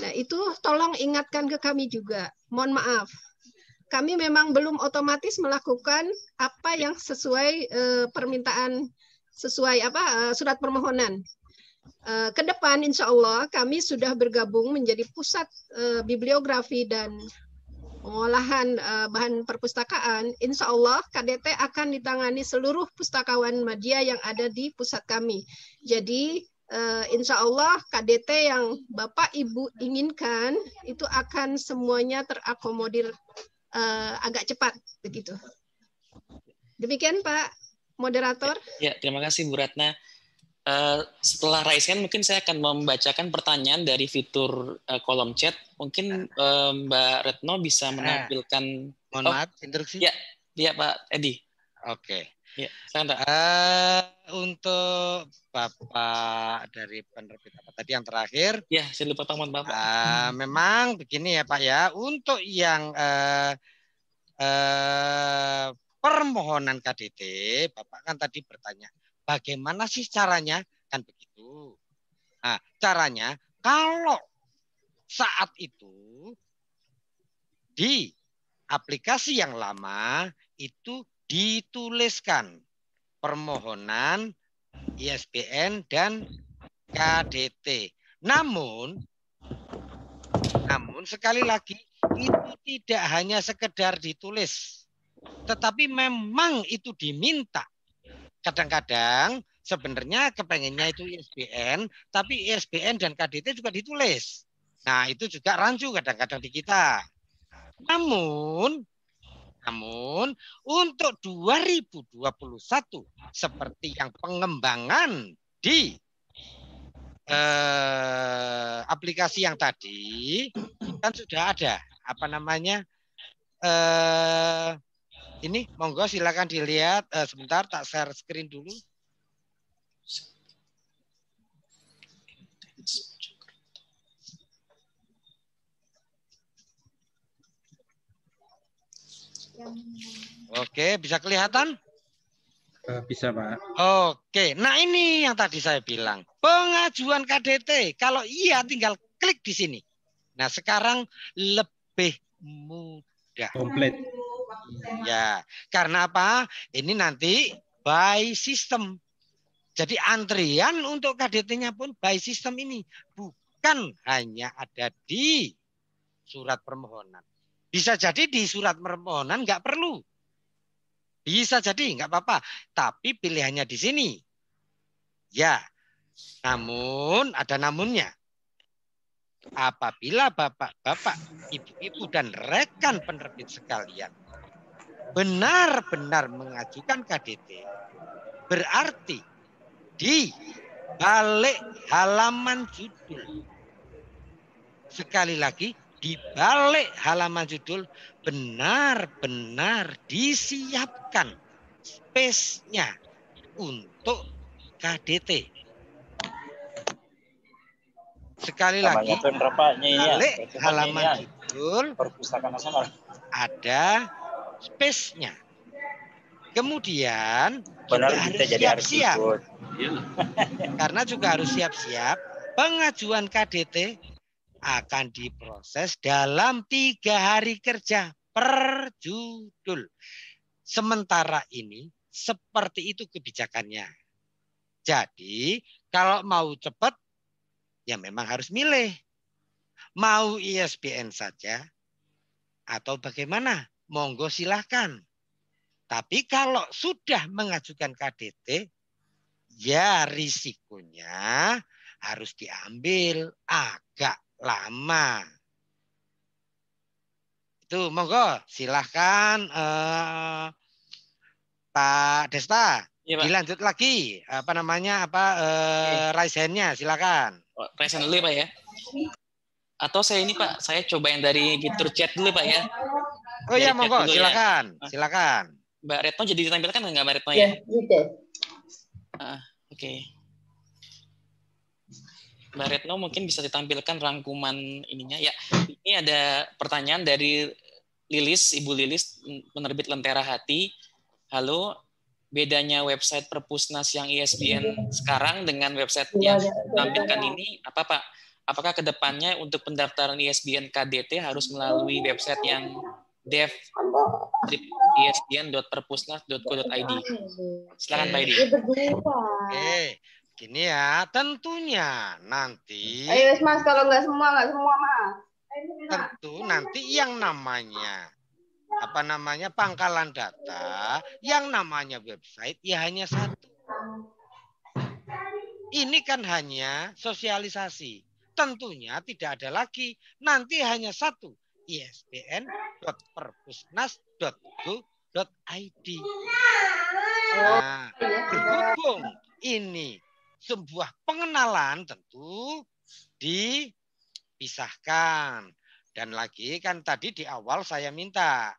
Nah, itu tolong ingatkan ke kami juga. Mohon maaf. Kami memang belum otomatis melakukan apa yang sesuai eh, permintaan sesuai apa eh, surat permohonan. Eh, ke depan insya Allah kami sudah bergabung menjadi pusat eh, bibliografi dan pengolahan eh, bahan perpustakaan. Insya Allah KDT akan ditangani seluruh pustakawan media yang ada di pusat kami. Jadi uh, insya Allah KDT yang Bapak Ibu inginkan itu akan semuanya terakomodir uh, agak cepat begitu. Demikian Pak moderator. Ya, terima kasih Bu Ratna. Uh, setelah kan, mungkin saya akan membacakan pertanyaan dari fitur uh, kolom chat. Mungkin uh, Mbak Retno bisa menampilkan. Mohon oh, maaf, Ya, ya Pak Edi. Oke. Okay. Ya, Uh, untuk Bapak dari penerbit apa tadi yang terakhir? Ya, saya lupa teman Bapak. Uh, Memang begini ya Pak ya, untuk yang uh, uh, permohonan KDT, Bapak kan tadi bertanya, bagaimana sih caranya? Kan begitu. Nah, caranya kalau saat itu di aplikasi yang lama itu dituliskan permohonan ISBN dan KDT. Namun namun sekali lagi itu tidak hanya sekedar ditulis tetapi memang itu diminta. Kadang-kadang sebenarnya kepengennya itu ISBN, tapi ISBN dan KDT juga ditulis. Nah, itu juga rancu kadang-kadang di kita. Namun namun untuk 2021 seperti yang pengembangan di eh, aplikasi yang tadi kan sudah ada apa namanya eh, ini monggo silakan dilihat eh, sebentar tak share screen dulu. Oke, bisa kelihatan? Eh, bisa, Pak. Oke, nah ini yang tadi saya bilang. Pengajuan KDT, kalau iya tinggal klik di sini. Nah, sekarang lebih mudah. Komplit. Ya, karena apa? Ini nanti by system. Jadi antrian untuk KDT-nya pun by system ini. Bukan hanya ada di surat permohonan. Bisa jadi di surat permohonan nggak perlu. Bisa jadi, nggak apa-apa. Tapi pilihannya di sini. Ya, namun ada namunnya. Apabila bapak-bapak, ibu-ibu, dan rekan penerbit sekalian benar-benar mengajukan KDT, berarti di balik halaman judul. Sekali lagi, di balik halaman judul benar-benar disiapkan space-nya untuk KDT. Sekali lagi, ya, balik halaman ya. judul ada space-nya. Kemudian Benar kita harus siap-siap. Karena juga harus siap-siap pengajuan KDT akan diproses dalam tiga hari kerja per judul. Sementara ini seperti itu kebijakannya. Jadi kalau mau cepat ya memang harus milih. Mau ISBN saja atau bagaimana? Monggo silahkan. Tapi kalau sudah mengajukan KDT, ya risikonya harus diambil agak lama. Itu monggo silahkan uh, Pak Desta ya, Pak. dilanjut lagi apa namanya apa eh, raise hand-nya silakan. Oh, hand dulu ya, Pak ya. Atau saya ini Pak, saya coba yang dari fitur chat dulu Pak ya. Oh iya monggo ya. silakan, ya. silakan. Mbak Retno jadi ditampilkan nggak Mbak Retno ya? Iya, gitu. Ah, oke. Okay. Mbak Retno mungkin bisa ditampilkan rangkuman ininya. Ya, ini ada pertanyaan dari Lilis, Ibu Lilis, penerbit Lentera Hati. Halo, bedanya website Perpusnas yang ISBN e sekarang dengan website iya, yang ditampilkan ini apa Pak? Apakah kedepannya untuk pendaftaran ISBN e KDT harus melalui website yang dev isbn.perpusnas.co.id. E Silakan Pak Edi. Oke, Gini ya, tentunya nanti. Ayo Mas, kalau nggak semua nggak semua Mas. Tentu nanti yang namanya apa namanya pangkalan data, yang namanya website ya hanya satu. Ini kan hanya sosialisasi. Tentunya tidak ada lagi. Nanti hanya satu isbn.perpusnas.go.id. Nah, berhubung ini sebuah pengenalan tentu dipisahkan. Dan lagi kan tadi di awal saya minta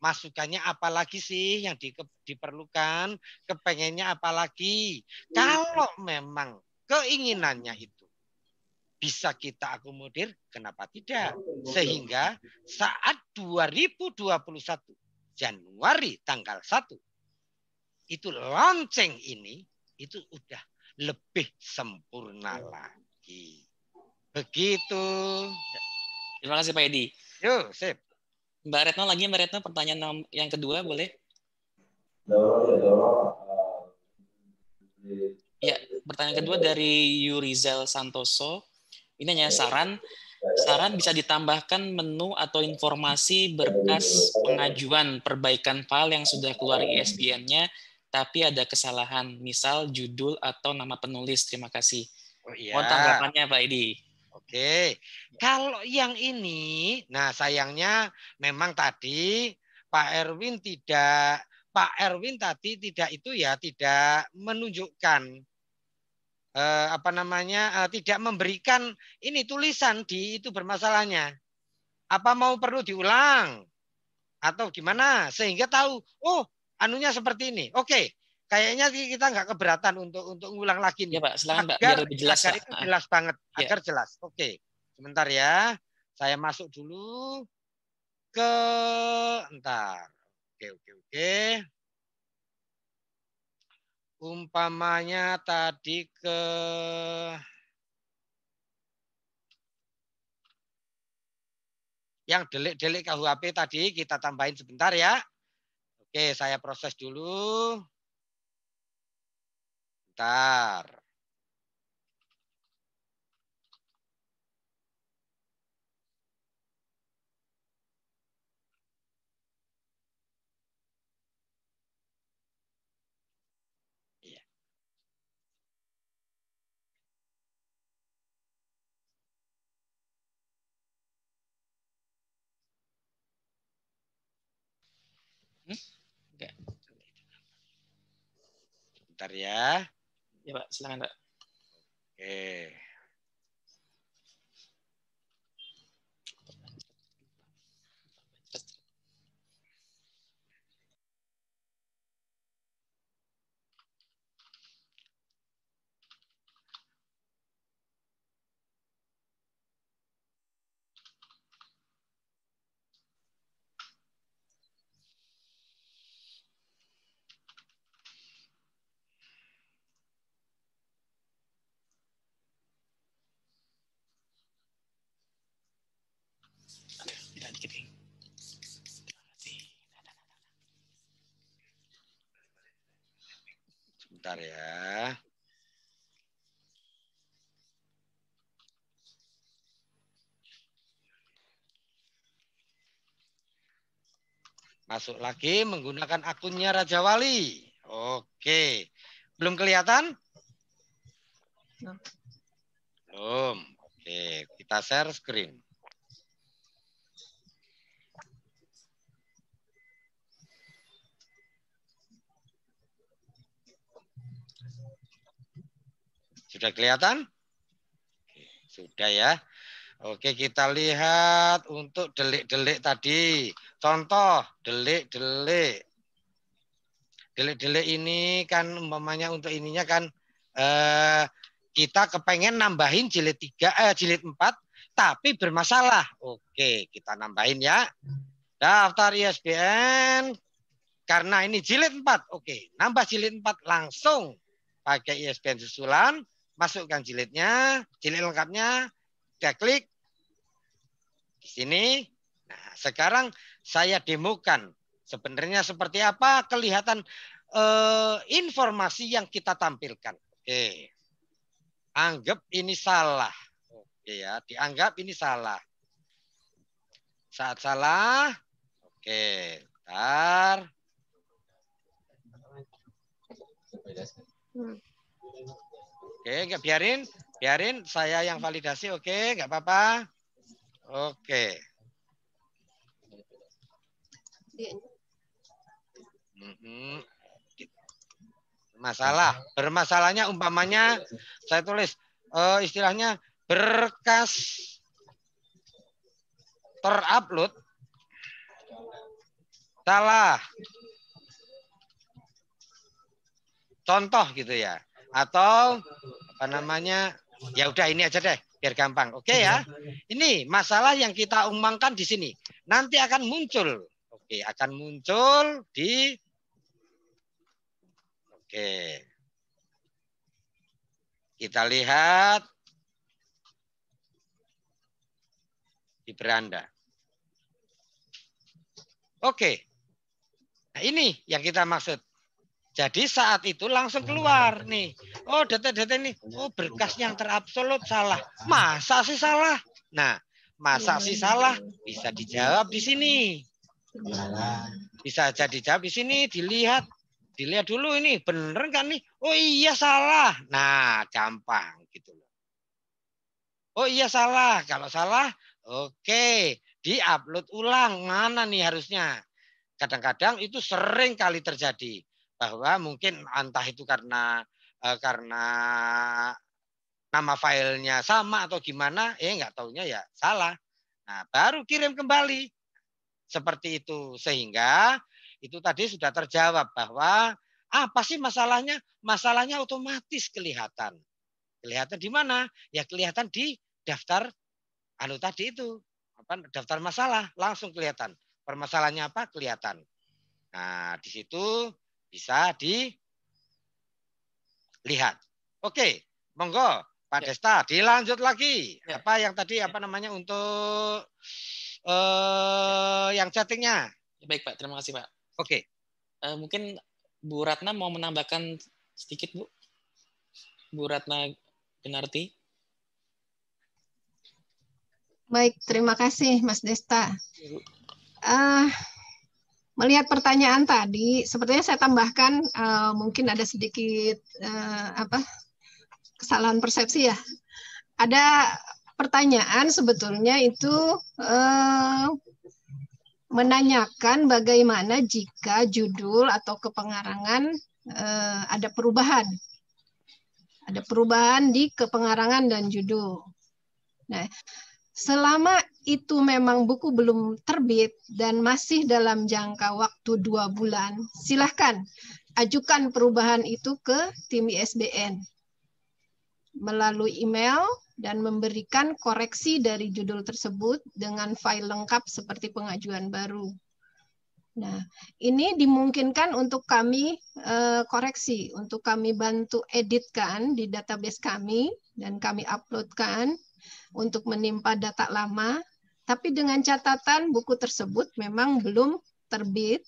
masukannya apa lagi sih yang di, diperlukan, kepengennya apa apalagi. Kalau memang keinginannya itu bisa kita akomodir, kenapa tidak? Sehingga saat 2021 Januari tanggal 1 itu lonceng ini itu udah lebih sempurna iya. lagi. Begitu. Ya. Terima kasih Pak Edi. Yo, sip. Mbak Retno lagi, Mbak Retno pertanyaan yang kedua boleh? Ya, eh, ya, pertanyaan kedua dari Yurizel Santoso. Ini hanya saran. Saran bisa ditambahkan menu atau informasi berkas pengajuan perbaikan file yang sudah keluar ISBN-nya tapi ada kesalahan, misal judul atau nama penulis. Terima kasih. Oh iya. Mohon tanggapannya Pak Edi. Oke. Kalau yang ini, nah sayangnya memang tadi Pak Erwin tidak Pak Erwin tadi tidak itu ya tidak menunjukkan eh, apa namanya eh, tidak memberikan ini tulisan di itu bermasalahnya. Apa mau perlu diulang atau gimana sehingga tahu oh anunya seperti ini. Oke, okay. kayaknya kita nggak keberatan untuk untuk ngulang lagi nih. Ya Pak, silakan agar, Pak, biar lebih jelas. Agar itu jelas ah. banget, ya. agar jelas. Oke, okay. sebentar ya, saya masuk dulu ke, entar, Oke, oke, oke. Umpamanya tadi ke yang delik-delik KUHP tadi kita tambahin sebentar ya. Oke, saya proses dulu. Bentar. Iya. Hmm? sebentar ya. Ya Pak, silakan Pak. Oke. sebentar ya. Masuk lagi menggunakan akunnya Raja Wali. Oke. Belum kelihatan? Belum. Oke, kita share screen. Sudah kelihatan? Sudah ya. Oke, kita lihat untuk delik-delik tadi. Contoh delik-delik. Delik-delik ini kan umpamanya untuk ininya kan eh, kita kepengen nambahin jilid tiga, eh jilid empat, tapi bermasalah. Oke, kita nambahin ya. Daftar ISBN karena ini jilid empat. Oke, nambah jilid empat langsung pakai ISBN susulan masukkan jilidnya, jilid lengkapnya, kita klik di sini. Nah, sekarang saya demokan sebenarnya seperti apa kelihatan eh, informasi yang kita tampilkan. Oke. Anggap ini salah. Oke ya, dianggap ini salah. Saat salah, oke, ntar. Oke, nggak biarin, biarin saya yang validasi. Oke, enggak apa-apa. Oke. Mm-hmm. Masalah, bermasalahnya umpamanya saya tulis uh, istilahnya berkas terupload salah. Contoh gitu ya atau apa namanya ya udah ini aja deh biar gampang oke okay, ya iya. ini masalah yang kita umumkan di sini nanti akan muncul oke okay, akan muncul di oke okay. kita lihat di beranda oke nah, ini yang kita maksud jadi saat itu langsung keluar nih. Oh data-data nih. oh berkas yang terabsolut salah. Masa sih salah? Nah, masa sih salah? Bisa dijawab di sini. Bisa jadi jawab di sini, dilihat. Dilihat dulu ini, bener kan nih? Oh iya salah. Nah, gampang gitu loh. Oh iya salah. Kalau salah, oke. Okay. Di-upload ulang. Mana nih harusnya? Kadang-kadang itu sering kali terjadi bahwa mungkin entah itu karena eh, karena nama filenya sama atau gimana, eh nggak taunya ya salah. Nah, baru kirim kembali. Seperti itu. Sehingga itu tadi sudah terjawab bahwa apa sih masalahnya? Masalahnya otomatis kelihatan. Kelihatan di mana? Ya kelihatan di daftar anu tadi itu. Apa daftar masalah langsung kelihatan. Permasalahannya apa? Kelihatan. Nah, di situ bisa dilihat. Oke, monggo Pak ya. Desta dilanjut lagi. Ya. Apa yang tadi ya. apa namanya untuk uh, yang chattingnya? Ya, baik Pak, terima kasih Pak. Oke. Uh, mungkin Bu Ratna mau menambahkan sedikit Bu. Bu Ratna Benarti. Baik, terima kasih Mas Desta. Uh, melihat pertanyaan tadi, sepertinya saya tambahkan uh, mungkin ada sedikit uh, apa kesalahan persepsi ya. Ada pertanyaan sebetulnya itu uh, menanyakan bagaimana jika judul atau kepengarangan uh, ada perubahan, ada perubahan di kepengarangan dan judul. Nah, selama itu memang buku belum terbit dan masih dalam jangka waktu dua bulan, silahkan ajukan perubahan itu ke tim ISBN melalui email dan memberikan koreksi dari judul tersebut dengan file lengkap seperti pengajuan baru. Nah, ini dimungkinkan untuk kami e, koreksi, untuk kami bantu editkan di database kami dan kami uploadkan untuk menimpa data lama tapi dengan catatan buku tersebut memang belum terbit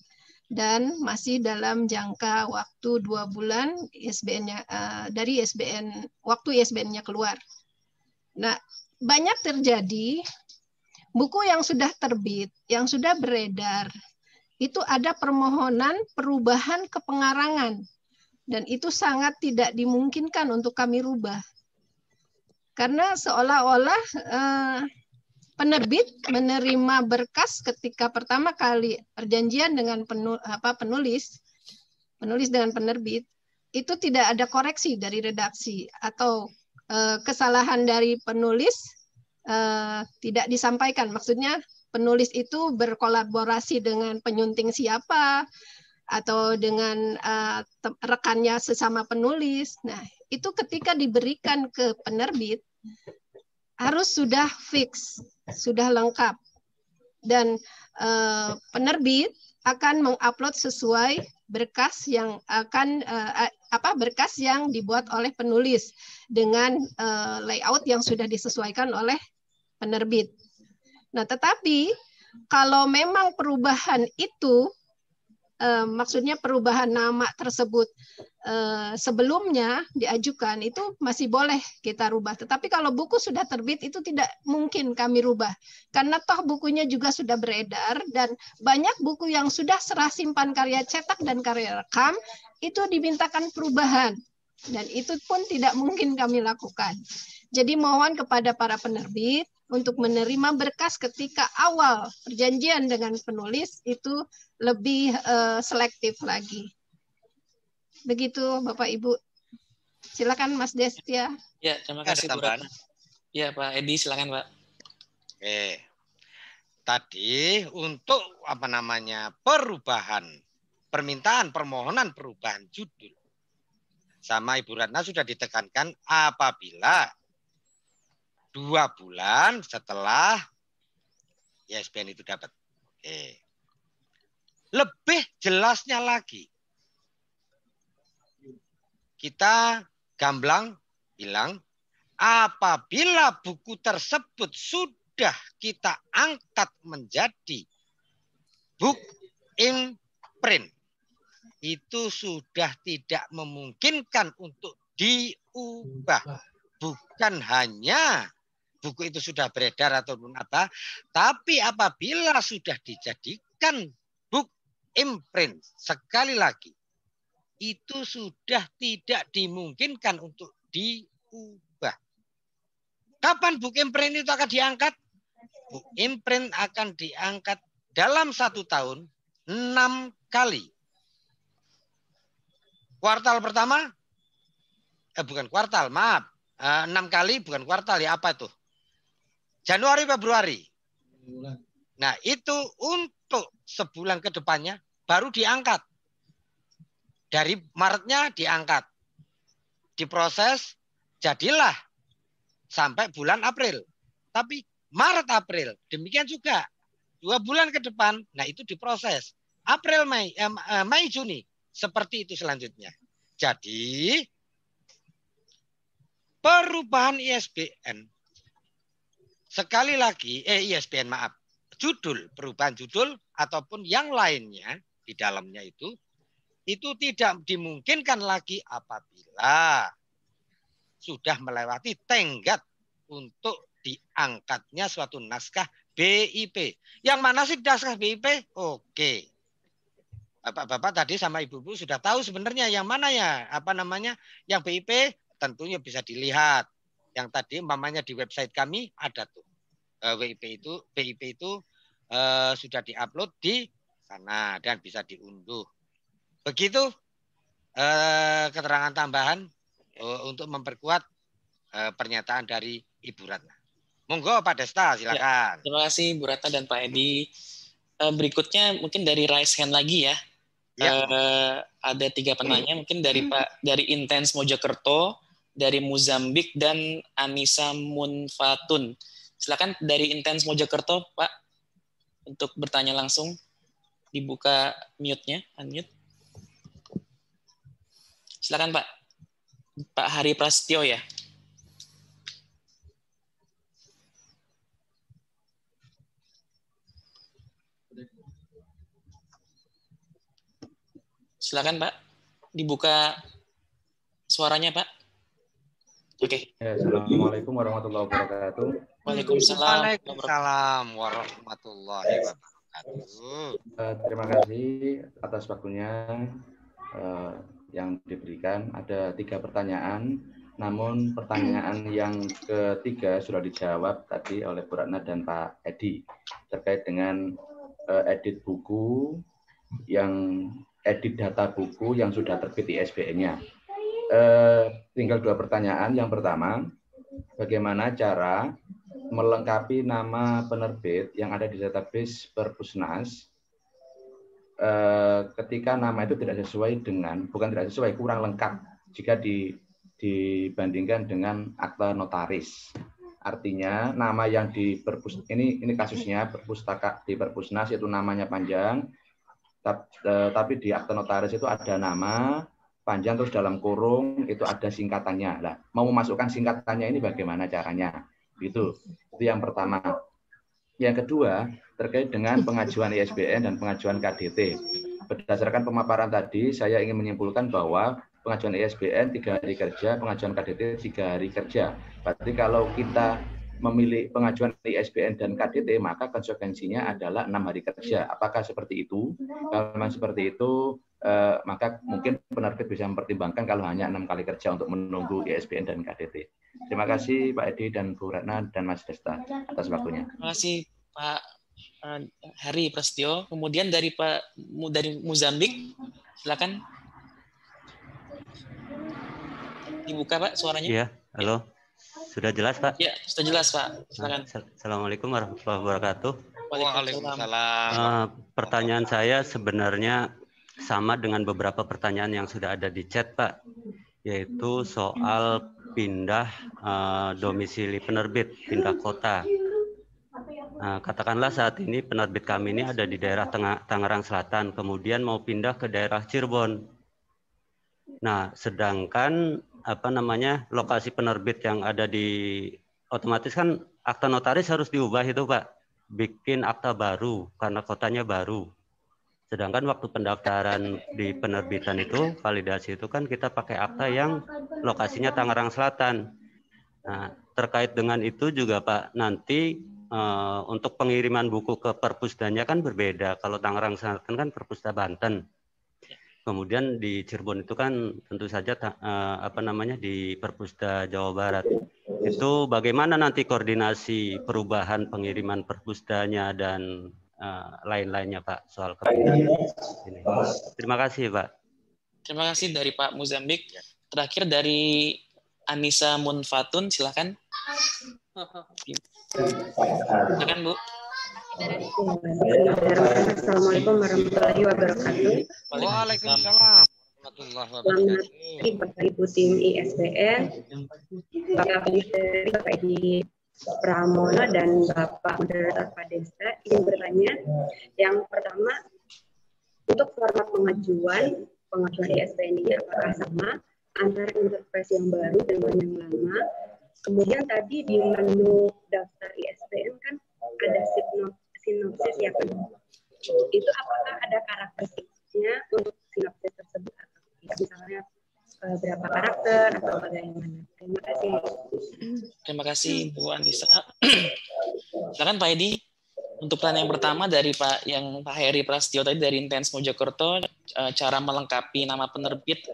dan masih dalam jangka waktu dua bulan isbn uh, eh, dari ISBN waktu ISBN-nya keluar. Nah, banyak terjadi buku yang sudah terbit, yang sudah beredar, itu ada permohonan perubahan kepengarangan dan itu sangat tidak dimungkinkan untuk kami rubah karena seolah-olah uh, penerbit menerima berkas ketika pertama kali perjanjian dengan penul, apa, penulis penulis dengan penerbit itu tidak ada koreksi dari redaksi atau e, kesalahan dari penulis e, tidak disampaikan maksudnya penulis itu berkolaborasi dengan penyunting siapa atau dengan e, rekannya sesama penulis nah itu ketika diberikan ke penerbit harus sudah fix sudah lengkap dan uh, penerbit akan mengupload sesuai berkas yang akan uh, apa berkas yang dibuat oleh penulis dengan uh, layout yang sudah disesuaikan oleh penerbit. Nah, tetapi kalau memang perubahan itu eh, maksudnya perubahan nama tersebut eh, sebelumnya diajukan itu masih boleh kita rubah. Tetapi kalau buku sudah terbit itu tidak mungkin kami rubah karena toh bukunya juga sudah beredar dan banyak buku yang sudah serah simpan karya cetak dan karya rekam itu dimintakan perubahan dan itu pun tidak mungkin kami lakukan. Jadi mohon kepada para penerbit untuk menerima berkas ketika awal perjanjian dengan penulis itu lebih uh, selektif lagi. Begitu Bapak Ibu. Silakan Mas Destia. Ya, terima kasih Bu Rana. Ya, Pak Edi silakan Pak. Oke. Tadi untuk apa namanya? perubahan permintaan permohonan perubahan judul sama Ibu Ratna sudah ditekankan apabila dua bulan setelah ISBN e itu dapat. Oke. Lebih jelasnya lagi, kita gamblang bilang apabila buku tersebut sudah kita angkat menjadi book in print itu sudah tidak memungkinkan untuk diubah bukan hanya buku itu sudah beredar ataupun apa, tapi apabila sudah dijadikan book imprint sekali lagi itu sudah tidak dimungkinkan untuk diubah. Kapan book imprint itu akan diangkat? Book imprint akan diangkat dalam satu tahun enam kali. Kuartal pertama, eh bukan kuartal, maaf, eh, enam kali bukan kuartal ya apa tuh? Januari Februari. Nah, itu untuk sebulan ke depannya baru diangkat. Dari Maretnya diangkat. Diproses jadilah sampai bulan April. Tapi Maret April demikian juga dua bulan ke depan. Nah itu diproses April Mei eh, eh Mei Juni seperti itu selanjutnya. Jadi perubahan ISBN Sekali lagi, eh ISBN iya, maaf, judul, perubahan judul ataupun yang lainnya di dalamnya itu itu tidak dimungkinkan lagi apabila sudah melewati tenggat untuk diangkatnya suatu naskah BIP. Yang mana sih naskah BIP? Oke. Bapak-bapak tadi sama ibu-ibu sudah tahu sebenarnya yang mana ya, apa namanya? Yang BIP tentunya bisa dilihat yang tadi mamanya di website kami ada tuh uh, eh, WIP itu BIP itu uh, sudah diupload di sana dan bisa diunduh. Begitu uh, keterangan tambahan uh, untuk memperkuat uh, pernyataan dari Ibu Ratna. Monggo Pak Desta ya, silakan. Ya, terima kasih Bu Ratna dan Pak Edi. Uh, berikutnya mungkin dari rice hand lagi ya. ya. Uh, ada tiga penanya mungkin dari Pak dari Intens Mojokerto dari Muzambik dan Anissa Munfatun. Silakan dari Intens Mojokerto, Pak, untuk bertanya langsung. Dibuka mute-nya, unmute. Silakan, Pak. Pak Hari Prasetyo ya. Silakan, Pak. Dibuka suaranya, Pak. Oke. Okay. Ya, Assalamualaikum warahmatullahi wabarakatuh. Waalaikumsalam. warahmatullahi wabarakatuh. Eh, terima kasih atas waktunya eh, yang diberikan. Ada tiga pertanyaan, namun pertanyaan yang ketiga sudah dijawab tadi oleh Bu Ratna dan Pak Edi terkait dengan eh, edit buku yang edit data buku yang sudah terbit ISBN-nya Eh, tinggal dua pertanyaan. Yang pertama, bagaimana cara melengkapi nama penerbit yang ada di database Perpusnas eh, ketika nama itu tidak sesuai dengan bukan tidak sesuai kurang lengkap jika di, dibandingkan dengan akta notaris. Artinya nama yang di perpus ini ini kasusnya perpustaka di Perpusnas itu namanya panjang, eh, tapi di akta notaris itu ada nama panjang terus dalam kurung itu ada singkatannya. Lah, mau memasukkan singkatannya ini bagaimana caranya? Itu. Itu yang pertama. Yang kedua, terkait dengan pengajuan ISBN dan pengajuan KDT. Berdasarkan pemaparan tadi, saya ingin menyimpulkan bahwa pengajuan ISBN tiga hari kerja, pengajuan KDT tiga hari kerja. Berarti kalau kita memilih pengajuan ISBN dan KTT maka konsekuensinya adalah enam hari kerja. Apakah seperti itu? Kalau memang seperti itu, eh, maka mungkin penerbit bisa mempertimbangkan kalau hanya enam kali kerja untuk menunggu ISBN dan KTT Terima kasih Pak Edi dan Bu Ratna dan Mas Desta atas waktunya. Terima kasih Pak eh, Hari Prasetyo. Kemudian dari Pak dari Muzambik, silakan dibuka Pak suaranya. Iya, halo. Ya. Sudah jelas, Pak? Ya, sudah jelas, Pak. Silakan. Assalamualaikum warahmatullahi wabarakatuh. Waalaikumsalam. Uh, pertanyaan saya sebenarnya sama dengan beberapa pertanyaan yang sudah ada di chat, Pak, yaitu soal pindah uh, domisili penerbit, pindah kota. Uh, katakanlah saat ini penerbit kami ini ada di daerah Tengah, Tangerang Selatan, kemudian mau pindah ke daerah Cirebon. Nah, sedangkan apa namanya lokasi penerbit yang ada di otomatis kan akta notaris harus diubah itu Pak. Bikin akta baru karena kotanya baru. Sedangkan waktu pendaftaran di penerbitan itu, validasi itu kan kita pakai akta yang lokasinya Tangerang Selatan. Nah, terkait dengan itu juga Pak, nanti uh, untuk pengiriman buku ke perpustanya kan berbeda. Kalau Tangerang Selatan kan perpustakaan Banten. Kemudian di Cirebon itu kan tentu saja uh, apa namanya di Perpusda Jawa Barat. Itu bagaimana nanti koordinasi perubahan pengiriman perpustanya dan uh, lain-lainnya Pak soal kepemimpinan iya. ini. Terima kasih Pak. Terima kasih dari Pak Muzambik. Terakhir dari Anissa Munfatun, silakan. Silakan Bu. Assalamualaikum warahmatullahi wabarakatuh. Waalaikumsalam. Selamat pagi Bapak Ibu tim ISBN, Bapak Menteri, Bapak Edi Pramono dan Bapak Moderator Padesa ingin bertanya. Yang pertama, untuk format pengajuan pengajuan ISBN ini apakah sama antara interface yang baru dengan yang lama? Kemudian tadi di menu daftar ISBN kan ada sign sinopsis ya Pak. Itu apakah ada karakteristiknya untuk sinopsis tersebut atau tidak? Misalnya eh, berapa karakter atau bagaimana? Terima kasih. Terima kasih Bu Anissa. Silakan Pak Edi. Untuk pertanyaan yang pertama dari Pak yang Pak Heri Prasetyo tadi dari Intens Mojokerto, eh, cara melengkapi nama penerbit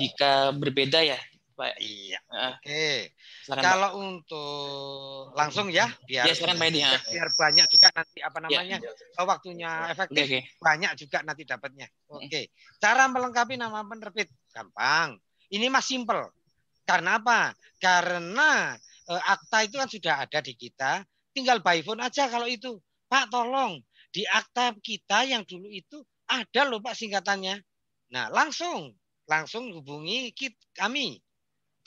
jika berbeda ya Pak. Iya. Oke. Okay. Kalau Pak. untuk langsung ya, biar iya, ya, saran main, ya. biar banyak juga nanti apa iya, namanya ya. waktunya efektif, okay, banyak juga nanti dapatnya. Oke. Okay. Cara melengkapi nama penerbit gampang. Ini mah simple. Karena apa? Karena eh, akta itu kan sudah ada di kita, tinggal by phone aja kalau itu. Pak tolong di akta kita yang dulu itu ada loh Pak singkatannya. Nah, langsung langsung hubungi kami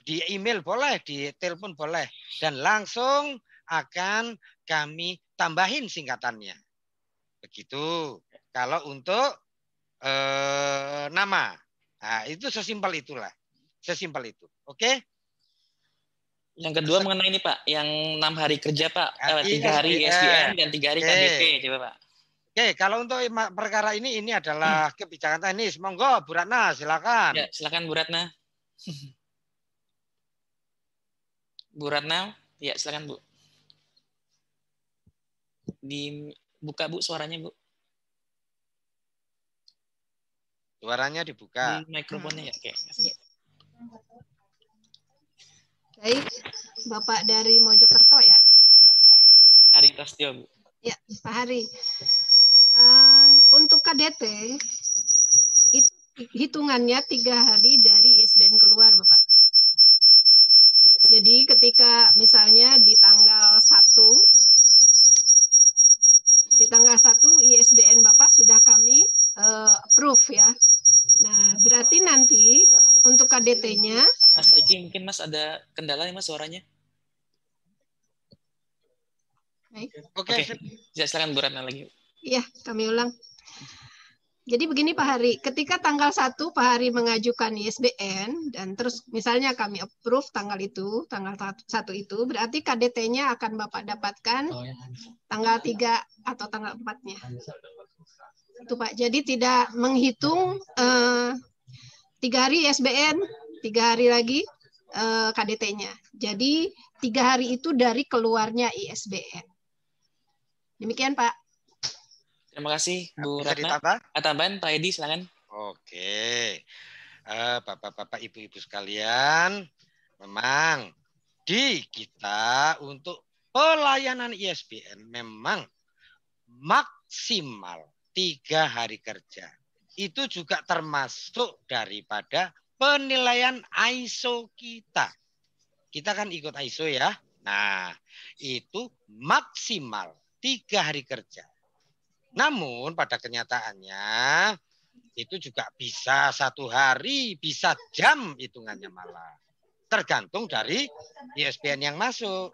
di email boleh, di telepon boleh, dan langsung akan kami tambahin singkatannya. Begitu. Kalau untuk eh, nama, nah, itu sesimpel itulah, sesimpel itu. Oke? Okay? Yang kedua Se mengenai ini Pak, yang enam hari kerja Pak, ah, eh, tiga iya, hari iya. sdm dan tiga hari okay. KDP, coba Pak. Oke, okay, kalau untuk perkara ini, ini adalah hmm. kebijakan teknis. Monggo, Bu Ratna, silakan. Ya, silakan Bu Ratna. Bu Ratna, ya silakan Bu. Dibuka Bu suaranya Bu. Suaranya dibuka. Di mikrofonnya hmm. ya, oke. Ya. Baik, Bapak dari Mojokerto ya. Hari Prasetyo Bu. Ya, Pak Hari. Uh, untuk KDT itu hitungannya tiga hari dari ISBN keluar, Bapak. Jadi ketika misalnya di tanggal 1 di tanggal 1 ISBN Bapak sudah kami uh, approve ya. Nah, berarti nanti untuk KDT-nya Mas Riki mungkin Mas ada kendala ya Mas suaranya? Oke, okay. okay. silakan Bu Ratna lagi. Iya, kami ulang. Jadi begini Pak Hari, ketika tanggal 1 Pak Hari mengajukan ISBN dan terus misalnya kami approve tanggal itu, tanggal 1 itu, berarti KDT-nya akan Bapak dapatkan oh, ya, tanggal 3 atau tanggal 4-nya. Itu Pak, jadi tidak menghitung eh, tiga eh, hari ISBN, tiga hari lagi eh, KDT-nya. Jadi tiga hari itu dari keluarnya ISBN. Demikian Pak. Terima kasih Bu Bisa Ratna. Ditambah? Ah, Tambahan Pak Edi silakan. Oke. Eh, bapak-bapak, ibu-ibu sekalian, memang di kita untuk pelayanan ISBN memang maksimal tiga hari kerja. Itu juga termasuk daripada penilaian ISO kita. Kita kan ikut ISO ya. Nah, itu maksimal tiga hari kerja. Namun pada kenyataannya itu juga bisa satu hari, bisa jam hitungannya malah. Tergantung dari ISBN e yang masuk.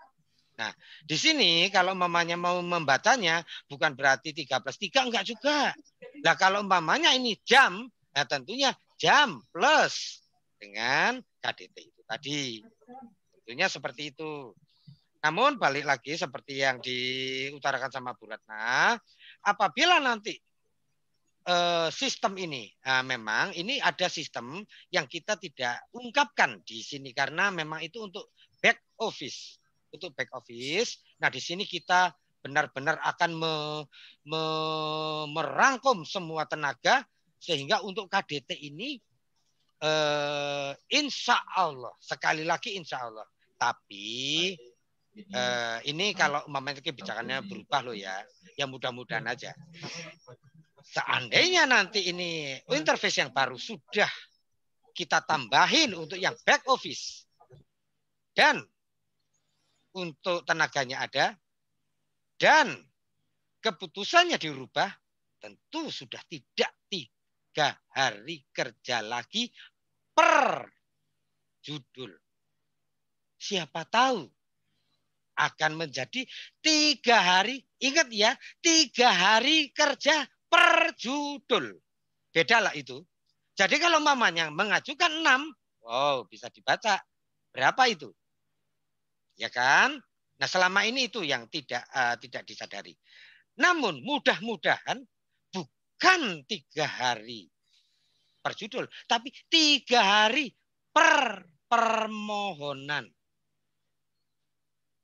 Nah, di sini kalau mamanya mau membacanya bukan berarti 3 plus 3, enggak juga. Nah, kalau mamanya ini jam, nah tentunya jam plus dengan KDT itu tadi. Tentunya seperti itu. Namun balik lagi seperti yang diutarakan sama Bu Ratna, apabila nanti eh, sistem ini. Nah, memang ini ada sistem yang kita tidak ungkapkan di sini karena memang itu untuk back office. Untuk back office. Nah, di sini kita benar-benar akan me, me, merangkum semua tenaga sehingga untuk KDT ini eh, insya Allah sekali lagi insya Allah. Tapi Uh, ini kalau memang kebijakannya berubah loh ya, ya mudah-mudahan iya. aja. Seandainya nanti ini iya. interface yang baru sudah kita tambahin untuk yang back office dan untuk tenaganya ada dan keputusannya dirubah tentu sudah tidak tiga hari kerja lagi per judul. Siapa tahu akan menjadi tiga hari. Ingat ya, tiga hari kerja per judul. Beda lah itu. Jadi kalau mamanya mengajukan enam, wow bisa dibaca. Berapa itu? Ya kan? Nah selama ini itu yang tidak uh, tidak disadari. Namun mudah-mudahan bukan tiga hari per judul, tapi tiga hari per permohonan.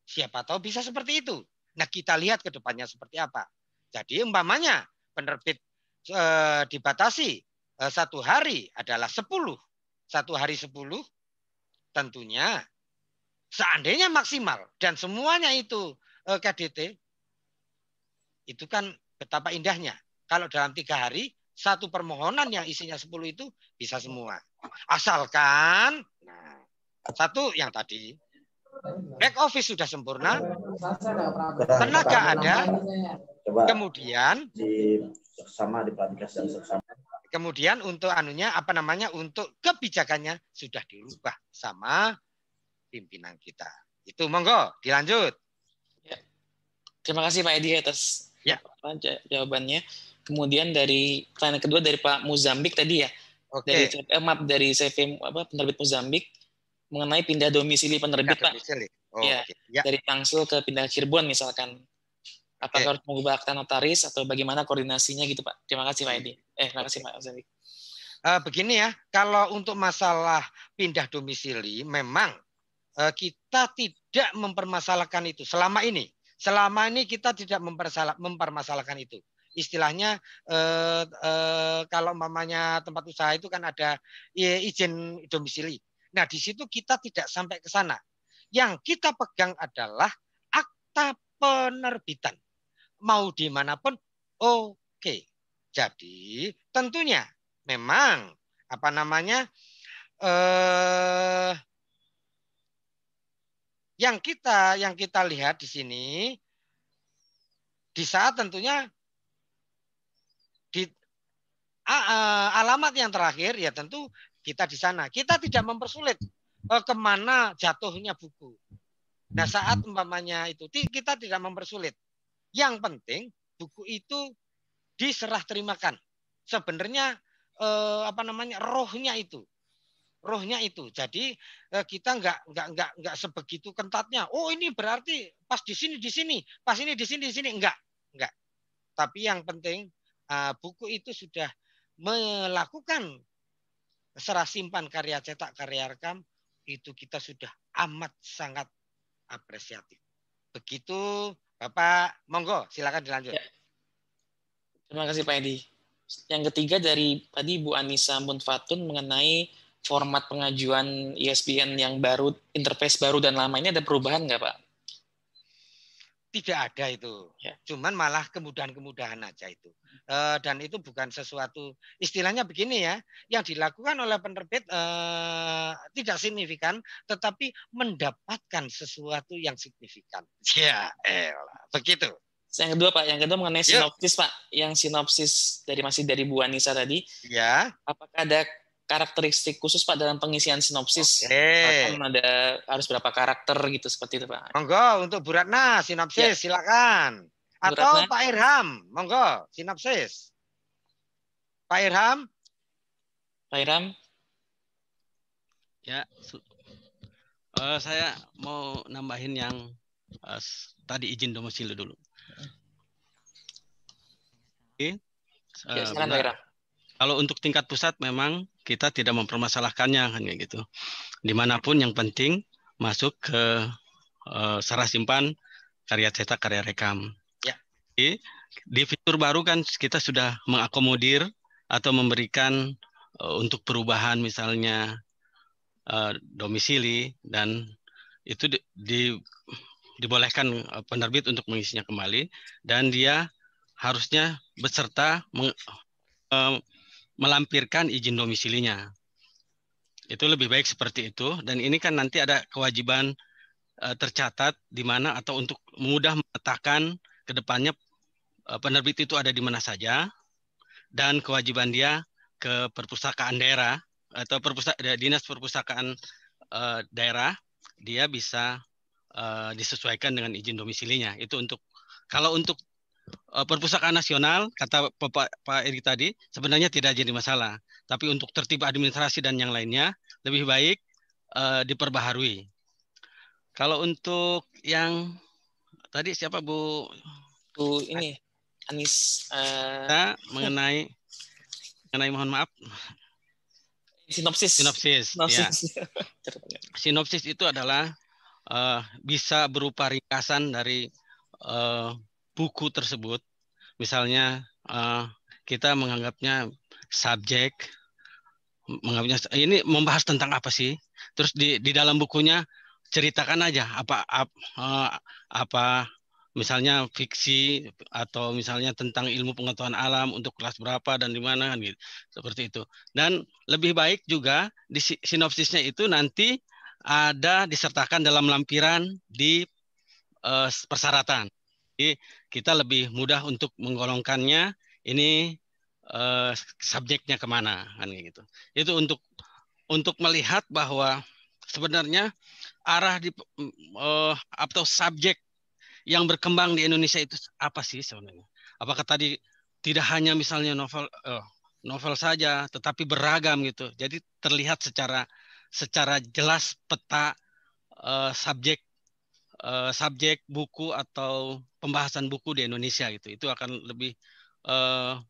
Siapa tahu bisa seperti itu. Nah kita lihat ke depannya seperti apa. Jadi umpamanya penerbit e, dibatasi e, satu hari adalah sepuluh. Satu hari sepuluh, tentunya seandainya maksimal dan semuanya itu e, eh, KDT itu kan betapa indahnya. Kalau dalam tiga hari, satu permohonan yang isinya sepuluh itu bisa semua. Asalkan nah, satu yang tadi back office sudah sempurna, tenaga ada, kemudian sama di dan sama. Kemudian untuk anunya apa namanya untuk kebijakannya sudah dirubah sama pimpinan kita. Itu monggo dilanjut. Ya. Terima kasih Pak Edi atas ya. jawabannya. Kemudian dari pertanyaan kedua dari Pak Muzambik tadi ya. Okay. Dari eh, maaf dari CV apa penerbit Muzambik mengenai pindah domisili penerbit pindah Pak. Oh, ya, okay. ya. Dari Tangsel ke pindah Cirebon misalkan. Apakah okay. harus mengubah akta notaris atau bagaimana koordinasinya gitu Pak? Terima kasih Pak hmm. Edi. Eh, terima kasih Pak Azali. Uh, eh, begini ya, kalau untuk masalah pindah domisili memang uh, kita tidak mempermasalahkan itu selama ini. Selama ini kita tidak mempermasalahkan itu istilahnya eh, eh, kalau mamanya tempat usaha itu kan ada eh, izin domisili. Nah, di situ kita tidak sampai ke sana. Yang kita pegang adalah akta penerbitan. Mau dimanapun, oke. Okay. Jadi, tentunya memang apa namanya eh, yang kita yang kita lihat di sini di saat tentunya di alamat yang terakhir ya tentu kita di sana. Kita tidak mempersulit eh, kemana jatuhnya buku. Nah saat umpamanya itu kita tidak mempersulit. Yang penting buku itu diserah terimakan. Sebenarnya eh, apa namanya rohnya itu, rohnya itu. Jadi eh, kita nggak nggak nggak nggak sebegitu kentatnya. Oh ini berarti pas di sini di sini, pas ini di sini di sini nggak nggak. Tapi yang penting eh, buku itu sudah melakukan serah simpan karya cetak, karya rekam, itu kita sudah amat sangat apresiatif. Begitu Bapak, monggo silakan dilanjut. Ya. Terima kasih Pak Edi. Yang ketiga dari tadi Bu Anissa Munfatun mengenai format pengajuan ISBN e yang baru, interface baru dan lama ini ada perubahan nggak Pak? tidak ada itu. Ya. Cuman malah kemudahan-kemudahan aja itu. E, dan itu bukan sesuatu istilahnya begini ya, yang dilakukan oleh penerbit e, tidak signifikan, tetapi mendapatkan sesuatu yang signifikan. Ya, elah. begitu. Yang kedua Pak, yang kedua mengenai Yuk. sinopsis Pak, yang sinopsis dari masih dari Bu Anissa tadi. Ya. Apakah ada karakteristik khusus Pak dalam pengisian sinopsis. Okay. ada harus berapa karakter gitu seperti itu Pak. Monggo untuk Bu sinopsis ya. silakan. Atau Ratna. Pak Irham, monggo sinopsis. Pak Irham? Pak Irham? Ya, uh, saya mau nambahin yang uh, tadi izin domisili dulu. Ya, Oke. Okay. Uh, ya, silakan eh, Pak Irham. Kalau untuk tingkat pusat memang kita tidak mempermasalahkannya kan kayak gitu. Dimanapun yang penting masuk ke uh, sarah simpan karya cetak karya rekam. Ya. Jadi, di fitur baru kan kita sudah mengakomodir atau memberikan uh, untuk perubahan misalnya uh, domisili dan itu di, di dibolehkan penerbit untuk mengisinya kembali dan dia harusnya beserta meng, melampirkan izin domisilinya. Itu lebih baik seperti itu dan ini kan nanti ada kewajiban uh, tercatat di mana atau untuk mudah meletakkan ke depannya uh, penerbit itu ada di mana saja dan kewajiban dia ke perpustakaan daerah atau perpustaka, dinas perpustakaan uh, daerah dia bisa uh, disesuaikan dengan izin domisilinya. Itu untuk kalau untuk Eh, perpustakaan nasional kata Pak Pak Eri tadi sebenarnya tidak jadi masalah, tapi untuk tertib administrasi dan yang lainnya lebih baik uh, diperbaharui. Kalau untuk yang tadi siapa Bu? Bu ini Anis. Uh... mengenai mengenai mohon maaf sinopsis. Sinopsis. Ya. Sinopsis, ya. sinopsis itu adalah uh, bisa berupa ringkasan dari uh, buku tersebut, misalnya uh, kita menganggapnya subjek, menganggapnya ini membahas tentang apa sih? Terus di di dalam bukunya ceritakan aja apa ap, uh, apa misalnya fiksi atau misalnya tentang ilmu pengetahuan alam untuk kelas berapa dan di mana kan gitu. Seperti itu. Dan lebih baik juga di sinopsisnya itu nanti ada disertakan dalam lampiran di eh, persyaratan kita lebih mudah untuk menggolongkannya ini uh, subjeknya kemana kan gitu itu untuk untuk melihat bahwa sebenarnya arah di uh, atau subjek yang berkembang di Indonesia itu apa sih sebenarnya apakah tadi tidak hanya misalnya novel uh, novel saja tetapi beragam gitu jadi terlihat secara secara jelas peta uh, subjek uh, subjek buku atau pembahasan buku di Indonesia gitu. Itu akan lebih uh,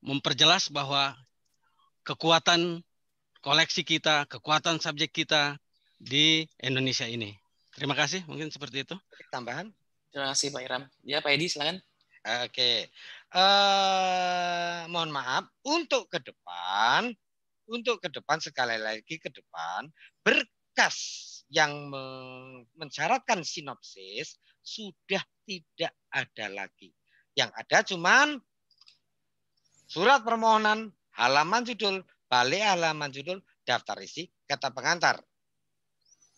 memperjelas bahwa kekuatan koleksi kita, kekuatan subjek kita di Indonesia ini. Terima kasih, mungkin seperti itu. Tambahan? Terima kasih Pak Iram. Ya Pak Edi, silakan. Oke, uh, mohon maaf untuk ke depan, untuk ke depan sekali lagi ke depan berkas yang mensyaratkan sinopsis sudah tidak ada lagi. Yang ada cuman surat permohonan, halaman judul, balik halaman judul, daftar isi, kata pengantar.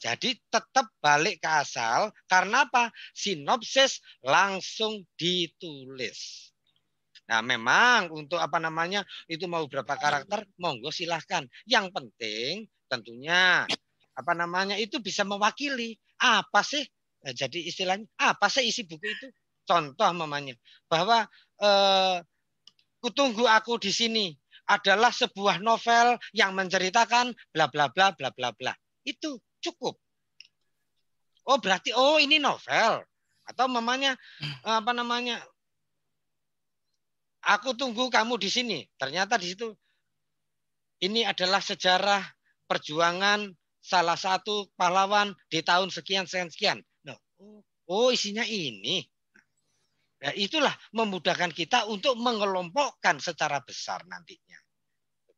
Jadi tetap balik ke asal karena apa? Sinopsis langsung ditulis. Nah memang untuk apa namanya itu mau berapa karakter monggo silahkan. Yang penting tentunya apa namanya itu bisa mewakili apa sih Eh, jadi istilahnya apa sih isi buku itu? Contoh mamanya bahwa eh, kutunggu aku di sini adalah sebuah novel yang menceritakan bla bla bla bla bla bla. Itu cukup. Oh berarti oh ini novel atau mamanya hmm. eh, apa namanya? Aku tunggu kamu di sini. Ternyata di situ ini adalah sejarah perjuangan salah satu pahlawan di tahun sekian sekian. Oh, isinya ini. Nah, itulah memudahkan kita untuk mengelompokkan secara besar nantinya.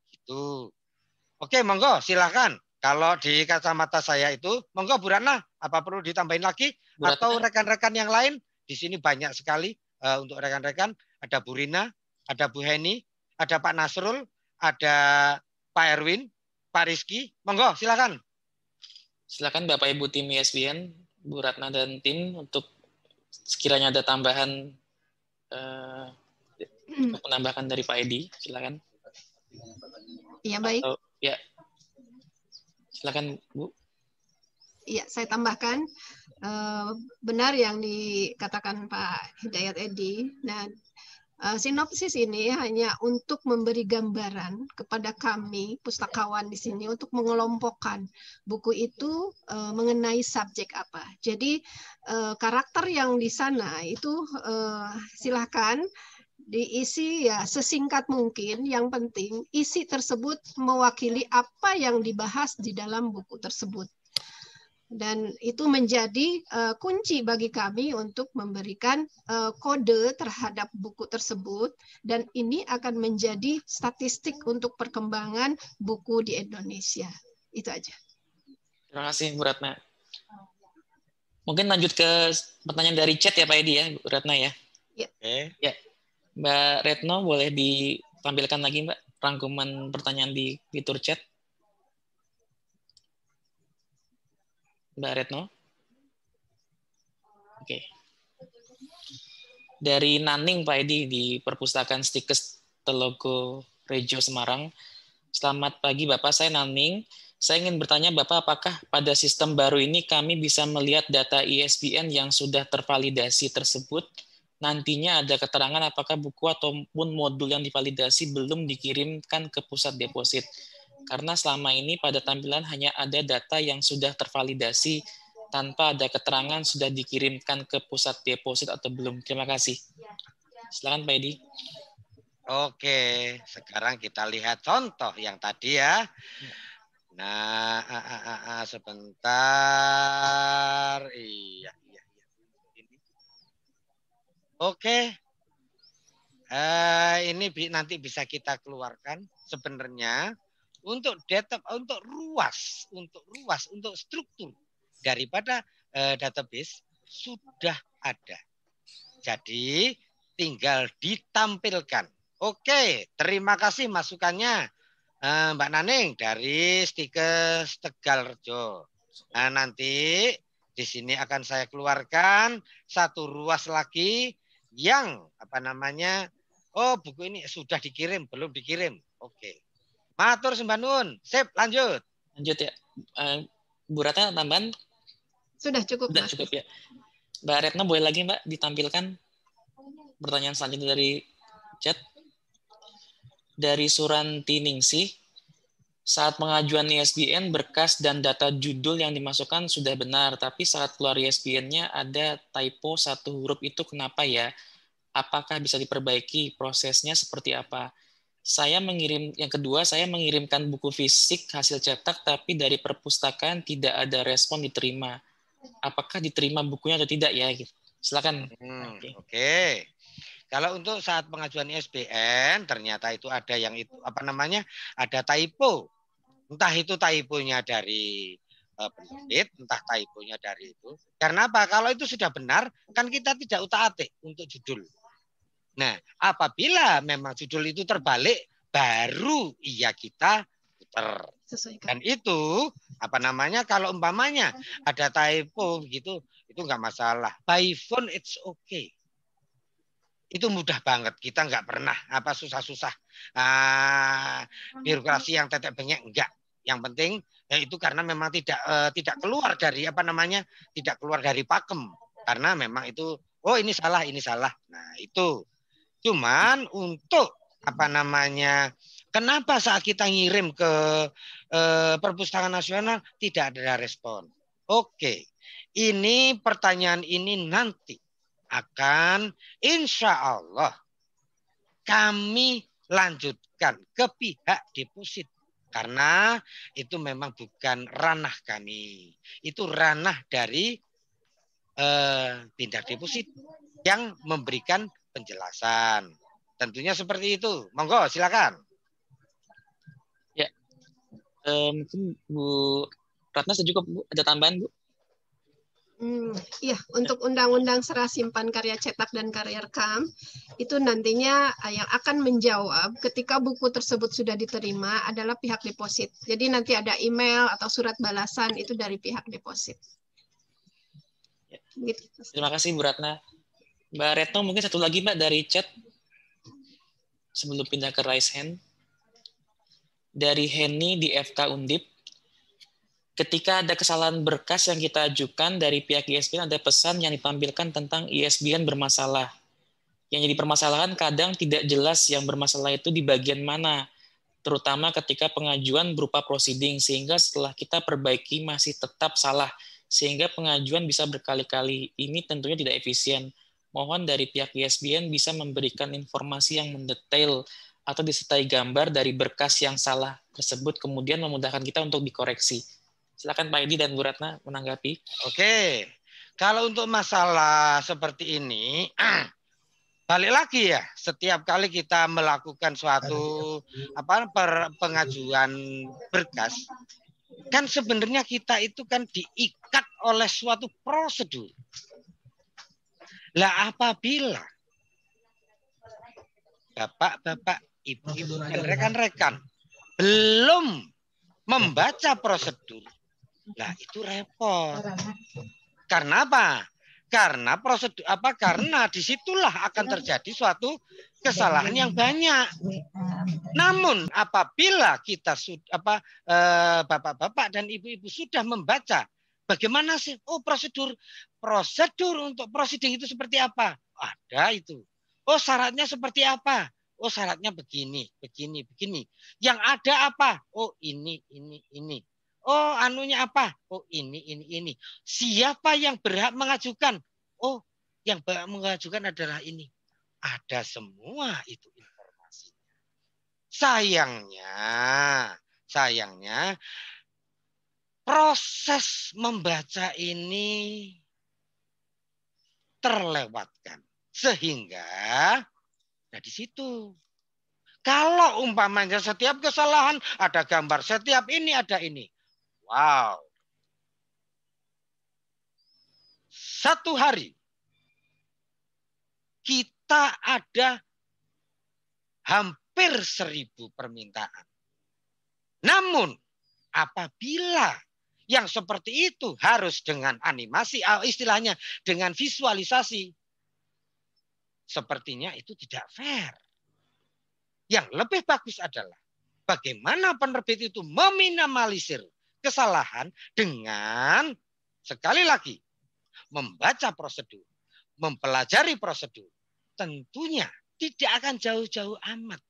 Begitu. Oke, monggo silakan. Kalau di kacamata saya itu, monggo Bu Ratna, apa perlu ditambahin lagi? Atau rekan-rekan yang lain? Di sini banyak sekali uh, untuk rekan-rekan. Ada Bu Rina, ada Bu Heni, ada Pak Nasrul, ada Pak Erwin, Pak Rizky. Monggo, silakan. Silakan Bapak Ibu tim ISBN Bu Ratna dan tim untuk sekiranya ada tambahan uh, penambahan dari Pak Edi, silakan. Iya baik. Atau, ya, silakan Bu. Iya, saya tambahkan eh, benar yang dikatakan Pak Hidayat Edi. Nah, Eh, sinopsis ini hanya untuk memberi gambaran kepada kami pustakawan di sini untuk mengelompokkan buku itu eh, mengenai subjek apa. Jadi eh, karakter yang di sana itu uh, silahkan diisi ya sesingkat mungkin. Yang penting isi tersebut mewakili apa yang dibahas di dalam buku tersebut dan itu menjadi uh, kunci bagi kami untuk memberikan uh, kode terhadap buku tersebut dan ini akan menjadi statistik untuk perkembangan buku di Indonesia. Itu aja. Terima kasih Bu Ratna. Mungkin lanjut ke pertanyaan dari chat ya Pak Edi ya, Bu Ratna ya. Ya. ya. Mbak Retno boleh ditampilkan lagi Mbak rangkuman pertanyaan di fitur chat. Mbak Retno? Oke. Okay. Dari Naning Pak Edi di Perpustakaan Stikes Telogo Rejo Semarang. Selamat pagi Bapak, saya Naning. Saya ingin bertanya Bapak, apakah pada sistem baru ini kami bisa melihat data ISBN yang sudah tervalidasi tersebut? Nantinya ada keterangan apakah buku ataupun modul yang divalidasi belum dikirimkan ke pusat deposit karena selama ini pada tampilan hanya ada data yang sudah tervalidasi tanpa ada keterangan sudah dikirimkan ke pusat deposit atau belum. Terima kasih. Silakan Pak Edi. Oke, sekarang kita lihat contoh yang tadi ya. Nah, a, ah, a, ah, a, ah, a, sebentar. Iya, iya, iya. Oke. Eh, ini nanti bisa kita keluarkan sebenarnya untuk data untuk ruas untuk ruas untuk struktur daripada uh, database sudah ada. Jadi tinggal ditampilkan. Oke, terima kasih masukannya uh, Mbak Naning dari Stikes Tegal Nah, nanti di sini akan saya keluarkan satu ruas lagi yang apa namanya oh buku ini sudah dikirim belum dikirim oke Matur sembanun. Sip, lanjut. Lanjut ya. Uh, Bu Ratna tambahan? Sudah cukup. Sudah cukup ya. Mbak Retna boleh lagi Mbak ditampilkan pertanyaan selanjutnya dari chat. Dari Suranti Ningsih, saat pengajuan ISBN, berkas dan data judul yang dimasukkan sudah benar, tapi saat keluar ISBN-nya ada typo satu huruf itu kenapa ya? Apakah bisa diperbaiki? Prosesnya seperti apa? saya mengirim yang kedua saya mengirimkan buku fisik hasil cetak tapi dari perpustakaan tidak ada respon diterima apakah diterima bukunya atau tidak ya gitu silakan hmm, oke okay. okay. kalau untuk saat pengajuan ISBN ternyata itu ada yang itu apa namanya ada typo entah itu typonya dari eh, penerbit entah typonya dari itu karena apa kalau itu sudah benar kan kita tidak utak atik untuk judul Nah, apabila memang judul itu terbalik, baru iya kita putar. Dan itu apa namanya kalau umpamanya ada typo gitu, itu nggak masalah. By phone it's okay. Itu mudah banget. Kita nggak pernah apa susah-susah uh, birokrasi yang tetek banyak enggak. Yang penting ya itu karena memang tidak uh, tidak keluar dari apa namanya tidak keluar dari pakem karena memang itu oh ini salah ini salah. Nah itu Cuman untuk apa namanya? Kenapa saat kita ngirim ke eh, perpustakaan nasional tidak ada respon? Oke, ini pertanyaan ini nanti akan insya Allah kami lanjutkan ke pihak deposit karena itu memang bukan ranah kami. Itu ranah dari eh, pindah deposit yang memberikan penjelasan. Tentunya seperti itu. Monggo, silakan. Ya, e, mungkin Bu Ratna juga Bu ada tambahan Bu? Hmm, iya, untuk Undang-Undang Serah Simpan Karya Cetak dan Karya Rekam, itu nantinya eh, yang akan menjawab ketika buku tersebut sudah diterima adalah pihak deposit. Jadi nanti ada email atau surat balasan itu dari pihak deposit. Gitu. Terima kasih Bu Ratna. Mbak Retno mungkin satu lagi Mbak dari chat sebelum pindah ke raise hand. Dari Henny di FK Undip. Ketika ada kesalahan berkas yang kita ajukan dari pihak ISBN ada pesan yang ditampilkan tentang ISBN bermasalah. Yang jadi permasalahan kadang tidak jelas yang bermasalah itu di bagian mana, terutama ketika pengajuan berupa proceeding sehingga setelah kita perbaiki masih tetap salah sehingga pengajuan bisa berkali-kali. Ini tentunya tidak efisien mohon dari pihak ISBN e bisa memberikan informasi yang mendetail atau disertai gambar dari berkas yang salah tersebut, kemudian memudahkan kita untuk dikoreksi. Silakan Pak Edi dan Bu Ratna menanggapi. Oke, kalau untuk masalah seperti ini, balik lagi ya setiap kali kita melakukan suatu apa per, pengajuan berkas kan sebenarnya kita itu kan diikat oleh suatu prosedur lah apabila bapak-bapak, ibu-ibu, rekan-rekan belum membaca prosedur, nah itu repot. Karena apa? Karena prosedur apa? Karena disitulah akan terjadi suatu kesalahan yang banyak. Namun apabila kita apa eh, bapak-bapak dan ibu-ibu sudah membaca, bagaimana sih? Oh prosedur prosedur untuk proceeding itu seperti apa? Ada itu. Oh syaratnya seperti apa? Oh syaratnya begini, begini, begini. Yang ada apa? Oh ini, ini, ini. Oh anunya apa? Oh ini, ini, ini. Siapa yang berhak mengajukan? Oh yang berhak mengajukan adalah ini. Ada semua itu informasinya. Sayangnya, sayangnya proses membaca ini terlewatkan. Sehingga, nah di situ. Kalau umpamanya setiap kesalahan ada gambar, setiap ini ada ini. Wow. Satu hari kita ada hampir seribu permintaan. Namun apabila yang seperti itu harus dengan animasi, eh, istilahnya dengan visualisasi. Sepertinya itu tidak fair. Yang lebih bagus adalah bagaimana penerbit itu meminimalisir kesalahan dengan sekali lagi membaca prosedur, mempelajari prosedur. Tentunya tidak akan jauh-jauh amat.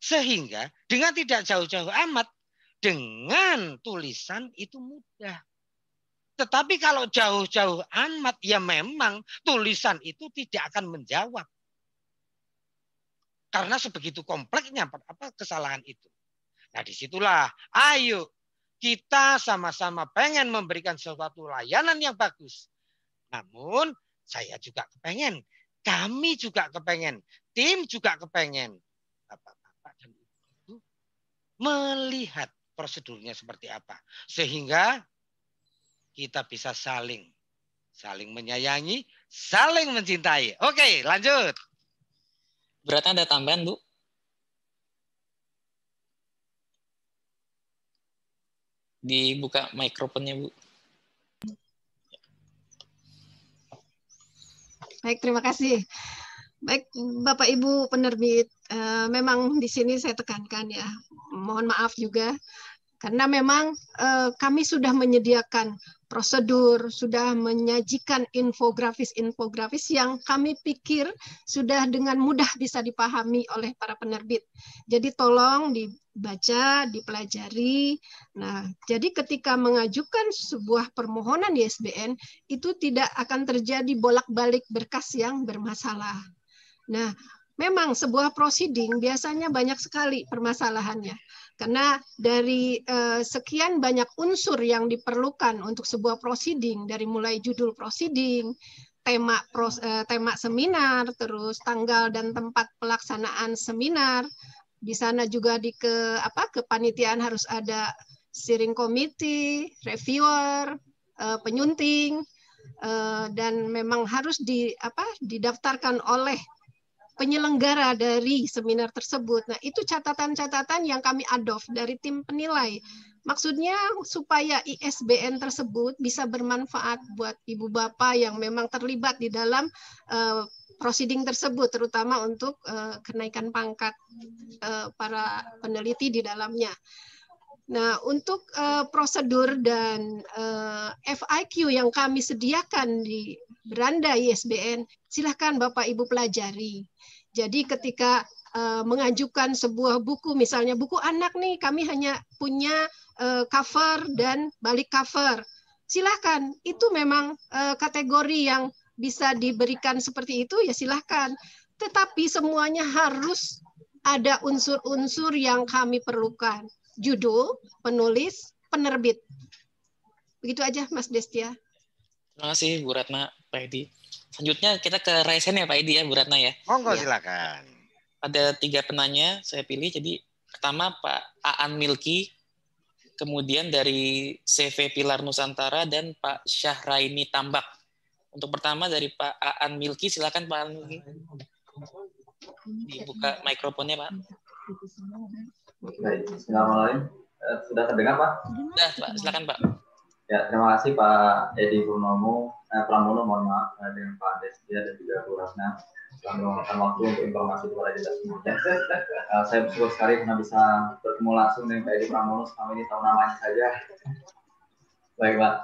Sehingga dengan tidak jauh-jauh amat, dengan tulisan itu mudah. Tetapi kalau jauh-jauh amat, ya memang tulisan itu tidak akan menjawab. Karena sebegitu kompleksnya apa kesalahan itu. Nah disitulah, ayo kita sama-sama pengen memberikan sesuatu layanan yang bagus. Namun saya juga kepengen, kami juga kepengen, tim juga kepengen. Bapak-bapak dan ibu melihat prosedurnya seperti apa. Sehingga kita bisa saling saling menyayangi, saling mencintai. Oke, lanjut. Beratnya ada tambahan, Bu? Dibuka mikrofonnya, Bu. Baik, terima kasih. Baik, Bapak Ibu penerbit, eh, memang di sini saya tekankan ya, mohon maaf juga karena memang eh, kami sudah menyediakan prosedur, sudah menyajikan infografis-infografis yang kami pikir sudah dengan mudah bisa dipahami oleh para penerbit. Jadi tolong dibaca, dipelajari. Nah, jadi ketika mengajukan sebuah permohonan di SBN itu tidak akan terjadi bolak-balik berkas yang bermasalah. Nah, memang sebuah prosiding biasanya banyak sekali permasalahannya karena dari uh, sekian banyak unsur yang diperlukan untuk sebuah proceeding, dari mulai judul proceeding, tema pros, uh, tema seminar, terus tanggal dan tempat pelaksanaan seminar, di sana juga di ke apa kepanitiaan harus ada steering committee, reviewer, uh, penyunting, dan memang harus di apa didaftarkan oleh penyelenggara dari seminar tersebut. Nah, itu catatan-catatan yang kami adopt dari tim penilai. Maksudnya supaya ISBN tersebut bisa bermanfaat buat ibu bapak yang memang terlibat di dalam uh, proceeding tersebut, terutama untuk uh, kenaikan pangkat uh, para peneliti di dalamnya. Nah, untuk uh, prosedur dan uh, FIQ yang kami sediakan di beranda ISBN, silahkan Bapak Ibu pelajari. Jadi ketika uh, mengajukan sebuah buku, misalnya buku anak nih, kami hanya punya uh, cover dan balik cover. Silahkan, itu memang uh, kategori yang bisa diberikan seperti itu, ya silahkan. Tetapi semuanya harus ada unsur-unsur yang kami perlukan. Judul, penulis, penerbit. Begitu aja Mas Destia. Terima kasih Bu Ratna, Pak Edi. Selanjutnya kita ke resen ya Pak Edi ya, Bu Ratna ya. Monggo ya. silakan. Ada tiga penanya saya pilih. Jadi pertama Pak Aan Milki, kemudian dari CV Pilar Nusantara dan Pak Syahraini Tambak. Untuk pertama dari Pak Aan Milki, silakan Pak Aan Milki. Dibuka mikrofonnya Pak. Baik, malam. Sudah terdengar Pak? Sudah Pak, silakan Pak. Ya, terima kasih Pak Edi Purnomo, eh, Pramono, mohon maaf eh, dengan Pak Destia dan juga Bu Rasna telah meluangkan waktu untuk informasi kepada kita semua. eh, saya bersyukur sekali karena bisa bertemu langsung dengan Pak Edi Pramono selama ini tahu namanya saja. Baik Pak,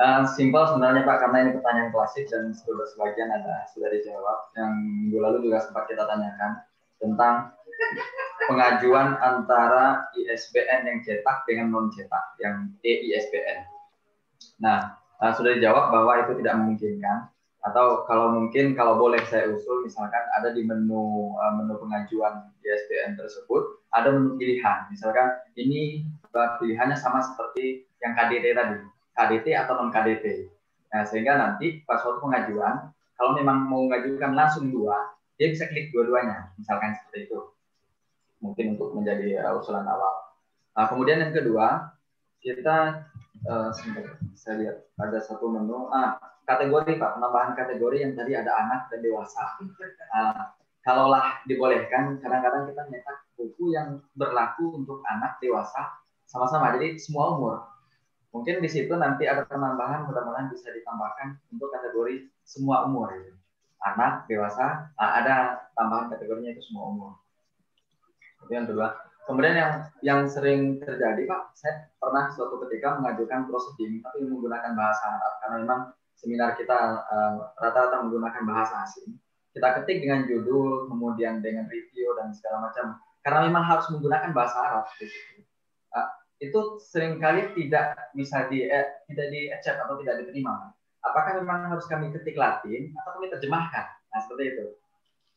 Uh, simpel sebenarnya Pak karena ini pertanyaan klasik dan sudah sebagian ada sudah dijawab. Yang minggu lalu juga sempat kita tanyakan tentang pengajuan antara ISBN yang cetak dengan non cetak yang EISBN. Nah, uh, sudah dijawab bahwa itu tidak memungkinkan. Atau kalau mungkin, kalau boleh saya usul, misalkan ada di menu uh, menu pengajuan di tersebut, ada menu pilihan. Misalkan ini eh, pilihannya sama seperti yang KDT tadi, KDT atau non KDT. Nah, sehingga nanti pas waktu pengajuan, kalau memang mau mengajukan langsung dua, dia bisa klik dua-duanya, misalkan seperti itu. Mungkin untuk menjadi uh, usulan awal. Nah, kemudian yang kedua, kita Eh, sebentar, saya lihat ada satu menu ah, kategori Pak, penambahan kategori yang tadi ada anak dan dewasa. Kalau ah, kalaulah dibolehkan, kadang-kadang kita nyetak buku yang berlaku untuk anak dewasa sama-sama, jadi semua umur. Mungkin di situ nanti ada penambahan, mudah-mudahan bisa ditambahkan untuk kategori semua umur. Anak, dewasa, uh, ada tambahan kategorinya itu semua umur. Itu yang kedua. Kemudian yang yang sering terjadi Pak, saya pernah suatu ketika mengajukan prosedur tapi menggunakan bahasa Arab karena memang seminar kita rata eh, rata-rata menggunakan bahasa asing. Kita ketik dengan judul, kemudian dengan review dan segala macam. Karena memang harus menggunakan bahasa Arab. Gitu. Uh, itu seringkali tidak bisa di eh, tidak di accept atau tidak diterima. Apakah memang harus kami ketik Latin atau kami terjemahkan? Nah seperti itu.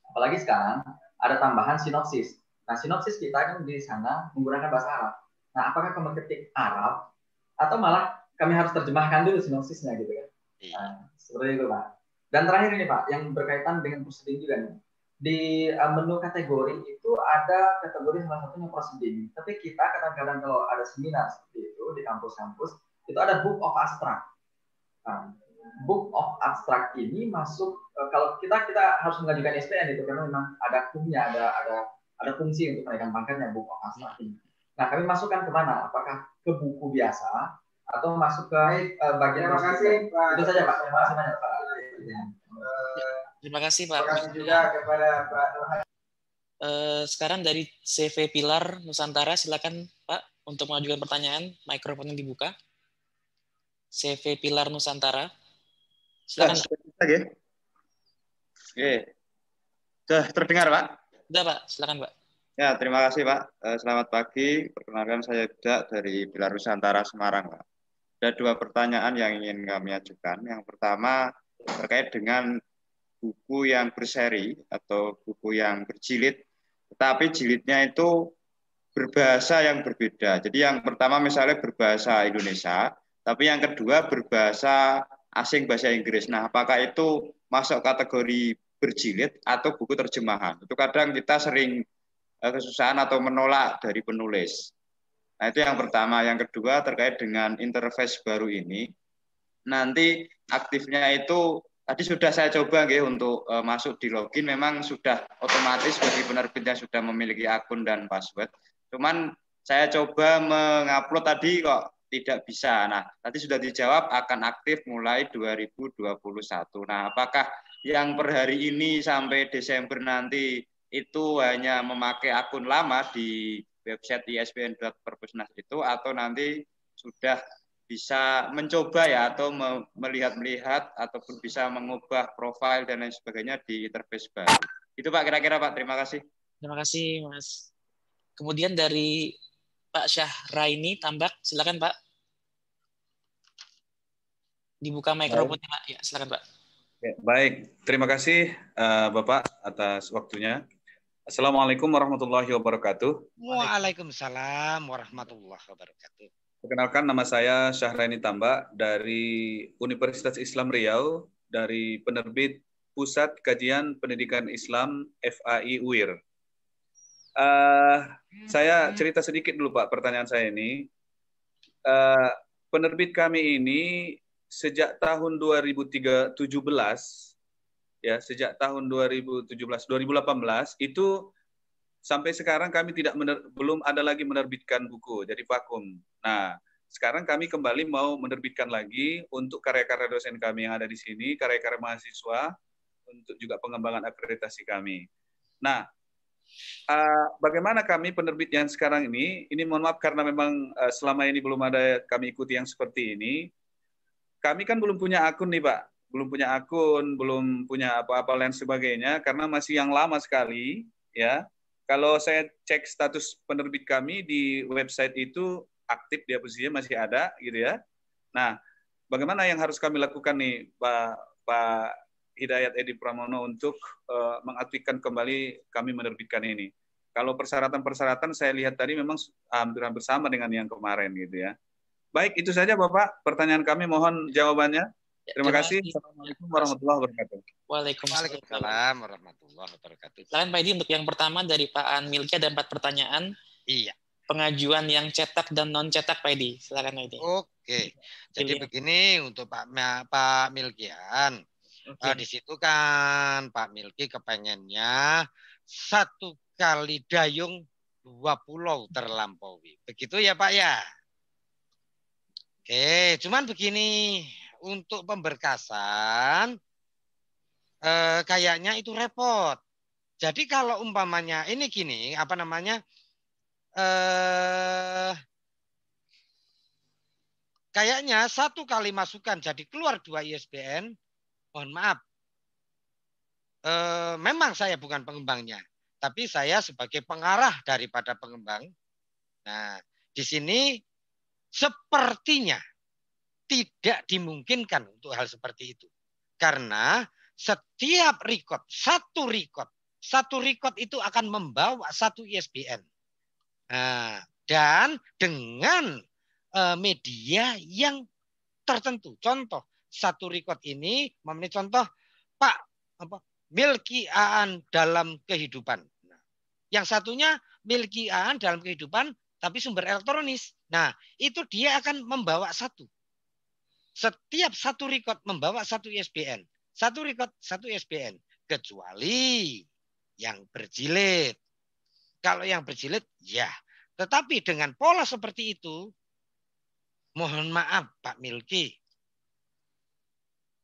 Apalagi sekarang ada tambahan sinopsis Nah, sinopsis kita kan di sana menggunakan bahasa Arab. Nah, apakah kamu ketik Arab atau malah kami harus terjemahkan dulu sinopsisnya gitu kan? Iya. Nah, seperti itu Pak. Dan terakhir ini Pak, yang berkaitan dengan prosedur juga nih. Di eh, menu kategori itu ada kategori salah satunya proceeding. Tapi kita kadang-kadang kalau ada seminar seperti itu di kampus-kampus, itu ada book of abstract. Nah, book of abstract ini masuk eh, kalau kita kita harus mengajukan SPN itu karena memang ada hukumnya, ada ada ada fungsi untuk kenaikan pangkatnya buku akan Nah, kami masukkan kemana? Apakah ke buku biasa atau masuk ke uh, bagian Terima kasih, Pak. Itu saja, Pak. Terima kasih banyak, Pak. Eh, terima kasih, Pak. Terima kasih juga kepada Pak Nurhan. Uh, sekarang dari CV Pilar Nusantara, silakan Pak untuk mengajukan pertanyaan. yang dibuka. CV Pilar Nusantara. Silakan. Oke. Ya? Oke. Sudah terdengar, Pak? Sudah Pak, silakan Pak. Ya, terima kasih Pak. Eh, selamat pagi. Perkenalkan saya Yuda dari Pilar Nusantara Semarang Pak. Ada dua pertanyaan yang ingin kami ajukan. Yang pertama terkait dengan buku yang berseri atau buku yang berjilid, tetapi jilidnya itu berbahasa yang berbeda. Jadi yang pertama misalnya berbahasa Indonesia, tapi yang kedua berbahasa asing bahasa Inggris. Nah, apakah itu masuk kategori berjilid atau buku terjemahan. Itu kadang kita sering eh, kesusahan atau menolak dari penulis. Nah, itu yang pertama. Yang kedua terkait dengan interface baru ini. Nanti aktifnya itu tadi sudah saya coba ya, untuk uh, masuk di login memang sudah otomatis bagi penerbit yang sudah memiliki akun dan password. Cuman saya coba mengupload tadi kok tidak bisa. Nah, tadi sudah dijawab akan aktif mulai 2021. Nah, apakah yang per hari ini sampai Desember nanti itu hanya memakai akun lama di website isbn.perpusnas itu atau nanti sudah bisa mencoba ya atau melihat melihat ataupun bisa mengubah profil dan lain sebagainya di interface baru. Itu Pak kira-kira Pak, terima kasih. Terima kasih Mas. Kemudian dari Pak Syahraini Tambak, silakan Pak. Dibuka mikrofonnya Pak. Ya, silakan Pak. Ya, baik, terima kasih uh, Bapak atas waktunya. Assalamualaikum warahmatullahi wabarakatuh. Waalaikumsalam warahmatullahi wabarakatuh. Perkenalkan nama saya Syahrani Tambak dari Universitas Islam Riau dari penerbit Pusat Kajian Pendidikan Islam FAI UIR. Uh, eh, saya hmm. cerita sedikit dulu Pak pertanyaan saya ini. Uh, penerbit kami ini sejak tahun 2017 ya sejak tahun 2017 2018 itu sampai sekarang kami tidak mener, belum ada lagi menerbitkan buku jadi vakum. Nah, sekarang kami kembali mau menerbitkan lagi untuk karya-karya dosen kami yang ada di sini, karya-karya mahasiswa untuk juga pengembangan akreditasi kami. Nah, uh, bagaimana kami penerbit yang sekarang ini? Ini mohon maaf karena memang uh, selama ini belum ada kami ikuti yang seperti ini kami kan belum punya akun nih Pak, belum punya akun, belum punya apa-apa lain sebagainya karena masih yang lama sekali ya. Kalau saya cek status penerbit kami di website itu aktif dia posisinya masih ada gitu ya. Nah, bagaimana yang harus kami lakukan nih Pak Pak Hidayat Edi Pramono untuk uh, mengaktifkan kembali kami menerbitkan ini. Kalau persyaratan-persyaratan saya lihat tadi memang hampir-hampir sama dengan yang kemarin gitu ya. Baik, itu saja Bapak. Pertanyaan kami mohon jawabannya. Ya, terima, Terima kasih. Assalamualaikum warahmatullahi wabarakatuh. Waalaikumsalam warahmatullahi wabarakatuh. Selain Pak Edi, untuk yang pertama dari Pak An Milki ada empat pertanyaan. Iya. Pengajuan yang cetak dan non cetak Pak Edi. Silakan Pak Edi. Oke. Jadi Pilih. begini untuk Pak Pak Milkian. Okay. Uh, eh, di situ kan Pak Milki kepengennya satu kali dayung dua pulau terlampaui. Begitu ya Pak ya? Oke, cuman begini, untuk pemberkasan eh, kayaknya itu repot. Jadi kalau umpamanya ini gini, apa namanya? Eh kayaknya satu kali masukan jadi keluar dua ISBN. Mohon maaf. E, memang saya bukan pengembangnya, tapi saya sebagai pengarah daripada pengembang. Nah, di sini Sepertinya tidak dimungkinkan untuk hal seperti itu. Karena setiap record, satu record, satu record itu akan membawa satu ISBN. E nah, dan dengan eh, media yang tertentu. Contoh, satu record ini, memenuhi contoh, Pak, apa, milki aan dalam kehidupan. Nah, yang satunya milki aan dalam kehidupan tapi sumber elektronis. Nah, itu dia akan membawa satu. Setiap satu record membawa satu ISBN. Satu record, satu ISBN. Kecuali yang berjilid. Kalau yang berjilid, ya. Tetapi dengan pola seperti itu, mohon maaf Pak Milki,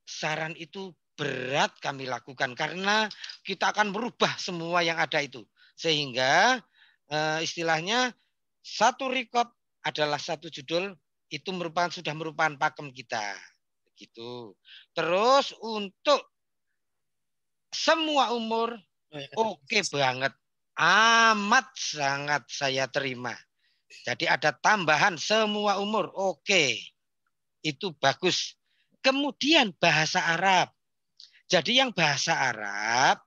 saran itu berat kami lakukan karena kita akan merubah semua yang ada itu. Sehingga eh, istilahnya satu record adalah satu judul itu merupakan sudah merupakan pakem kita gitu terus untuk semua umur oh, ya, oke okay banget amat sangat saya terima jadi ada tambahan semua umur oke okay. itu bagus kemudian bahasa Arab jadi yang bahasa Arab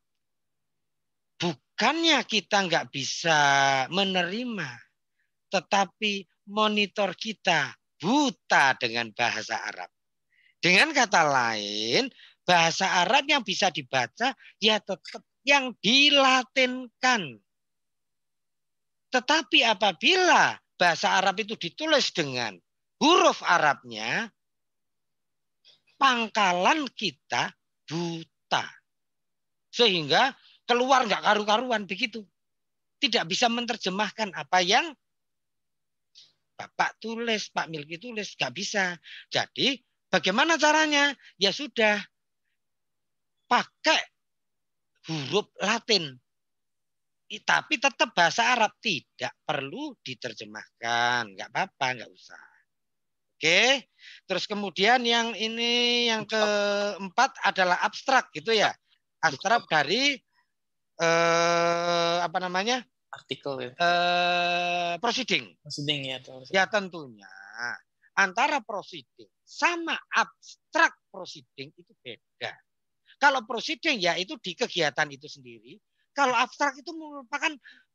bukannya kita nggak bisa menerima tetapi monitor kita buta dengan bahasa Arab. Dengan kata lain, bahasa Arab yang bisa dibaca ya tetap yang dilatinkan. Tetapi apabila bahasa Arab itu ditulis dengan huruf Arabnya, pangkalan kita buta. Sehingga keluar nggak karu-karuan begitu. Tidak bisa menerjemahkan apa yang Bapak tulis, Pak Milki tulis, nggak bisa. Jadi bagaimana caranya? Ya sudah, pakai huruf Latin. Tapi tetap bahasa Arab tidak perlu diterjemahkan, nggak apa-apa, nggak usah. Oke, terus kemudian yang ini yang keempat adalah abstrak gitu ya, abstrak dari eh, apa namanya artikel ya? Uh, proceeding. Proceeding ya. Terus. Ya tentunya antara proceeding sama abstrak proceeding itu beda. Kalau proceeding ya itu di kegiatan itu sendiri. Kalau abstrak itu merupakan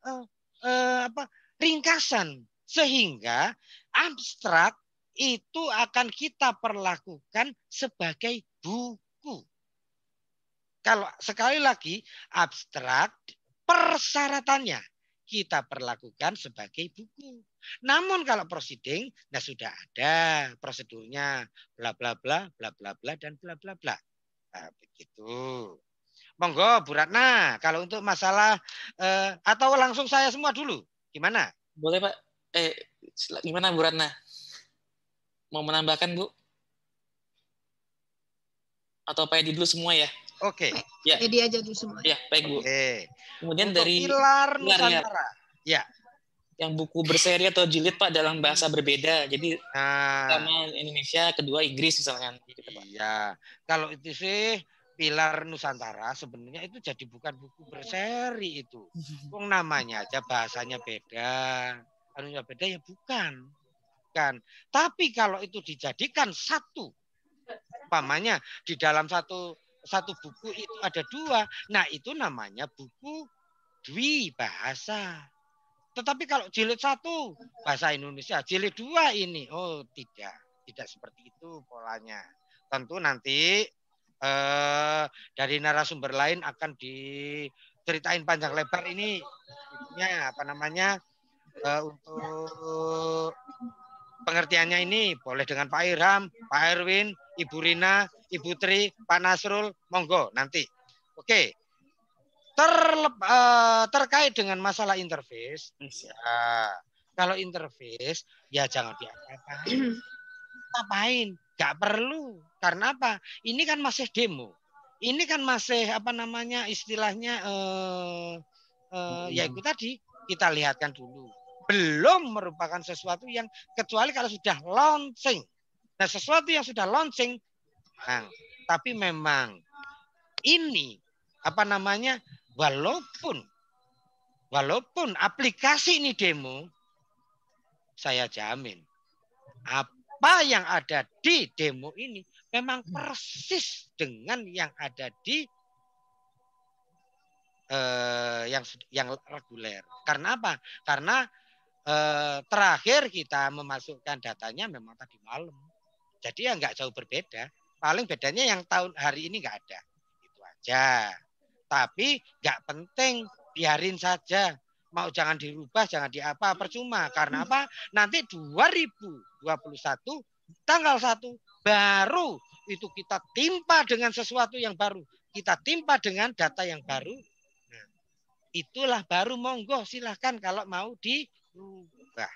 uh, uh, apa ringkasan sehingga abstrak itu akan kita perlakukan sebagai buku. Kalau sekali lagi abstrak persyaratannya kita perlakukan sebagai buku. Namun kalau proceeding, nah sudah ada prosedurnya, bla bla bla, bla bla bla dan bla bla bla. Nah, begitu. Monggo Bu Ratna, kalau untuk masalah eh, atau langsung saya semua dulu, gimana? Boleh Pak. Eh, gimana Bu Ratna? Mau menambahkan Bu? Atau Pak Edi dulu semua ya? Oke. Okay. Eh, ya. Jadi aja dulu semua. Ya, baik Bu. Okay. Kemudian Untuk dari pilar ya. Nusantara. Ya. Yang buku berseri atau jilid Pak dalam bahasa hmm. berbeda. Jadi nah. pertama Indonesia, kedua Inggris misalnya. Gitu, Yeah. Iya. Kalau itu sih pilar Nusantara sebenarnya itu jadi bukan buku berseri itu. Wong namanya aja bahasanya beda. Anunya beda ya bukan. kan? Tapi kalau itu dijadikan satu pamannya di dalam satu satu buku itu ada dua. Nah itu namanya buku dwi bahasa. Tetapi kalau jilid satu bahasa Indonesia, jilid dua ini oh tidak, tidak seperti itu polanya. Tentu nanti eh, dari narasumber lain akan diceritain panjang lebar ini, ya apa namanya eh, untuk pengertiannya ini boleh dengan Pak Irham, Pak Erwin, Ibu Rina, Ibu Tri, Pak Nasrul, monggo nanti. Oke. Ter, uh, eh, terkait dengan masalah interface, uh, kalau interface ya jangan diapa-apain. Apain? Gak perlu. Karena apa? Ini kan masih demo. Ini kan masih apa namanya istilahnya eh, eh ya itu tadi kita lihatkan dulu. Belum merupakan sesuatu yang kecuali kalau sudah launching Nah, sesuatu yang sudah launching, nah, tapi memang ini apa namanya? Walaupun walaupun aplikasi ini demo, saya jamin apa yang ada di demo ini memang hmm. persis dengan yang ada di eh, yang yang reguler. Karena apa? Karena eh, terakhir kita memasukkan datanya memang tadi malam. Jadi ya nggak jauh berbeda. Paling bedanya yang tahun hari ini nggak ada. Itu aja. Tapi nggak penting, biarin saja. Mau jangan dirubah, jangan diapa, percuma. Karena apa? Nanti 2021 tanggal 1 baru itu kita timpa dengan sesuatu yang baru. Kita timpa dengan data yang baru. Nah, itulah baru monggo silahkan kalau mau dirubah.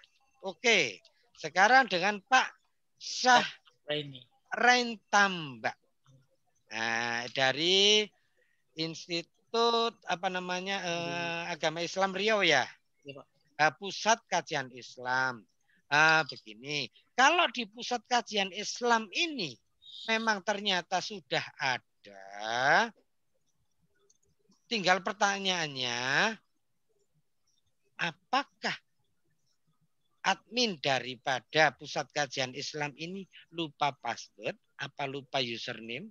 Oke, sekarang dengan Pak Sah Raini. tambak Nah, dari Institut apa namanya eh, Agama Islam Riau ya. ya pusat Kajian Islam. Ah, begini, kalau di Pusat Kajian Islam ini memang ternyata sudah ada. Tinggal pertanyaannya, apakah admin daripada pusat kajian Islam ini lupa password apa lupa username?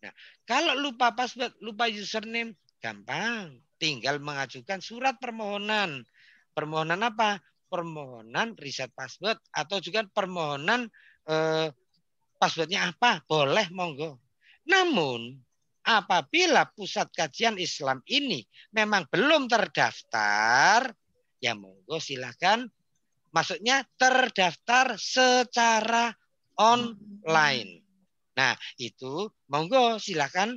Nah, kalau lupa password, lupa username, gampang. Tinggal mengajukan surat permohonan. Permohonan apa? Permohonan riset password atau juga permohonan eh, passwordnya apa? Boleh, monggo. Namun, apabila pusat kajian Islam ini memang belum terdaftar, ya monggo silahkan maksudnya terdaftar secara online. Nah, itu monggo silakan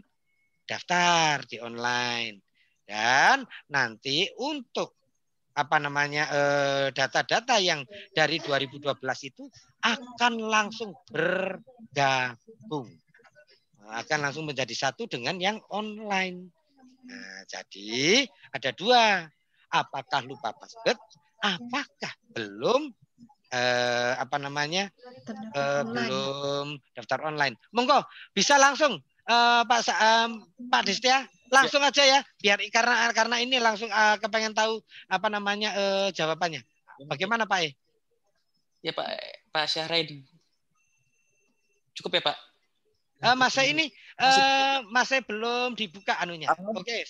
daftar di online. Dan nanti untuk apa namanya eh, data-data yang dari 2012 itu akan langsung bergabung. Akan langsung menjadi satu dengan yang online. Nah, jadi ada dua. Apakah lupa password Iya. apakah belum eh, apa namanya eh, belum daftar online? Monggo bisa langsung eh, Pak eh, Pak Distia langsung aja ya biar karena karena ini langsung eh, kepengen tahu apa namanya eh, jawabannya. Bagaimana Pak E? Ya Pak Pak Syahrain. Cukup ya Pak? Uh, eh, masa e ini uh, eh, masa e belum dibuka anunya. Oke, okay,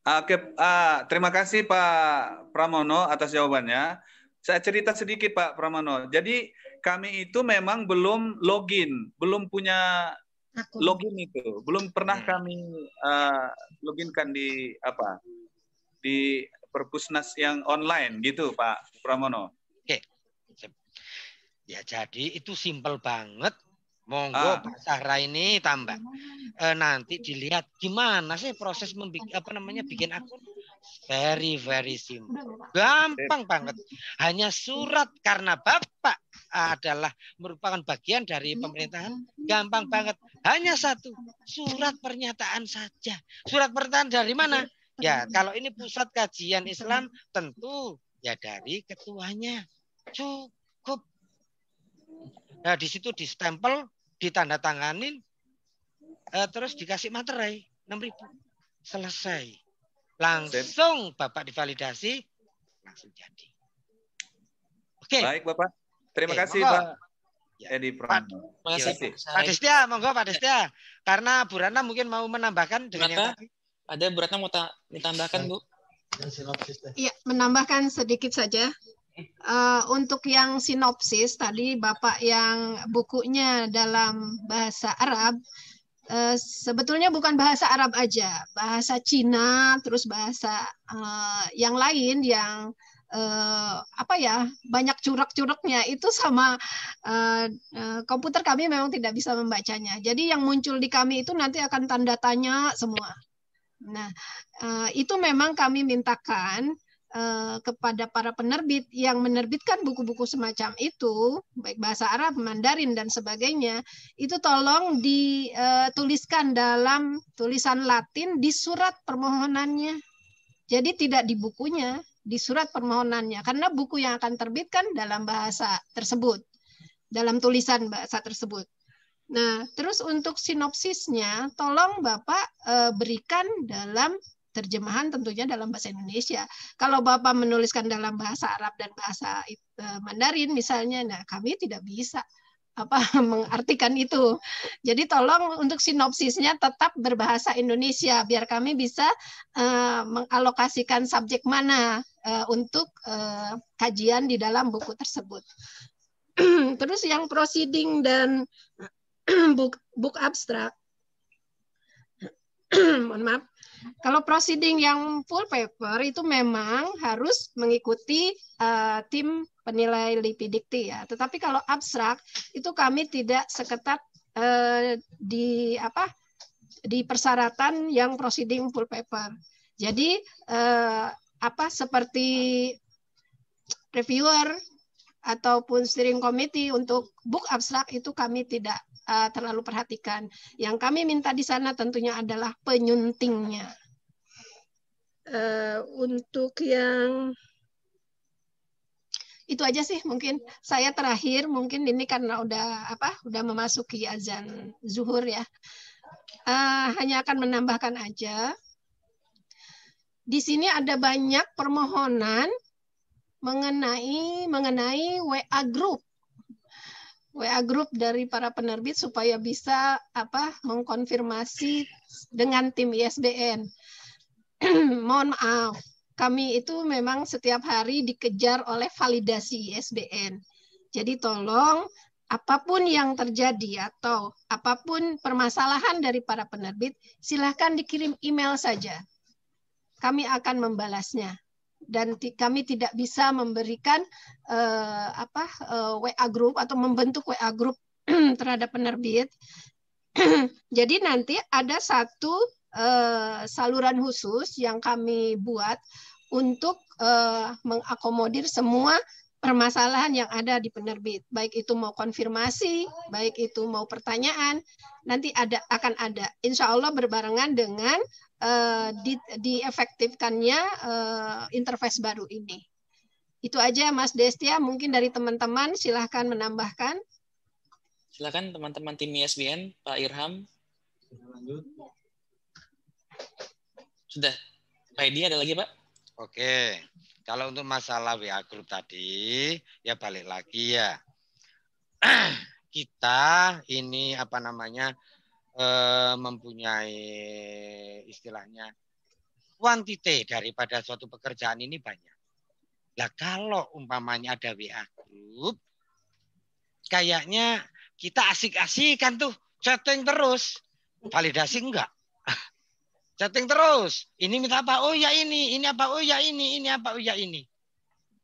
Oke, uh, terima kasih Pak Pramono atas jawabannya. Saya cerita sedikit Pak Pramono. Jadi kami itu memang belum login, belum punya login itu, belum pernah hmm. kami uh, loginkan di apa di Perpusnas yang online gitu Pak Pramono. Oke, ya jadi itu simpel banget Monggo ah. Pak Sahra ini tambah. E, nanti dilihat gimana sih proses membuat apa namanya bikin akun. Very very simple. Gampang banget. Hanya surat karena Bapak adalah merupakan bagian dari pemerintahan. Gampang banget. Hanya satu, surat pernyataan saja. Surat pernyataan dari mana? Ya, kalau ini pusat kajian Islam tentu ya dari ketuanya. Cukup. Nah, di situ distempel ditandatanganin eh, terus dikasih materai 6000 selesai langsung Bapak divalidasi langsung jadi oke okay. baik Bapak terima okay, kasih Pak ya. Edi Pranowo iya. Pak Destia monggo Pak Destia karena Bu Rana mungkin mau menambahkan dengan Mata, yang tadi ada Bu Rana mau ditambahkan Bu Iya, menambahkan sedikit saja. Uh, untuk yang sinopsis tadi Bapak yang bukunya dalam bahasa Arab uh, sebetulnya bukan bahasa Arab aja, bahasa Cina terus bahasa uh, yang lain yang Uh, apa ya banyak curug-curugnya itu sama uh, uh, komputer kami memang tidak bisa membacanya. Jadi yang muncul di kami itu nanti akan tanda tanya semua. Nah uh, itu memang kami mintakan eh, kepada para penerbit yang menerbitkan buku-buku semacam itu, baik bahasa Arab, Mandarin dan sebagainya, itu tolong dituliskan eh, dalam tulisan Latin di surat permohonannya. Jadi tidak di bukunya, di surat permohonannya karena buku yang akan terbitkan dalam bahasa tersebut, dalam tulisan bahasa tersebut. Nah, terus untuk sinopsisnya, tolong Bapak eh, berikan dalam terjemahan tentunya dalam bahasa Indonesia. Kalau Bapak menuliskan dalam bahasa Arab dan bahasa e, Mandarin misalnya, nah kami tidak bisa apa mengartikan itu. Jadi tolong untuk sinopsisnya tetap berbahasa Indonesia biar kami bisa uh, mengalokasikan subjek mana uh, untuk uh, kajian di dalam buku tersebut. Terus yang proceeding dan book book abstrak. Mohon maaf kalau proceeding yang full paper itu memang harus mengikuti uh, tim penilai lipidikti ya. Tetapi kalau abstrak itu kami tidak seketat uh, di apa di persyaratan yang proceeding full paper. Jadi uh, apa seperti reviewer ataupun steering committee untuk book abstrak itu kami tidak uh, terlalu perhatikan. Yang kami minta di sana tentunya adalah penyuntingnya. Uh, untuk yang itu aja sih mungkin saya terakhir mungkin ini karena udah apa udah memasuki azan zuhur ya uh, hanya akan menambahkan aja di sini ada banyak permohonan mengenai mengenai WA group WA grup dari para penerbit supaya bisa apa mengkonfirmasi dengan tim ISBN. Mohon maaf, kami itu memang setiap hari dikejar oleh validasi ISBN. Jadi tolong apapun yang terjadi atau apapun permasalahan dari para penerbit, silahkan dikirim email saja. Kami akan membalasnya dan kami tidak bisa memberikan uh, apa uh, eh, WA group atau membentuk WA group terhadap penerbit. Jadi nanti ada satu uh, saluran khusus yang kami buat untuk uh, mengakomodir semua permasalahan yang ada di penerbit, baik itu mau konfirmasi, baik itu mau pertanyaan, nanti ada akan ada. Insya Allah berbarengan dengan uh, di, diefektifkannya uh, interface baru ini. Itu aja Mas Destia, mungkin dari teman-teman silahkan menambahkan. Silahkan teman-teman tim ISBN, Pak Irham. Lanjut. Sudah. Pak Edi ada lagi Pak? Oke. Kalau untuk masalah WA group tadi, ya balik lagi ya. Kita ini apa namanya eh, mempunyai istilahnya kuantite daripada suatu pekerjaan ini banyak. Nah kalau umpamanya ada WA group, kayaknya kita asik-asikan tuh chatting terus. Validasi enggak? Chatting terus. Ini minta apa? Oh ya ini, ini apa? Oh ya ini, ini apa? Oh ya ini.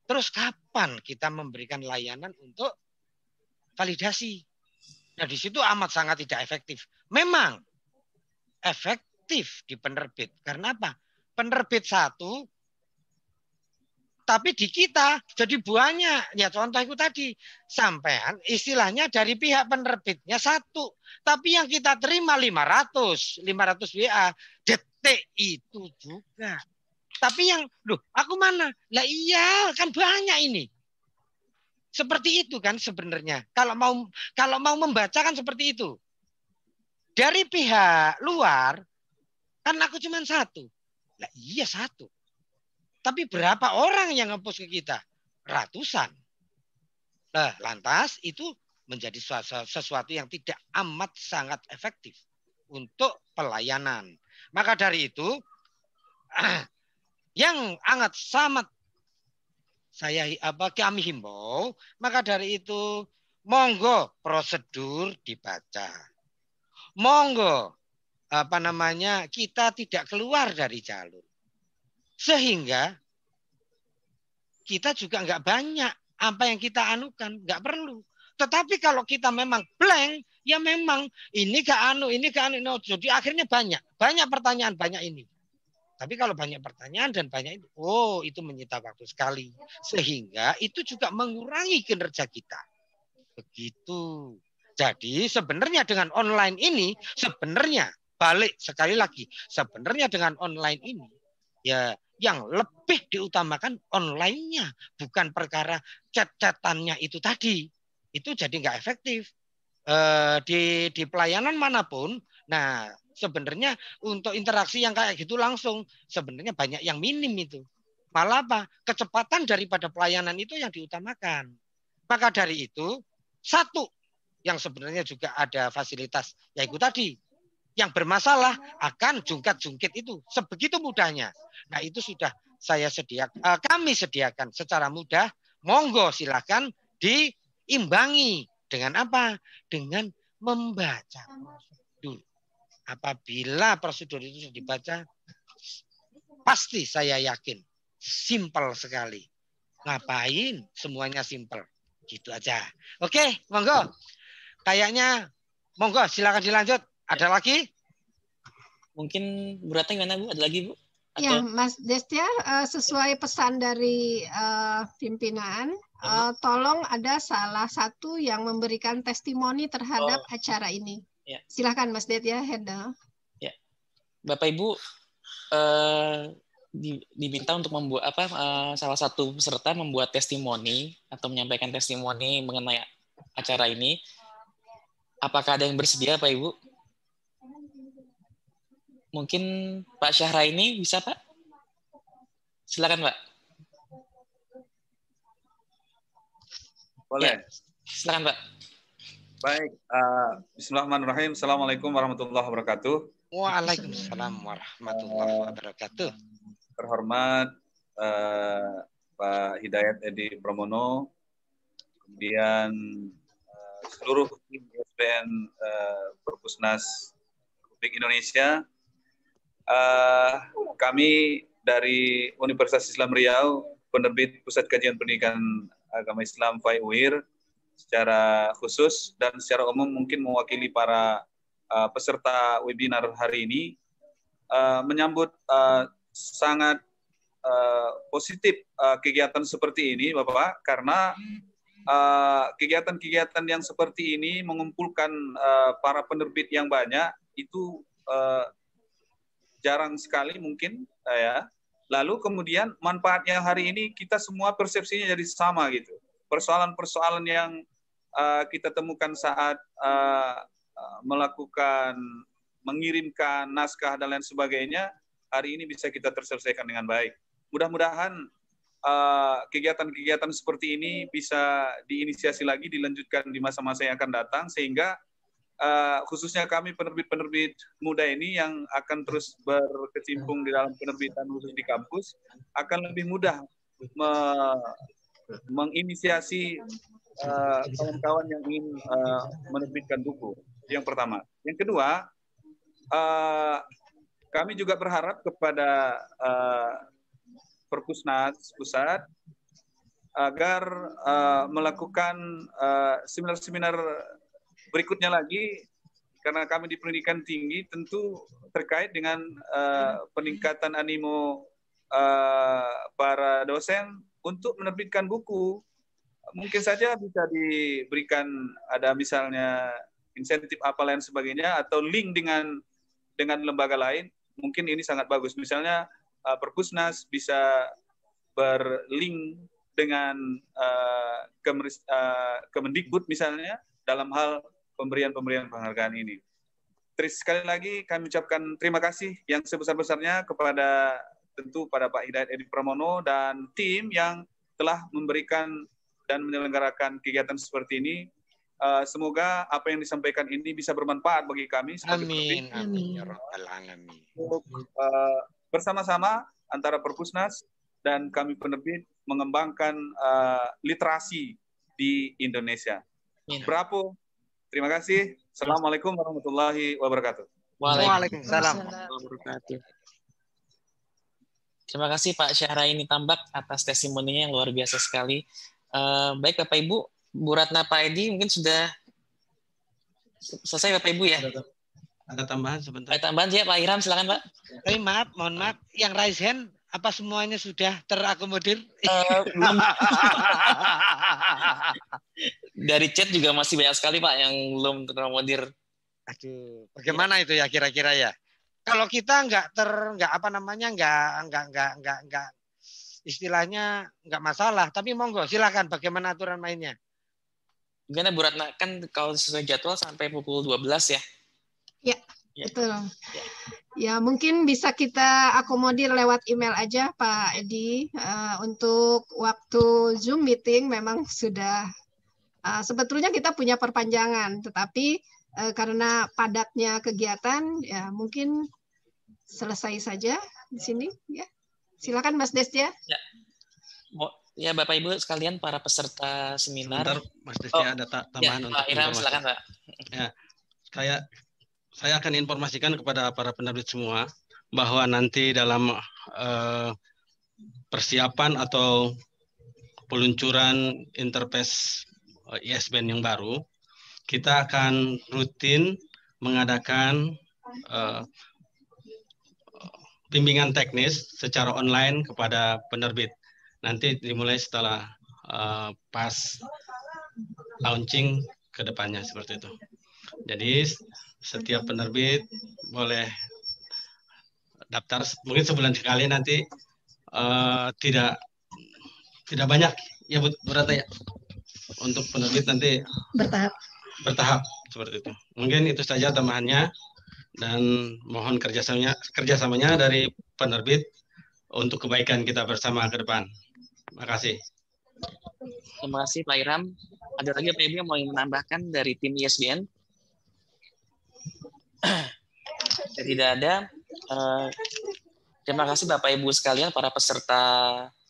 Terus kapan kita memberikan layanan untuk validasi? Nah di situ amat sangat tidak efektif. Memang efektif di penerbit. Karena apa? Penerbit satu tapi di kita jadi banyak. Ya contoh itu tadi, sampean istilahnya dari pihak penerbitnya satu, tapi yang kita terima 500, 500 WA detik itu juga. Tapi yang, loh, aku mana? Lah iya, kan banyak ini. Seperti itu kan sebenarnya. Kalau mau kalau mau membaca kan seperti itu. Dari pihak luar kan aku cuma satu. Lah iya satu. Tapi berapa orang yang ngepost ke kita? Ratusan. Nah, lantas itu menjadi sesuatu yang tidak amat sangat efektif untuk pelayanan. Maka dari itu, yang sangat sangat saya apa kami himbau, maka dari itu monggo prosedur dibaca. Monggo apa namanya kita tidak keluar dari jalur. Sehingga kita juga nggak banyak apa yang kita anukan, nggak perlu. Tetapi kalau kita memang blank, ya memang ini ke anu, ini ke anu, no. jadi akhirnya banyak, banyak pertanyaan, banyak ini. Tapi kalau banyak pertanyaan dan banyak itu, oh itu menyita waktu sekali. Sehingga itu juga mengurangi kinerja kita. Begitu. Jadi sebenarnya dengan online ini, sebenarnya balik sekali lagi, sebenarnya dengan online ini, ya yang lebih diutamakan online-nya, bukan perkara cat-catannya itu tadi. Itu jadi nggak efektif. Eh, di, di pelayanan manapun, nah sebenarnya untuk interaksi yang kayak gitu langsung, sebenarnya banyak yang minim itu. Malah apa? Kecepatan daripada pelayanan itu yang diutamakan. Maka dari itu, satu yang sebenarnya juga ada fasilitas, yaitu tadi yang bermasalah akan jungkat-jungkit itu sebegitu mudahnya. Nah, itu sudah saya sediakan eh, kami sediakan secara mudah. Monggo silakan diimbangi dengan apa? Dengan membaca prosedur. Apabila prosedur itu sudah dibaca, pasti saya yakin simpel sekali. Ngapain semuanya simpel. Gitu aja. Oke, monggo. Kayaknya monggo silakan dilanjut. Ada lagi? Mungkin beratnya gimana Bu? Ada lagi Bu? Atau... Ya, Mas Destia, uh, sesuai pesan dari uh, pimpinan, uh, tolong ada salah satu yang memberikan testimoni terhadap oh. acara ini. Ya. Silahkan Mas Destia, handle. Ya. Bapak Ibu, uh, di, diminta untuk membuat apa uh, salah satu peserta membuat testimoni atau menyampaikan testimoni mengenai acara ini. Apakah ada yang bersedia, Pak Ibu? Mungkin Pak Syahra ini bisa Pak? Silakan Pak. Boleh. Ya, silakan Pak. Baik. Uh, Bismillahirrahmanirrahim. Assalamualaikum warahmatullahi wabarakatuh. Waalaikumsalam warahmatullahi wabarakatuh. Terhormat uh, Pak Hidayat Edi Pramono, kemudian uh, seluruh tim SPN uh, Perpusnas Republik Indonesia, Uh, kami dari Universitas Islam Riau, penerbit Pusat Kajian Pendidikan Agama Islam FAI UIR, secara khusus dan secara umum mungkin mewakili para uh, peserta webinar hari ini, uh, menyambut uh, sangat uh, positif uh, kegiatan seperti ini, Bapak, karena kegiatan kegiatan-kegiatan yang seperti ini mengumpulkan uh, para penerbit yang banyak itu uh, jarang sekali mungkin eh, ya. Lalu kemudian manfaatnya hari ini kita semua persepsinya jadi sama gitu. Persoalan-persoalan yang uh, kita temukan saat uh, melakukan mengirimkan naskah dan lain sebagainya hari ini bisa kita terselesaikan dengan baik. Mudah-mudahan kegiatan kegiatan-kegiatan seperti ini bisa diinisiasi lagi dilanjutkan di masa-masa yang akan datang sehingga uh, khususnya kami penerbit-penerbit muda ini yang akan terus berkecimpung di dalam penerbitan khusus di kampus akan lebih mudah me menginisiasi eh, kawan-kawan uh, yang ingin uh, menerbitkan buku. Yang pertama. Yang kedua, uh, kami juga berharap kepada uh, Perpusnas pusat agar uh, melakukan seminar-seminar uh, berikutnya lagi karena kami di pendidikan tinggi tentu terkait dengan uh, peningkatan animo uh, para dosen untuk menerbitkan buku. Mungkin saja bisa diberikan ada misalnya insentif apa lain sebagainya atau link dengan dengan lembaga lain. Mungkin ini sangat bagus. Misalnya uh, Perpusnas bisa berlink dengan uh, Kemeris, uh, Kemendikbud misalnya dalam hal pemberian-pemberian penghargaan ini. Terus sekali lagi kami ucapkan terima kasih yang sebesar-besarnya kepada tentu pada Pak Hidayat Edi Pramono dan tim yang telah memberikan dan menyelenggarakan kegiatan seperti ini. Uh, semoga apa yang disampaikan ini bisa bermanfaat bagi kami. Amin. Seperti, Amin. Uh, bersama-sama antara Perpusnas dan kami penerbit mengembangkan uh, literasi di Indonesia. Berapa Terima kasih. Assalamualaikum warahmatullahi wabarakatuh. Waalaikumsalam. Terima kasih Pak Syahraini Tambak atas testimoninya yang luar biasa sekali. Uh, baik Bapak Ibu, Bu Ratna Pak Edi mungkin sudah selesai Bapak Ibu ya. Ada tambahan sebentar. Ada tambahan ya Pak Iram silakan Pak. Tapi eh, maaf, mohon maaf, yang raise hand apa semuanya sudah terakomodir? Uh, Dari chat juga masih banyak sekali Pak yang belum terakomodir. Aduh, bagaimana itu ya kira-kira ya? Kalau kita nggak ter nggak apa namanya nggak nggak nggak nggak nggak istilahnya nggak masalah. Tapi monggo silakan bagaimana aturan mainnya? Gimana Bu Ratna? Kan kalau sesuai jadwal sampai pukul 12 ya? Ya. Ya. Betul. Ya. ya. mungkin bisa kita akomodir lewat email aja Pak Edi. Uh, untuk waktu Zoom meeting memang sudah uh, sebetulnya kita punya perpanjangan, tetapi uh, karena padatnya kegiatan ya mungkin selesai saja di sini ya. Silakan Mas Desja Ya. ya Bapak Ibu sekalian para peserta seminar. Sebentar, Mas Desya oh, ada ya, tambahan ya, untuk Pak Iram silakan Pak. Ya. Kayak saya akan informasikan kepada para penerbit semua bahwa nanti dalam uh, persiapan atau peluncuran interface eh, ISBN yang baru, kita akan rutin mengadakan uh, bimbingan teknis secara online kepada penerbit. Nanti dimulai setelah uh, pas launching ke depannya seperti itu. Jadi setiap penerbit boleh daftar mungkin sebulan sekali nanti uh, tidak tidak banyak ya Bu Rata ya untuk penerbit nanti bertahap bertahap seperti itu mungkin itu saja tambahannya dan mohon kerjasamanya kerjasamanya dari penerbit untuk kebaikan kita bersama ke depan. Terima kasih. Terima kasih Pak Iram. Ada lagi Pak Ibu yang mau menambahkan dari tim ISBN? E tidak ada, uh, terima kasih Bapak Ibu sekalian para peserta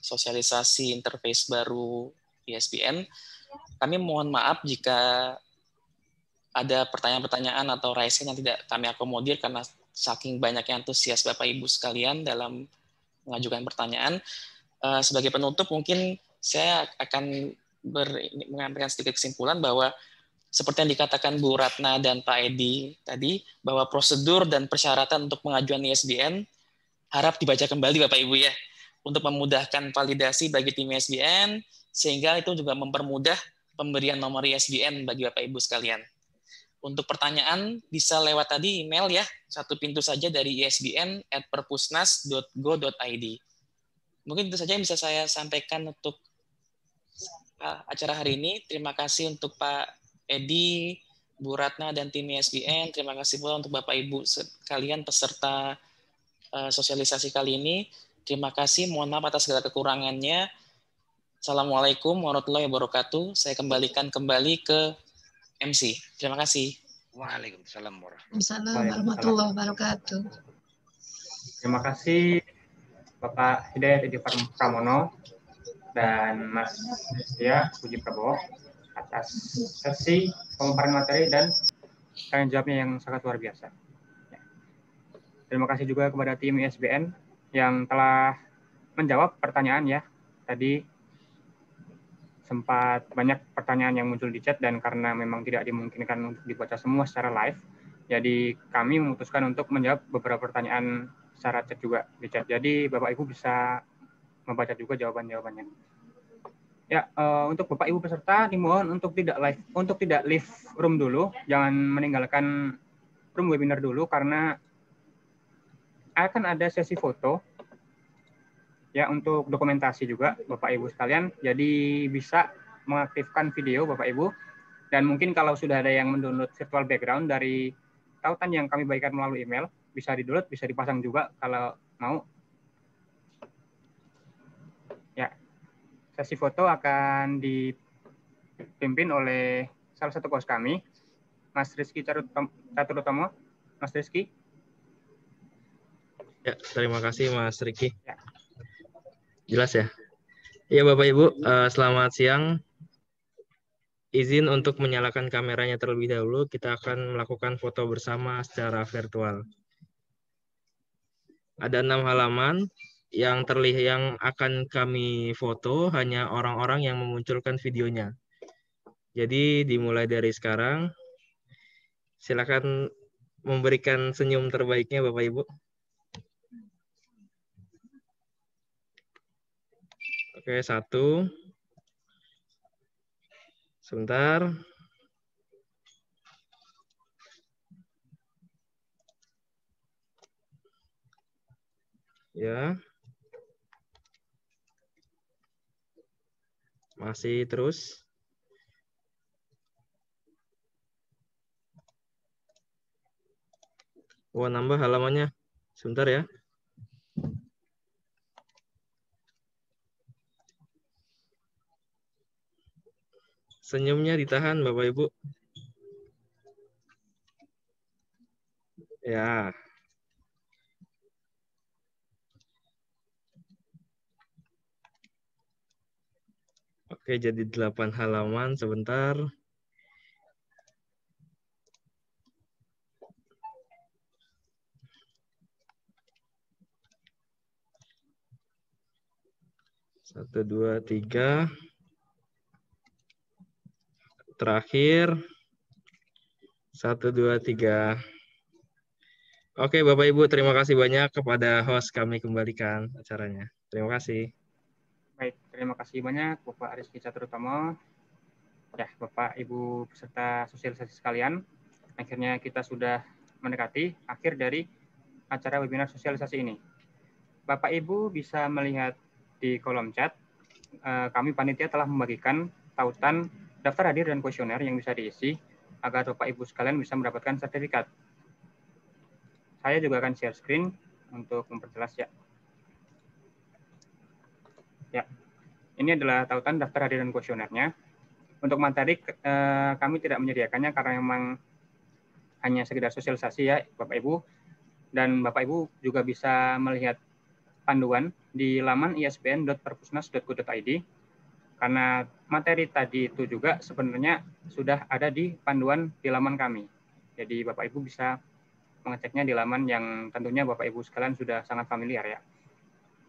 sosialisasi interface baru ISBN. E kami mohon maaf jika ada pertanyaan-pertanyaan atau raise yang tidak kami akomodir karena saking banyaknya antusias Bapak Ibu sekalian dalam mengajukan pertanyaan. Eh, sebagai penutup mungkin saya akan ber, sedikit kesimpulan bahwa seperti yang dikatakan Bu Ratna dan Pak Edi tadi, bahwa prosedur dan persyaratan untuk pengajuan ISBN harap dibaca kembali Bapak Ibu ya, untuk memudahkan validasi bagi tim ISBN, sehingga itu juga mempermudah pemberian nomor ISBN bagi Bapak Ibu sekalian. Untuk pertanyaan bisa lewat tadi email ya, satu pintu saja dari isbn at perpusnas.go.id. Mungkin itu saja yang bisa saya sampaikan untuk uh, acara hari ini. Terima kasih untuk Pak Edi, Bu Ratna dan tim ISBN. E Terima kasih pula untuk Bapak Ibu sekalian peserta eh, sosialisasi kali ini. Terima kasih, mohon maaf atas segala kekurangannya. Assalamualaikum warahmatullahi wabarakatuh. Saya kembalikan kembali ke MC. Terima kasih. Waalaikumsalam warahmatullahi wabarakatuh. Terima kasih Bapak Hidayat Edi Pramono dan Mas Yusya Puji Prabowo atas sesi pemaparan materi dan tanya jawabnya yang sangat luar biasa. Ya. Terima kasih juga kepada tim ISBN yang telah menjawab pertanyaan ya. Tadi sempat banyak pertanyaan yang muncul di chat dan karena memang tidak dimungkinkan untuk dibaca semua secara live, jadi kami memutuskan untuk menjawab beberapa pertanyaan secara chat juga di chat. Jadi Bapak Ibu bisa membaca juga jawaban-jawabannya. Ya, uh, untuk Bapak Ibu peserta dimohon untuk tidak live untuk tidak leave room dulu, jangan meninggalkan room webinar dulu karena akan ada sesi foto ya untuk dokumentasi juga Bapak Ibu sekalian. Jadi bisa mengaktifkan video Bapak Ibu dan mungkin kalau sudah ada yang mendownload virtual background dari tautan yang kami bagikan melalui email bisa didownload, bisa dipasang juga kalau mau sesi foto akan dipimpin oleh salah satu kos kami, Mas Rizky Caturutomo. Mas Rizky. Ya, terima kasih Mas Rizky. Ya. Jelas ya? Ya Bapak Ibu, eh, selamat siang. Izin untuk menyalakan kameranya terlebih dahulu, kita akan melakukan foto bersama secara virtual. Ada enam halaman, yang terlihat yang akan kami foto hanya orang-orang yang memunculkan videonya. Jadi dimulai dari sekarang. Silakan memberikan senyum terbaiknya Bapak Ibu. Oke, satu. Sebentar. Ya. Masih terus. Wah, nambah halamannya. Sebentar ya. Senyumnya ditahan, Bapak Ibu. Ya. Oke, jadi 8 halaman sebentar. Satu, dua, tiga. Terakhir. Satu, dua, tiga. Oke, Bapak Ibu, terima kasih banyak kepada host kami kembalikan acaranya. Terima kasih. Terima kasih banyak Bapak Rizky terutama Ya, Bapak Ibu peserta sosialisasi sekalian, akhirnya kita sudah mendekati akhir dari acara webinar sosialisasi ini. Bapak Ibu bisa melihat di kolom chat, eh, kami panitia telah membagikan tautan daftar hadir dan kuesioner yang bisa diisi agar Bapak Ibu sekalian bisa mendapatkan sertifikat. Saya juga akan share screen untuk memperjelas ya. Ya. Ini adalah tautan daftar hadiran kuesionernya. Untuk materi eh, kami tidak menyediakannya karena memang hanya sekedar sosialisasi ya Bapak Ibu. Dan Bapak Ibu juga bisa melihat panduan di laman isbn.perpusnas.go.id karena materi tadi itu juga sebenarnya sudah ada di panduan di laman kami. Jadi Bapak Ibu bisa mengeceknya di laman yang tentunya Bapak Ibu sekalian sudah sangat familiar ya.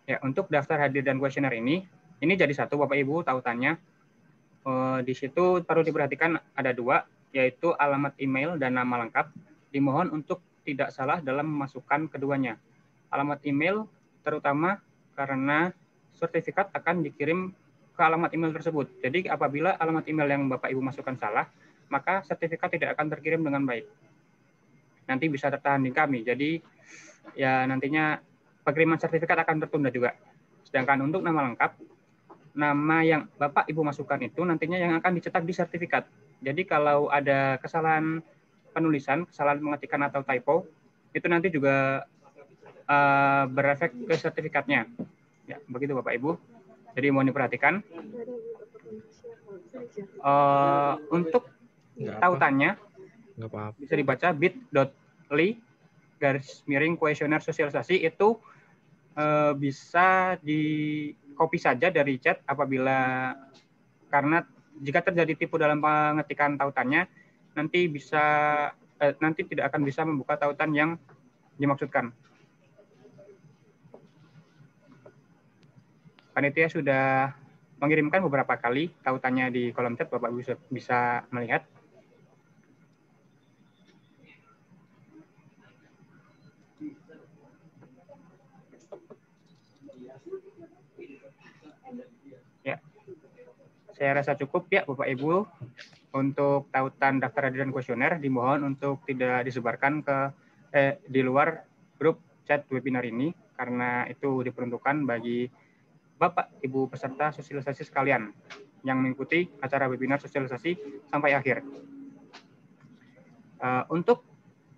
Ya, untuk daftar hadir dan kuesioner ini ini jadi satu Bapak Ibu tautannya. E, di situ perlu diperhatikan ada dua, yaitu alamat email dan nama lengkap. Dimohon untuk tidak salah dalam memasukkan keduanya. Alamat email terutama karena sertifikat akan dikirim ke alamat email tersebut. Jadi apabila alamat email yang Bapak Ibu masukkan salah, maka sertifikat tidak akan terkirim dengan baik. Nanti bisa tertahan di kami. Jadi ya nantinya pengiriman sertifikat akan tertunda juga. Sedangkan untuk nama lengkap, nama yang Bapak Ibu masukkan itu nantinya yang akan dicetak di sertifikat. Jadi kalau ada kesalahan penulisan, kesalahan pengetikan atau typo, itu nanti juga uh, berefek ke sertifikatnya. Ya, begitu Bapak Ibu. Jadi mohon diperhatikan. Uh, untuk tautannya bisa dibaca bit.ly garis miring kuesioner sosialisasi itu uh, bisa di copy saja dari chat apabila karena jika terjadi tipu dalam pengetikan tautannya nanti bisa eh, nanti tidak akan bisa membuka tautan yang dimaksudkan. Panitia sudah mengirimkan beberapa kali tautannya di kolom chat Bapak bisa bisa melihat Saya rasa cukup ya Bapak Ibu untuk tautan daftar hadir dan kuesioner dimohon untuk tidak disebarkan ke eh, di luar grup chat webinar ini karena itu diperuntukkan bagi Bapak Ibu peserta sosialisasi sekalian yang mengikuti acara webinar sosialisasi sampai akhir. Uh, untuk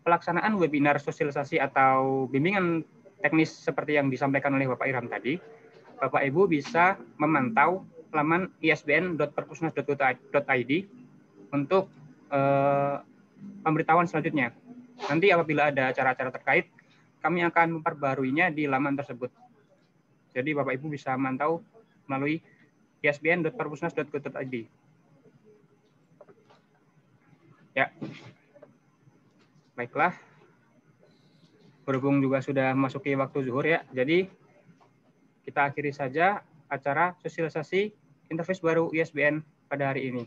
pelaksanaan webinar sosialisasi atau bimbingan teknis seperti yang disampaikan oleh Bapak Iram tadi, Bapak Ibu bisa memantau laman isbn.perpusnas.go.id untuk eh, pemberitahuan selanjutnya. Nanti apabila ada acara-acara terkait, kami akan memperbaruinya di laman tersebut. Jadi Bapak Ibu bisa mantau melalui isbn.perpusnas.go.id. Ya. Baiklah. Berhubung juga sudah masuki waktu zuhur ya. Jadi kita akhiri saja acara sosialisasi interface baru ISBN pada hari ini.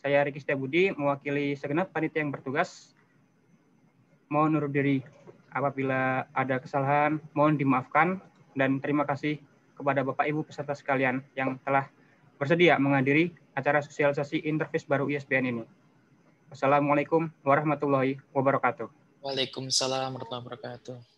Saya Riki Budi mewakili segenap panitia yang bertugas. Mohon nurut diri apabila ada kesalahan, mohon dimaafkan dan terima kasih kepada Bapak Ibu peserta sekalian yang telah bersedia menghadiri acara sosialisasi interface baru ISBN ini. Wassalamualaikum warahmatullahi wabarakatuh. Waalaikumsalam warahmatullahi wabarakatuh.